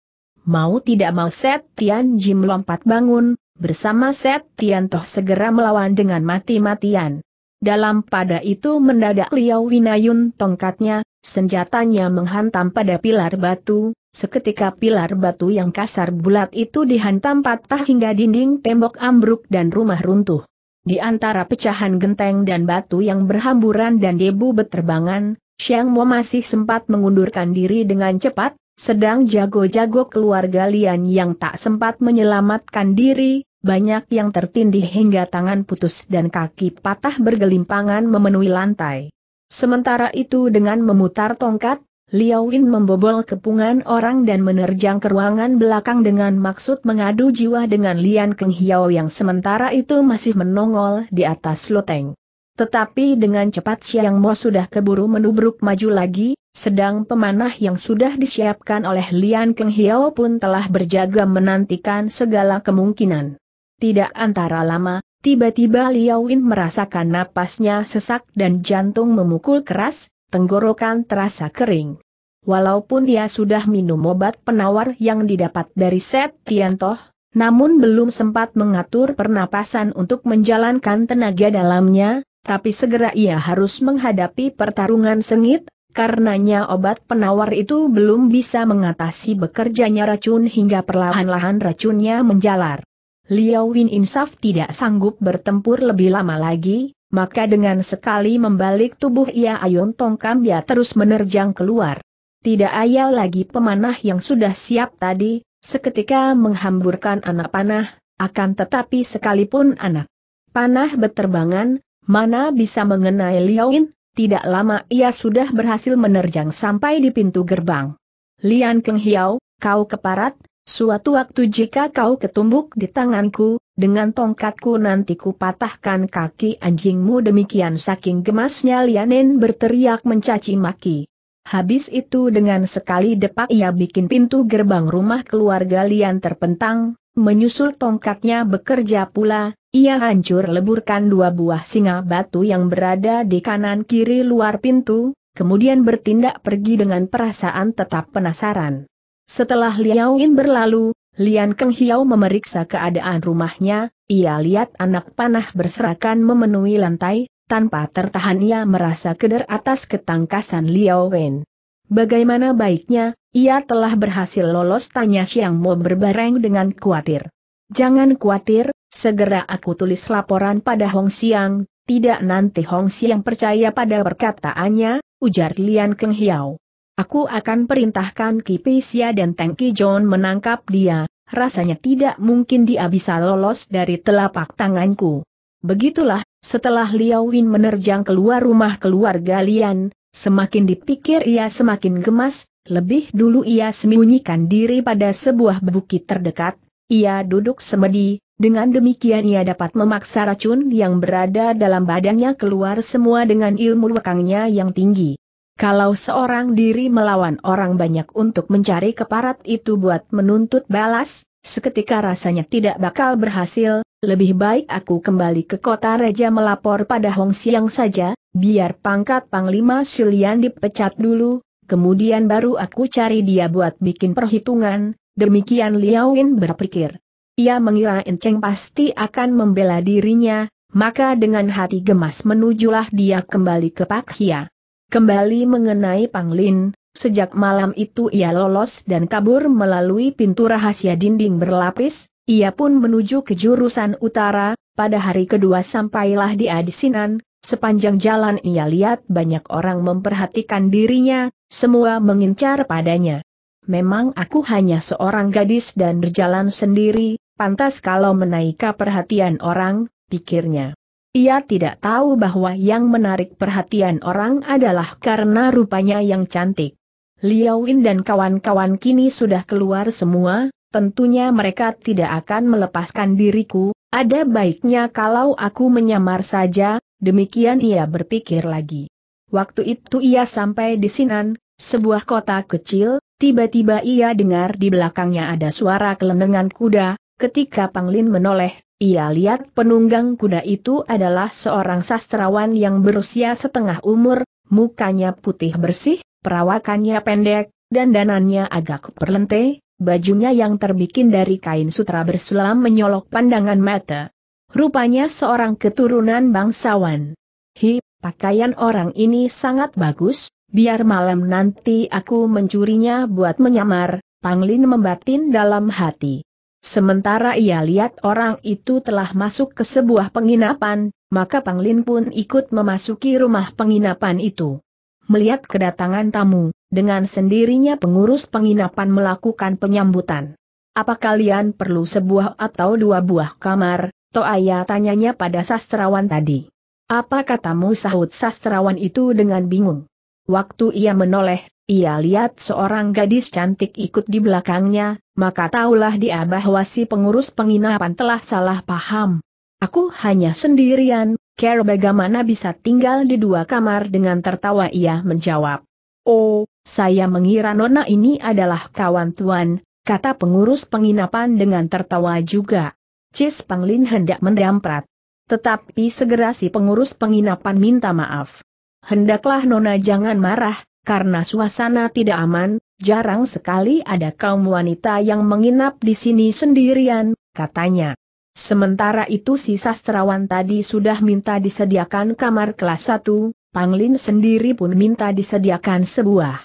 Mau tidak mau Set Tian Jim lompat bangun, bersama Set Tian Toh segera melawan dengan mati-matian. Dalam pada itu mendadak Liao Winayun tongkatnya, senjatanya menghantam pada pilar batu, seketika pilar batu yang kasar bulat itu dihantam patah hingga dinding tembok ambruk dan rumah runtuh. Di antara pecahan genteng dan batu yang berhamburan dan debu beterbangan, Xiang Mo masih sempat mengundurkan diri dengan cepat, sedang jago-jago keluarga Lian yang tak sempat menyelamatkan diri, banyak yang tertindih hingga tangan putus dan kaki patah bergelimpangan memenuhi lantai. Sementara itu dengan memutar tongkat, Liao Win membobol kepungan orang dan menerjang ke ruangan belakang dengan maksud mengadu jiwa dengan Lian Keng Hiao yang sementara itu masih menongol di atas loteng. Tetapi dengan cepat Siang Mo sudah keburu menubruk maju lagi, sedang pemanah yang sudah disiapkan oleh Lian Keng Hiao pun telah berjaga menantikan segala kemungkinan. Tidak antara lama, tiba-tiba Liao Win merasakan napasnya sesak dan jantung memukul keras, tenggorokan terasa kering. Walaupun dia sudah minum obat penawar yang didapat dari Set Tiantoh, namun belum sempat mengatur pernapasan untuk menjalankan tenaga dalamnya, tapi segera ia harus menghadapi pertarungan sengit, Karenanya obat penawar itu belum bisa mengatasi bekerjanya racun hingga perlahan-lahan racunnya menjalar. Liao Win Insaf tidak sanggup bertempur lebih lama lagi, maka dengan sekali membalik tubuh ia ayun tongkam ia terus menerjang keluar. Tidak ayal lagi pemanah yang sudah siap tadi, seketika menghamburkan anak panah, akan tetapi sekalipun anak panah beterbangan, mana bisa mengenai Liao Win, tidak lama ia sudah berhasil menerjang sampai di pintu gerbang. Lian Keng Hiao, kau keparat, suatu waktu jika kau ketumbuk di tanganku, dengan tongkatku nanti ku patahkan kaki anjingmu demikian saking gemasnya Lianen berteriak mencaci maki. Habis itu dengan sekali depak ia bikin pintu gerbang rumah keluarga Lian terpentang, Menyusul tongkatnya bekerja pula, ia hancur leburkan dua buah singa batu yang berada di kanan kiri luar pintu, kemudian bertindak pergi dengan perasaan tetap penasaran. Setelah Liao In berlalu, Lian Keng Hiao memeriksa keadaan rumahnya, ia lihat anak panah berserakan memenuhi lantai, tanpa tertahan ia merasa keder atas ketangkasan Liao Wen. Bagaimana baiknya, ia telah berhasil lolos tanya Siang Mo berbareng dengan khawatir. Jangan khawatir, segera aku tulis laporan pada Hong Siang, tidak nanti Hong Siang percaya pada perkataannya, ujar Lian Keng Hiao. Aku akan perintahkan Kipisia dan Ki John menangkap dia, rasanya tidak mungkin dia bisa lolos dari telapak tanganku. Begitulah, setelah Liao Win menerjang keluar rumah keluarga Lian, Semakin dipikir ia semakin gemas, lebih dulu ia sembunyikan diri pada sebuah bukit terdekat, ia duduk semedi, dengan demikian ia dapat memaksa racun yang berada dalam badannya keluar semua dengan ilmu lekangnya yang tinggi. Kalau seorang diri melawan orang banyak untuk mencari keparat itu buat menuntut balas, Seketika rasanya tidak bakal berhasil, lebih baik aku kembali ke kota Reja melapor pada Hong Siang saja, biar pangkat Panglima Silian dipecat dulu, kemudian baru aku cari dia buat bikin perhitungan, demikian Wen berpikir. Ia mengira Enceng pasti akan membela dirinya, maka dengan hati gemas menujulah dia kembali ke Pak Kia. Kembali mengenai Pang Lin. Sejak malam itu ia lolos dan kabur melalui pintu rahasia dinding berlapis, ia pun menuju ke jurusan utara, pada hari kedua sampailah di Adisinan. sepanjang jalan ia lihat banyak orang memperhatikan dirinya, semua mengincar padanya. Memang aku hanya seorang gadis dan berjalan sendiri, pantas kalau menaika perhatian orang, pikirnya. Ia tidak tahu bahwa yang menarik perhatian orang adalah karena rupanya yang cantik. Liao Win dan kawan-kawan kini sudah keluar semua, tentunya mereka tidak akan melepaskan diriku, ada baiknya kalau aku menyamar saja, demikian ia berpikir lagi. Waktu itu ia sampai di Sinan, sebuah kota kecil, tiba-tiba ia dengar di belakangnya ada suara kelendengan kuda, ketika Panglin menoleh, ia lihat penunggang kuda itu adalah seorang sastrawan yang berusia setengah umur, mukanya putih bersih, perawakannya pendek, dan danannya agak perlente, bajunya yang terbikin dari kain sutra bersulam menyolok pandangan mata. Rupanya seorang keturunan bangsawan. Hi, pakaian orang ini sangat bagus, biar malam nanti aku mencurinya buat menyamar, Panglin membatin dalam hati. Sementara ia lihat orang itu telah masuk ke sebuah penginapan, maka Panglin pun ikut memasuki rumah penginapan itu melihat kedatangan tamu, dengan sendirinya pengurus penginapan melakukan penyambutan. Apa kalian perlu sebuah atau dua buah kamar? Toaya tanyanya pada sastrawan tadi. Apa katamu sahut sastrawan itu dengan bingung. Waktu ia menoleh, ia lihat seorang gadis cantik ikut di belakangnya, maka taulah dia bahwa si pengurus penginapan telah salah paham. Aku hanya sendirian, Care bagaimana bisa tinggal di dua kamar dengan tertawa ia menjawab. Oh, saya mengira nona ini adalah kawan tuan, kata pengurus penginapan dengan tertawa juga. Cis Panglin hendak mendamprat. Tetapi segera si pengurus penginapan minta maaf. Hendaklah nona jangan marah, karena suasana tidak aman, jarang sekali ada kaum wanita yang menginap di sini sendirian, katanya. Sementara itu si sastrawan tadi sudah minta disediakan kamar kelas 1, Panglin sendiri pun minta disediakan sebuah.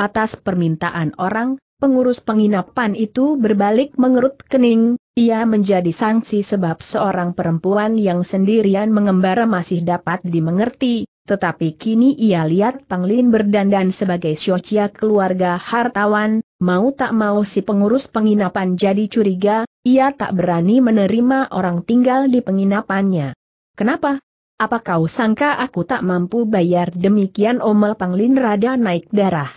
Atas permintaan orang, pengurus penginapan itu berbalik mengerut kening, ia menjadi sanksi sebab seorang perempuan yang sendirian mengembara masih dapat dimengerti, tetapi kini ia lihat Panglin berdandan sebagai syocia keluarga hartawan, Mau tak mau si pengurus penginapan jadi curiga, ia tak berani menerima orang tinggal di penginapannya. Kenapa? Apa kau sangka aku tak mampu bayar demikian omel Panglin rada naik darah.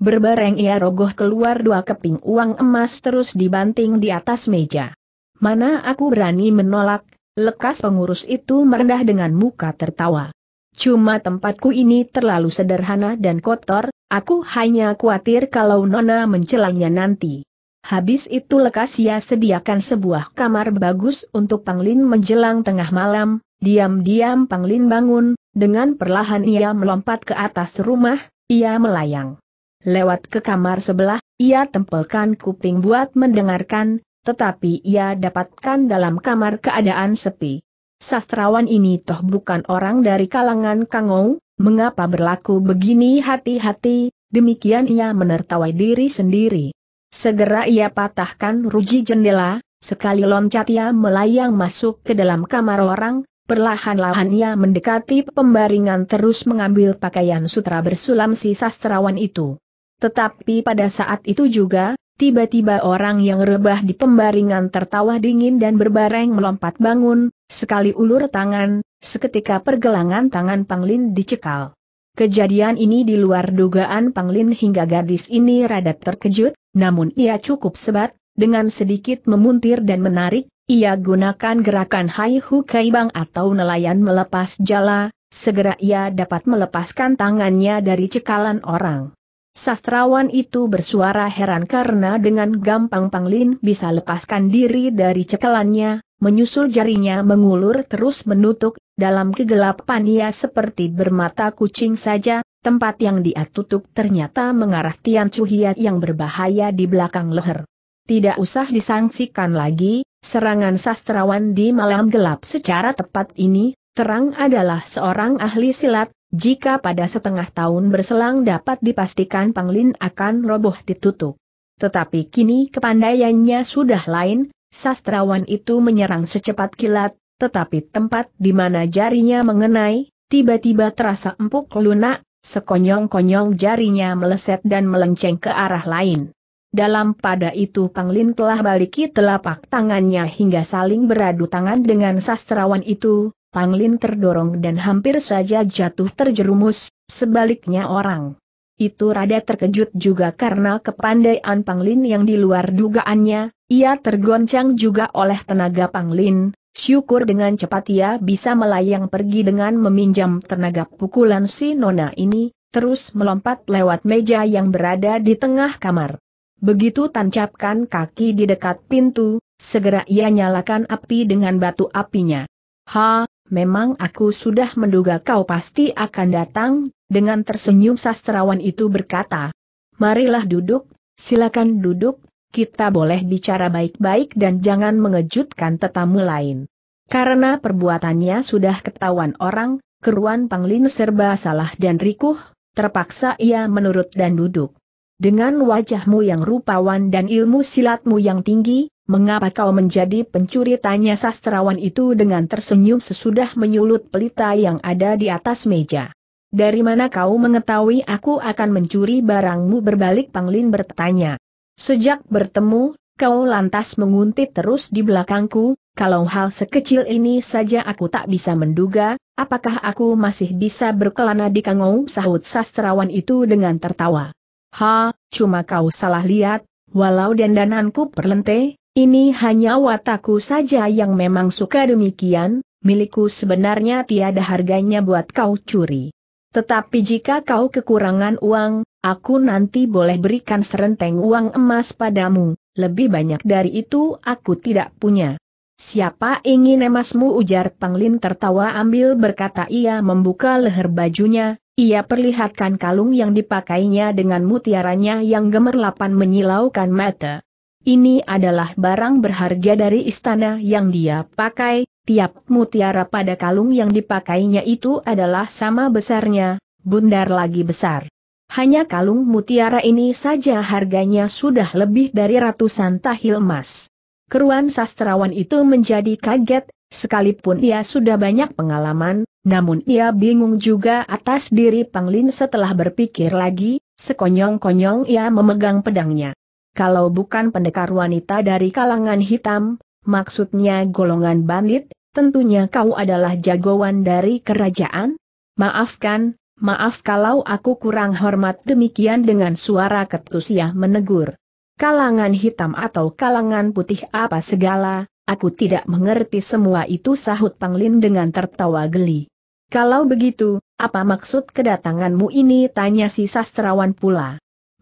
Berbareng ia rogoh keluar dua keping uang emas terus dibanting di atas meja. Mana aku berani menolak, lekas pengurus itu merendah dengan muka tertawa. Cuma tempatku ini terlalu sederhana dan kotor, aku hanya khawatir kalau Nona mencelanya nanti. Habis itu lekas ia sediakan sebuah kamar bagus untuk Panglin menjelang tengah malam, diam-diam Panglin bangun, dengan perlahan ia melompat ke atas rumah, ia melayang. Lewat ke kamar sebelah, ia tempelkan kuping buat mendengarkan, tetapi ia dapatkan dalam kamar keadaan sepi. Sastrawan ini toh bukan orang dari kalangan Kangou, mengapa berlaku begini hati-hati, demikian ia menertawai diri sendiri. Segera ia patahkan ruji jendela, sekali loncat ia melayang masuk ke dalam kamar orang, perlahan-lahan ia mendekati pembaringan terus mengambil pakaian sutra bersulam si sastrawan itu. Tetapi pada saat itu juga, Tiba-tiba orang yang rebah di pembaringan tertawa dingin dan berbareng melompat bangun, sekali ulur tangan, seketika pergelangan tangan Panglin dicekal. Kejadian ini di luar dugaan Panglin hingga gadis ini rada terkejut, namun ia cukup sebat, dengan sedikit memuntir dan menarik, ia gunakan gerakan Hai Hu Bang atau nelayan melepas jala, segera ia dapat melepaskan tangannya dari cekalan orang. Sastrawan itu bersuara heran karena dengan gampang Panglin bisa lepaskan diri dari cekelannya, menyusul jarinya mengulur terus menutup, dalam kegelapan ia seperti bermata kucing saja, tempat yang dia tutup ternyata mengarah Tian Hiat yang berbahaya di belakang leher. Tidak usah disangsikan lagi, serangan sastrawan di malam gelap secara tepat ini, terang adalah seorang ahli silat, jika pada setengah tahun berselang dapat dipastikan Panglin akan roboh ditutup. Tetapi kini kepandaiannya sudah lain, sastrawan itu menyerang secepat kilat, tetapi tempat di mana jarinya mengenai, tiba-tiba terasa empuk lunak, sekonyong-konyong jarinya meleset dan melenceng ke arah lain. Dalam pada itu Panglin telah baliki telapak tangannya hingga saling beradu tangan dengan sastrawan itu, Panglin terdorong dan hampir saja jatuh terjerumus, sebaliknya orang. Itu rada terkejut juga karena kepandaian Panglin yang di luar dugaannya, ia tergoncang juga oleh tenaga Panglin, Syukur dengan cepat ia bisa melayang pergi dengan meminjam tenaga pukulan si Nona ini, terus melompat lewat meja yang berada di tengah kamar. Begitu tancapkan kaki di dekat pintu, segera ia nyalakan api dengan batu apinya. Ha, memang aku sudah menduga kau pasti akan datang, dengan tersenyum sastrawan itu berkata. Marilah duduk, silakan duduk, kita boleh bicara baik-baik dan jangan mengejutkan tetamu lain. Karena perbuatannya sudah ketahuan orang, keruan Panglin serba salah dan rikuh, terpaksa ia menurut dan duduk. Dengan wajahmu yang rupawan dan ilmu silatmu yang tinggi, Mengapa kau menjadi pencuri? Tanya sastrawan itu dengan tersenyum sesudah menyulut pelita yang ada di atas meja. Dari mana kau mengetahui aku akan mencuri barangmu? Berbalik Panglin bertanya. Sejak bertemu, kau lantas menguntit terus di belakangku, kalau hal sekecil ini saja aku tak bisa menduga, apakah aku masih bisa berkelana di kangau sahut sastrawan itu dengan tertawa. Ha, cuma kau salah lihat, walau dandananku perlente, ini hanya wataku saja yang memang suka demikian, milikku sebenarnya tiada harganya buat kau curi. Tetapi jika kau kekurangan uang, aku nanti boleh berikan serenteng uang emas padamu, lebih banyak dari itu aku tidak punya. Siapa ingin emasmu ujar Panglin tertawa ambil berkata ia membuka leher bajunya, ia perlihatkan kalung yang dipakainya dengan mutiaranya yang gemerlapan menyilaukan mata. Ini adalah barang berharga dari istana yang dia pakai, tiap mutiara pada kalung yang dipakainya itu adalah sama besarnya, bundar lagi besar. Hanya kalung mutiara ini saja harganya sudah lebih dari ratusan tahil emas. Keruan sastrawan itu menjadi kaget, sekalipun ia sudah banyak pengalaman, namun ia bingung juga atas diri Panglin setelah berpikir lagi, sekonyong-konyong ia memegang pedangnya kalau bukan pendekar wanita dari kalangan hitam, maksudnya golongan bandit, tentunya kau adalah jagoan dari kerajaan? Maafkan, maaf kalau aku kurang hormat demikian dengan suara ketusia menegur. Kalangan hitam atau kalangan putih apa segala, aku tidak mengerti semua itu sahut Panglin dengan tertawa geli. Kalau begitu, apa maksud kedatanganmu ini tanya si sastrawan pula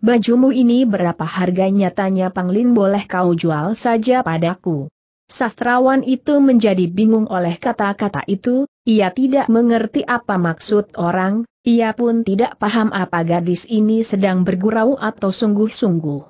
bajumu ini berapa harganya tanya Panglin boleh kau jual saja padaku. Sastrawan itu menjadi bingung oleh kata-kata itu, ia tidak mengerti apa maksud orang, ia pun tidak paham apa gadis ini sedang bergurau atau sungguh-sungguh.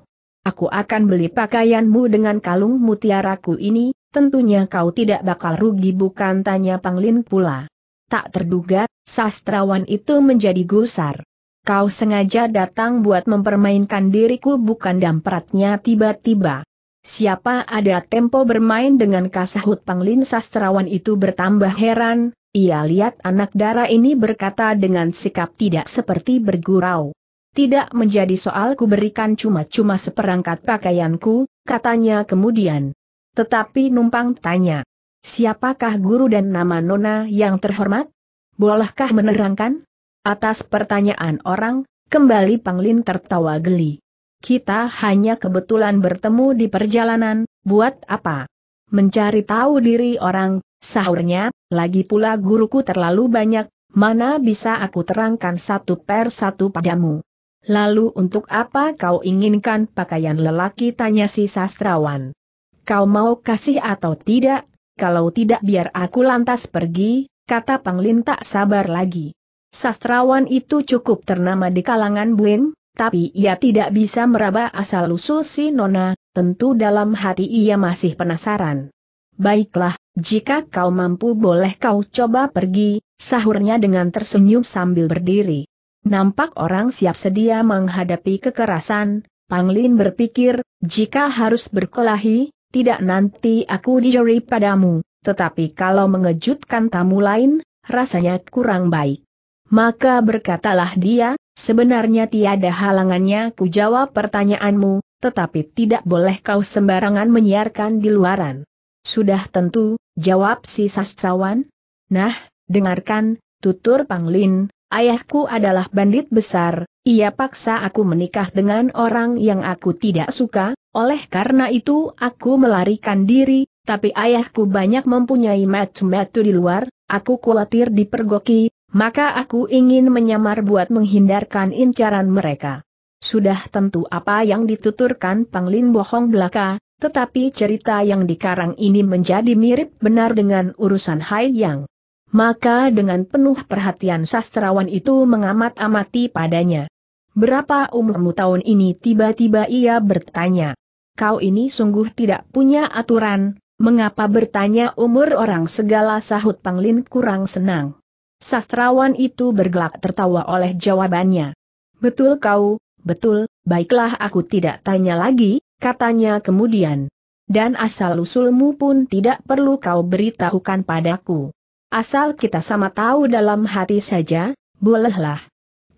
Aku akan beli pakaianmu dengan kalung mutiaraku ini, tentunya kau tidak bakal rugi bukan tanya Panglin pula. Tak terduga, sastrawan itu menjadi gusar. Kau sengaja datang buat mempermainkan diriku bukan dampratnya tiba-tiba. Siapa ada tempo bermain dengan kasahut panglin sastrawan itu bertambah heran, ia lihat anak darah ini berkata dengan sikap tidak seperti bergurau. Tidak menjadi soal ku berikan cuma-cuma seperangkat pakaianku, katanya kemudian. Tetapi numpang tanya, siapakah guru dan nama Nona yang terhormat? Bolehkah menerangkan? Atas pertanyaan orang, kembali Panglin tertawa geli. Kita hanya kebetulan bertemu di perjalanan, buat apa? Mencari tahu diri orang, sahurnya, lagi pula guruku terlalu banyak, mana bisa aku terangkan satu per satu padamu. Lalu untuk apa kau inginkan pakaian lelaki tanya si sastrawan. Kau mau kasih atau tidak, kalau tidak biar aku lantas pergi, kata Panglin tak sabar lagi. Sastrawan itu cukup ternama di kalangan Buin, tapi ia tidak bisa meraba asal-usul si Nona, tentu dalam hati ia masih penasaran. Baiklah, jika kau mampu boleh kau coba pergi, sahurnya dengan tersenyum sambil berdiri. Nampak orang siap sedia menghadapi kekerasan, Panglin berpikir, jika harus berkelahi, tidak nanti aku dijeri padamu, tetapi kalau mengejutkan tamu lain, rasanya kurang baik. Maka berkatalah dia, sebenarnya tiada halangannya ku jawab pertanyaanmu, tetapi tidak boleh kau sembarangan menyiarkan di luaran. Sudah tentu, jawab si sastrawan. Nah, dengarkan, tutur Panglin, ayahku adalah bandit besar, ia paksa aku menikah dengan orang yang aku tidak suka, oleh karena itu aku melarikan diri, tapi ayahku banyak mempunyai matu-matu di luar, aku khawatir dipergoki, maka aku ingin menyamar buat menghindarkan incaran mereka. Sudah tentu apa yang dituturkan Panglin bohong belaka, tetapi cerita yang dikarang ini menjadi mirip benar dengan urusan Hai Yang. Maka dengan penuh perhatian sastrawan itu mengamat-amati padanya. Berapa umurmu tahun ini tiba-tiba ia bertanya. Kau ini sungguh tidak punya aturan, mengapa bertanya umur orang segala sahut Panglin kurang senang. Sastrawan itu bergelak tertawa oleh jawabannya. Betul kau, betul, baiklah aku tidak tanya lagi, katanya kemudian. Dan asal-usulmu pun tidak perlu kau beritahukan padaku. Asal kita sama tahu dalam hati saja, bolehlah.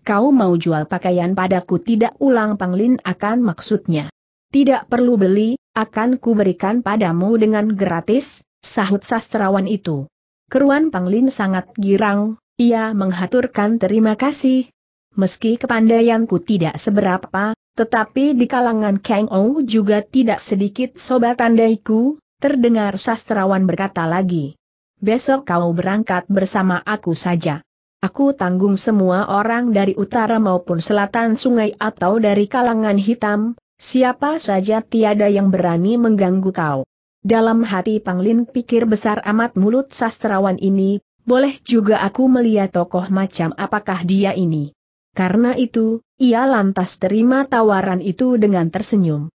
Kau mau jual pakaian padaku tidak ulang Panglin akan maksudnya. Tidak perlu beli, akan kuberikan padamu dengan gratis, sahut sastrawan itu. Keruan Panglin sangat girang, ia menghaturkan terima kasih. Meski kepandaianku tidak seberapa, tetapi di kalangan Kang Ou juga tidak sedikit sobat andaiku, terdengar sastrawan berkata lagi. Besok kau berangkat bersama aku saja. Aku tanggung semua orang dari utara maupun selatan sungai atau dari kalangan hitam, siapa saja tiada yang berani mengganggu kau. Dalam hati Panglin pikir besar amat mulut sastrawan ini, boleh juga aku melihat tokoh macam apakah dia ini. Karena itu, ia lantas terima tawaran itu dengan tersenyum.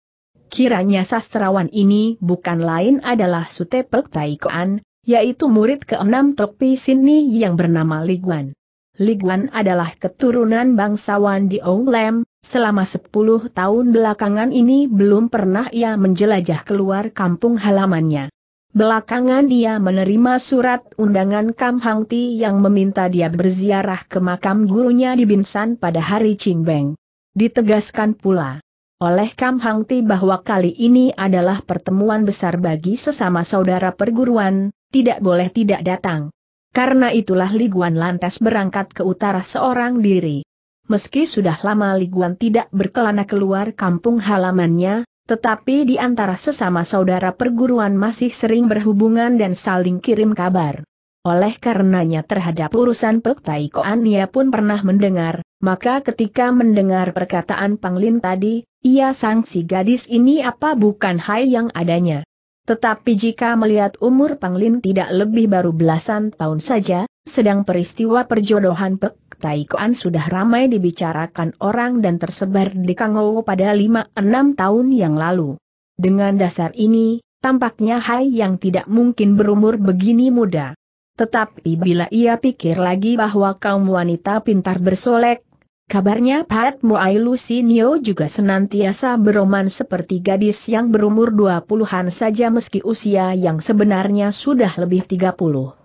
Kiranya sastrawan ini bukan lain adalah Sutepek Taikoan, yaitu murid keenam Tokpi Sini yang bernama Liguan. Liguan adalah keturunan bangsawan di Oulem, selama 10 tahun belakangan ini belum pernah ia menjelajah keluar kampung halamannya. Belakangan dia menerima surat undangan Kam Hang Ti yang meminta dia berziarah ke makam gurunya di Binsan pada hari Beng. Ditegaskan pula oleh Kam Hang Ti bahwa kali ini adalah pertemuan besar bagi sesama saudara perguruan, tidak boleh tidak datang. Karena itulah Liguan lantas berangkat ke utara seorang diri. Meski sudah lama Liguan tidak berkelana keluar kampung halamannya, tetapi di antara sesama saudara perguruan masih sering berhubungan dan saling kirim kabar. Oleh karenanya terhadap urusan Pek Tai Koan ia pun pernah mendengar, maka ketika mendengar perkataan Panglin tadi, ia sangsi gadis ini apa bukan hai yang adanya. Tetapi jika melihat umur Panglin tidak lebih baru belasan tahun saja, sedang peristiwa perjodohan Pek Tai sudah ramai dibicarakan orang dan tersebar di Kangowo pada 5-6 tahun yang lalu. Dengan dasar ini, tampaknya Hai yang tidak mungkin berumur begini muda. Tetapi bila ia pikir lagi bahwa kaum wanita pintar bersolek, Kabarnya Pat Moai Nio juga senantiasa beroman seperti gadis yang berumur 20-an saja meski usia yang sebenarnya sudah lebih 30.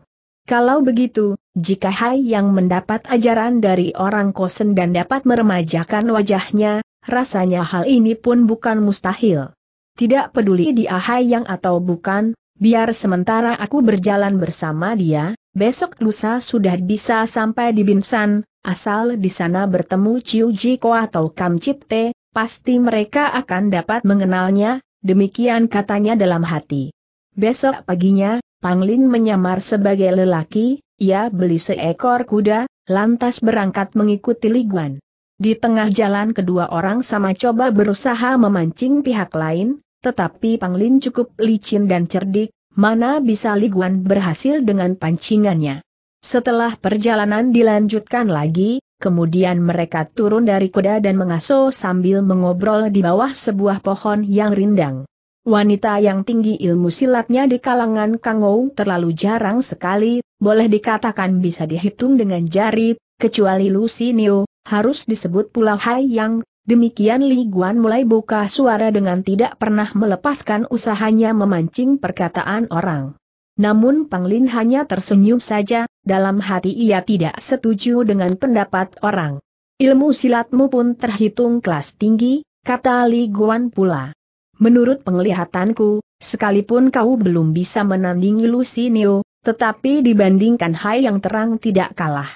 Kalau begitu, jika Hai yang mendapat ajaran dari orang kosen dan dapat meremajakan wajahnya, rasanya hal ini pun bukan mustahil. Tidak peduli dia Hai yang atau bukan, biar sementara aku berjalan bersama dia, besok lusa sudah bisa sampai di Binsan, Asal di sana bertemu Chiu Jiko atau Kam Chipte, pasti mereka akan dapat mengenalnya, demikian katanya dalam hati. Besok paginya, Panglin menyamar sebagai lelaki, ia beli seekor kuda, lantas berangkat mengikuti Liguan. Di tengah jalan kedua orang sama coba berusaha memancing pihak lain, tetapi Panglin cukup licin dan cerdik, mana bisa Liguan berhasil dengan pancingannya. Setelah perjalanan dilanjutkan lagi, kemudian mereka turun dari kuda dan mengasuh sambil mengobrol di bawah sebuah pohon yang rindang. Wanita yang tinggi ilmu silatnya di kalangan Kangou terlalu jarang sekali, boleh dikatakan bisa dihitung dengan jari, kecuali Lucy Lucinio, harus disebut pula Hai Yang. Demikian Li Guan mulai buka suara dengan tidak pernah melepaskan usahanya memancing perkataan orang. Namun Panglin hanya tersenyum saja, dalam hati ia tidak setuju dengan pendapat orang. Ilmu silatmu pun terhitung kelas tinggi, kata Li Guan pula. Menurut penglihatanku, sekalipun kau belum bisa menandingi Neo, tetapi dibandingkan Hai yang terang tidak kalah.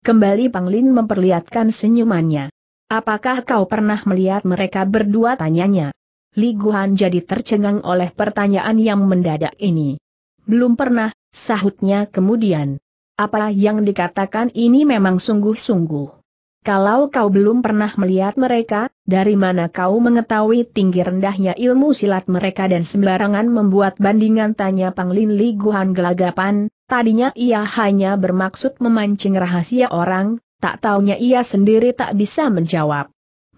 Kembali Panglin memperlihatkan senyumannya. Apakah kau pernah melihat mereka berdua tanyanya? Li Guan jadi tercengang oleh pertanyaan yang mendadak ini. Belum pernah, sahutnya kemudian. Apa yang dikatakan ini memang sungguh-sungguh. Kalau kau belum pernah melihat mereka, dari mana kau mengetahui tinggi rendahnya ilmu silat mereka dan sembarangan membuat bandingan tanya Panglin Li Guhan gelagapan, tadinya ia hanya bermaksud memancing rahasia orang, tak taunya ia sendiri tak bisa menjawab.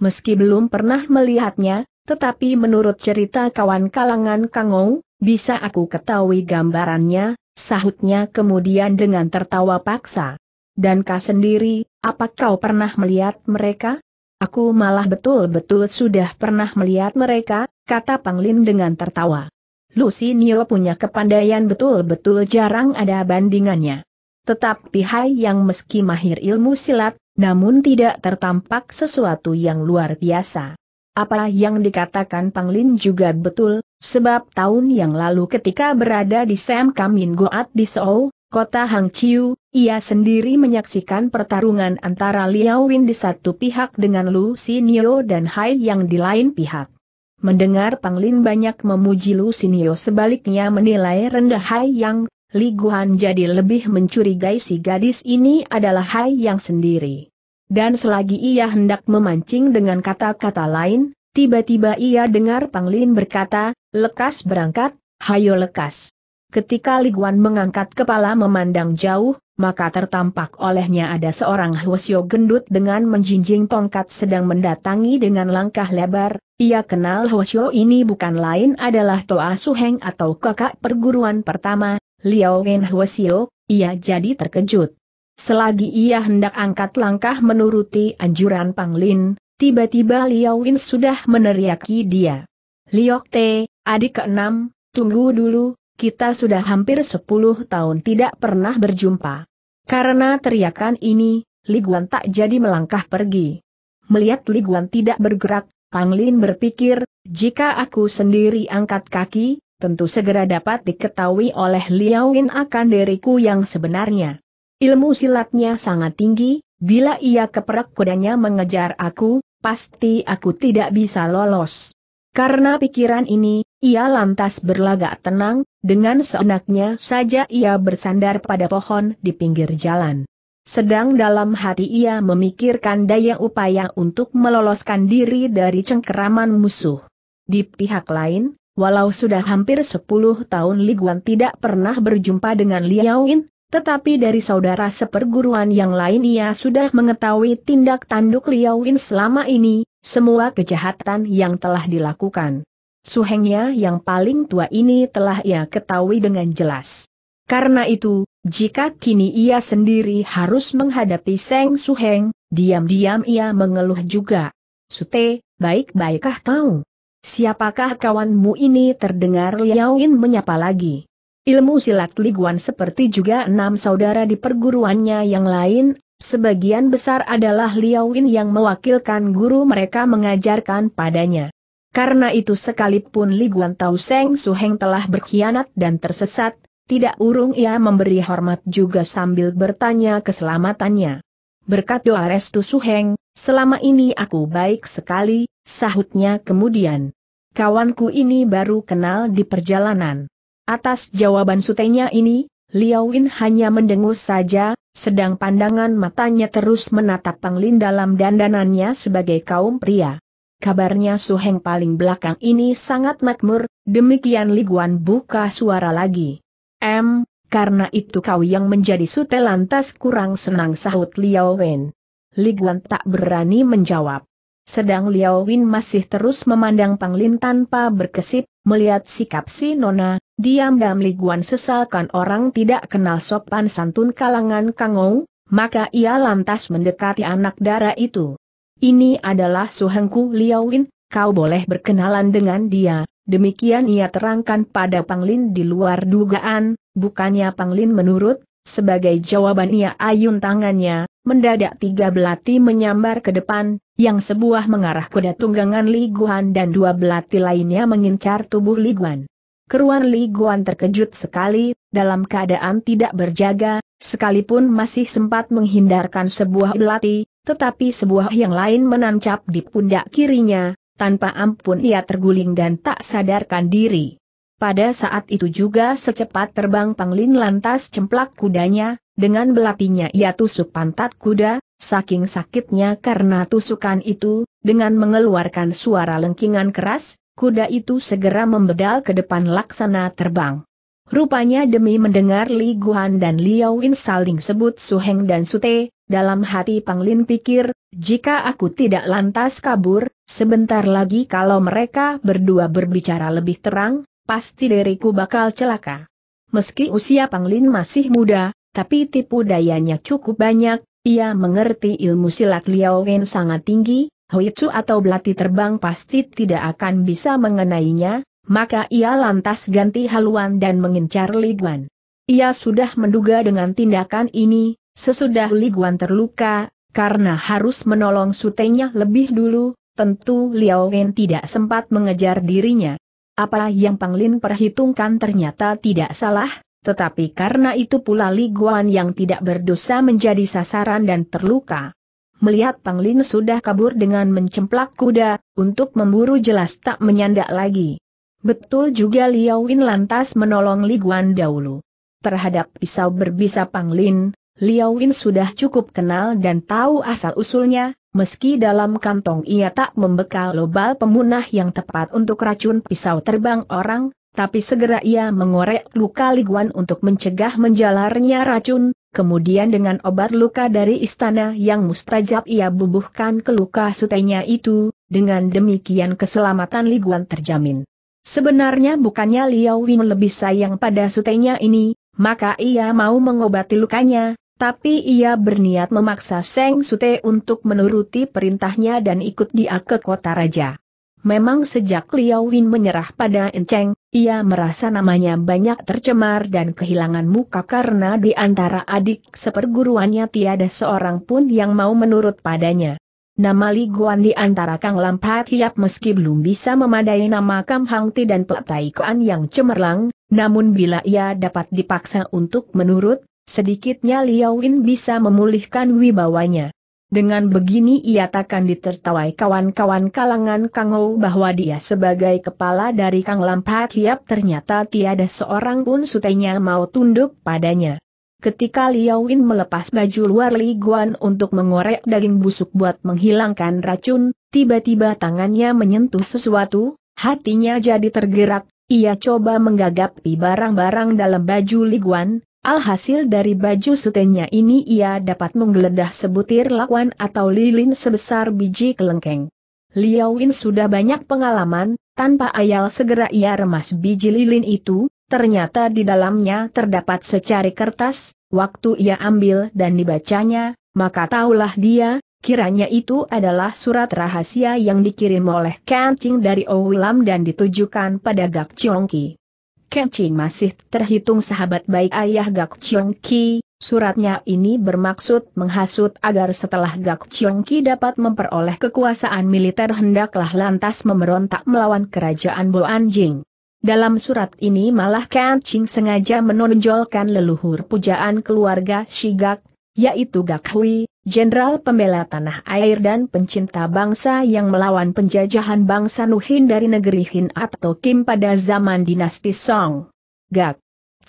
Meski belum pernah melihatnya, tetapi menurut cerita kawan kalangan Kangou, bisa aku ketahui gambarannya, sahutnya kemudian dengan tertawa paksa. Dan kau sendiri, apa kau pernah melihat mereka? Aku malah betul-betul sudah pernah melihat mereka, kata Panglin dengan tertawa. Nio punya kepandaian betul-betul jarang ada bandingannya. Tetapi Hai yang meski mahir ilmu silat, namun tidak tertampak sesuatu yang luar biasa. Apa yang dikatakan Panglin juga betul, sebab tahun yang lalu ketika berada di Sam Kamin Goat di Seoul, kota Hang Chiu, ia sendiri menyaksikan pertarungan antara Liao Win di satu pihak dengan Lu Sinio dan Hai yang di lain pihak. Mendengar Panglin banyak memuji Lu Sinio sebaliknya menilai rendah Hai yang, Li Guhan jadi lebih mencurigai si gadis ini adalah Hai yang sendiri dan selagi ia hendak memancing dengan kata-kata lain, tiba-tiba ia dengar Panglin berkata, lekas berangkat, hayo lekas. Ketika Liguan mengangkat kepala memandang jauh, maka tertampak olehnya ada seorang Hwasyo gendut dengan menjinjing tongkat sedang mendatangi dengan langkah lebar. Ia kenal Hwasyo ini bukan lain adalah Toa Suheng atau kakak perguruan pertama, Liao Wen Hwasyo, ia jadi terkejut. Selagi ia hendak angkat langkah menuruti anjuran Panglin, tiba-tiba Liao Win sudah meneriaki dia. Liok Te, adik keenam, tunggu dulu, kita sudah hampir sepuluh tahun tidak pernah berjumpa. Karena teriakan ini, Li Guan tak jadi melangkah pergi. Melihat Li Guan tidak bergerak, Panglin berpikir, jika aku sendiri angkat kaki, tentu segera dapat diketahui oleh Liao Win akan diriku yang sebenarnya. Ilmu silatnya sangat tinggi, bila ia keperak kudanya mengejar aku, pasti aku tidak bisa lolos. Karena pikiran ini, ia lantas berlagak tenang, dengan seenaknya saja ia bersandar pada pohon di pinggir jalan. Sedang dalam hati ia memikirkan daya upaya untuk meloloskan diri dari cengkeraman musuh. Di pihak lain, walau sudah hampir 10 tahun Liguan tidak pernah berjumpa dengan Liaoin, tetapi dari saudara seperguruan yang lain ia sudah mengetahui tindak tanduk Liao selama ini, semua kejahatan yang telah dilakukan. Suhengnya yang paling tua ini telah ia ketahui dengan jelas. Karena itu, jika kini ia sendiri harus menghadapi Seng Suheng, diam-diam ia mengeluh juga. Sute, baik-baikkah kau? Siapakah kawanmu ini terdengar Liao menyapa lagi. Ilmu silat Liguan seperti juga enam saudara di perguruannya yang lain, sebagian besar adalah Liaoin yang mewakilkan guru mereka mengajarkan padanya. Karena itu sekalipun Liguan Tau Seng Suheng telah berkhianat dan tersesat, tidak urung ia memberi hormat juga sambil bertanya keselamatannya. Berkat doa restu Suheng, selama ini aku baik sekali, sahutnya kemudian. Kawanku ini baru kenal di perjalanan. Atas jawaban sutenya ini, Liao Win hanya mendengus saja, sedang pandangan matanya terus menatap Panglin dalam dandanannya sebagai kaum pria. Kabarnya Suheng paling belakang ini sangat makmur, demikian Liguan buka suara lagi. M, karena itu kau yang menjadi sute lantas kurang senang sahut Liao Wen. Liguan tak berani menjawab. Sedang Liao Win masih terus memandang Panglin tanpa berkesip, melihat sikap si Nona, Diam-diam Li Guan sesalkan orang tidak kenal sopan santun kalangan Kangou, maka ia lantas mendekati anak dara itu. Ini adalah suhengku Liaowin, kau boleh berkenalan dengan dia, demikian ia terangkan pada Panglin di luar dugaan, bukannya Panglin menurut, sebagai jawaban ia ayun tangannya, mendadak tiga belati menyambar ke depan, yang sebuah mengarah kuda tunggangan Li Guan dan dua belati lainnya mengincar tubuh Li Guan. Keruan Li Guan terkejut sekali, dalam keadaan tidak berjaga, sekalipun masih sempat menghindarkan sebuah belati, tetapi sebuah yang lain menancap di pundak kirinya, tanpa ampun ia terguling dan tak sadarkan diri. Pada saat itu juga secepat terbang Panglin lantas cemplak kudanya, dengan belatinya ia tusuk pantat kuda, saking sakitnya karena tusukan itu, dengan mengeluarkan suara lengkingan keras, kuda itu segera membedal ke depan laksana terbang. Rupanya demi mendengar Li Guan dan Liao Win saling sebut Heng dan Sute, dalam hati Panglin pikir, jika aku tidak lantas kabur, sebentar lagi kalau mereka berdua berbicara lebih terang, pasti diriku bakal celaka. Meski usia Panglin masih muda, tapi tipu dayanya cukup banyak, ia mengerti ilmu silat Liao Wen sangat tinggi, Hoichu atau belati terbang pasti tidak akan bisa mengenainya, maka ia lantas ganti haluan dan mengincar Liguan. Ia sudah menduga dengan tindakan ini, sesudah Liguan terluka, karena harus menolong sutenya lebih dulu, tentu Liao Wen tidak sempat mengejar dirinya. Apa yang Panglin perhitungkan ternyata tidak salah, tetapi karena itu pula Liguan yang tidak berdosa menjadi sasaran dan terluka melihat Panglin sudah kabur dengan mencemplak kuda, untuk memburu jelas tak menyandak lagi. Betul juga Liao Win lantas menolong Li Guan dahulu. Terhadap pisau berbisa Panglin, Liao Win sudah cukup kenal dan tahu asal-usulnya, meski dalam kantong ia tak membekal lobal pemunah yang tepat untuk racun pisau terbang orang, tapi segera ia mengorek luka Li Guan untuk mencegah menjalarnya racun, Kemudian dengan obat luka dari istana yang mustajab ia bubuhkan ke luka sutenya itu, dengan demikian keselamatan Liguan terjamin. Sebenarnya bukannya Liao Wing lebih sayang pada sutenya ini, maka ia mau mengobati lukanya, tapi ia berniat memaksa Seng Sute untuk menuruti perintahnya dan ikut dia ke kota raja. Memang sejak Liao Win menyerah pada Enceng, ia merasa namanya banyak tercemar dan kehilangan muka karena di antara adik seperguruannya tiada seorang pun yang mau menurut padanya. Nama Li Guan di antara Kang Lam Pat Hiap meski belum bisa memadai nama Kam Hang Ti dan Pek Tai Kuan yang cemerlang, namun bila ia dapat dipaksa untuk menurut, sedikitnya Liao Win bisa memulihkan wibawanya. Dengan begini ia takkan ditertawai kawan-kawan kalangan Kang Ou bahwa dia sebagai kepala dari Kang Lampat Hiap ternyata tiada seorang pun sutenya mau tunduk padanya. Ketika Liao Win melepas baju luar Li Guan untuk mengorek daging busuk buat menghilangkan racun, tiba-tiba tangannya menyentuh sesuatu, hatinya jadi tergerak, ia coba menggagapi barang-barang dalam baju Li Guan, Alhasil dari baju sutenya ini ia dapat menggeledah sebutir lakuan atau lilin sebesar biji kelengkeng. Liao sudah banyak pengalaman, tanpa ayal segera ia remas biji lilin itu, ternyata di dalamnya terdapat secari kertas, waktu ia ambil dan dibacanya, maka tahulah dia, kiranya itu adalah surat rahasia yang dikirim oleh Kancing dari Oulam dan ditujukan pada Gak Chongki. Kenchi masih terhitung sahabat baik ayah Gak Chiong Ki, suratnya ini bermaksud menghasut agar setelah Gak Chiong Ki dapat memperoleh kekuasaan militer hendaklah lantas memberontak melawan kerajaan Bo Anjing. Dalam surat ini malah Ching sengaja menonjolkan leluhur pujaan keluarga Shigak, yaitu Gak Hui, jenderal pembela tanah air dan pencinta bangsa yang melawan penjajahan bangsa Nuhin dari negeri Hin atau Kim pada zaman dinasti Song. Gak.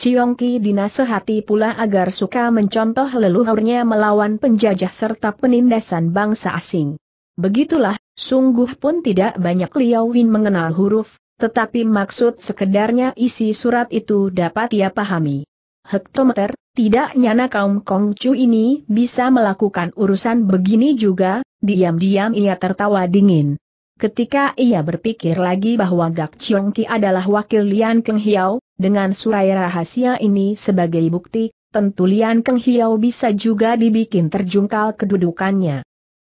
Ciongki dinasehati pula agar suka mencontoh leluhurnya melawan penjajah serta penindasan bangsa asing. Begitulah, sungguh pun tidak banyak Liao Win mengenal huruf, tetapi maksud sekedarnya isi surat itu dapat ia pahami hektometer, tidak nyana kaum Kongcu ini bisa melakukan urusan begini juga, diam-diam ia tertawa dingin. Ketika ia berpikir lagi bahwa Gak Chiong Ki adalah wakil Lian Keng Hiao, dengan surai rahasia ini sebagai bukti, tentu Lian Keng Hiao bisa juga dibikin terjungkal kedudukannya.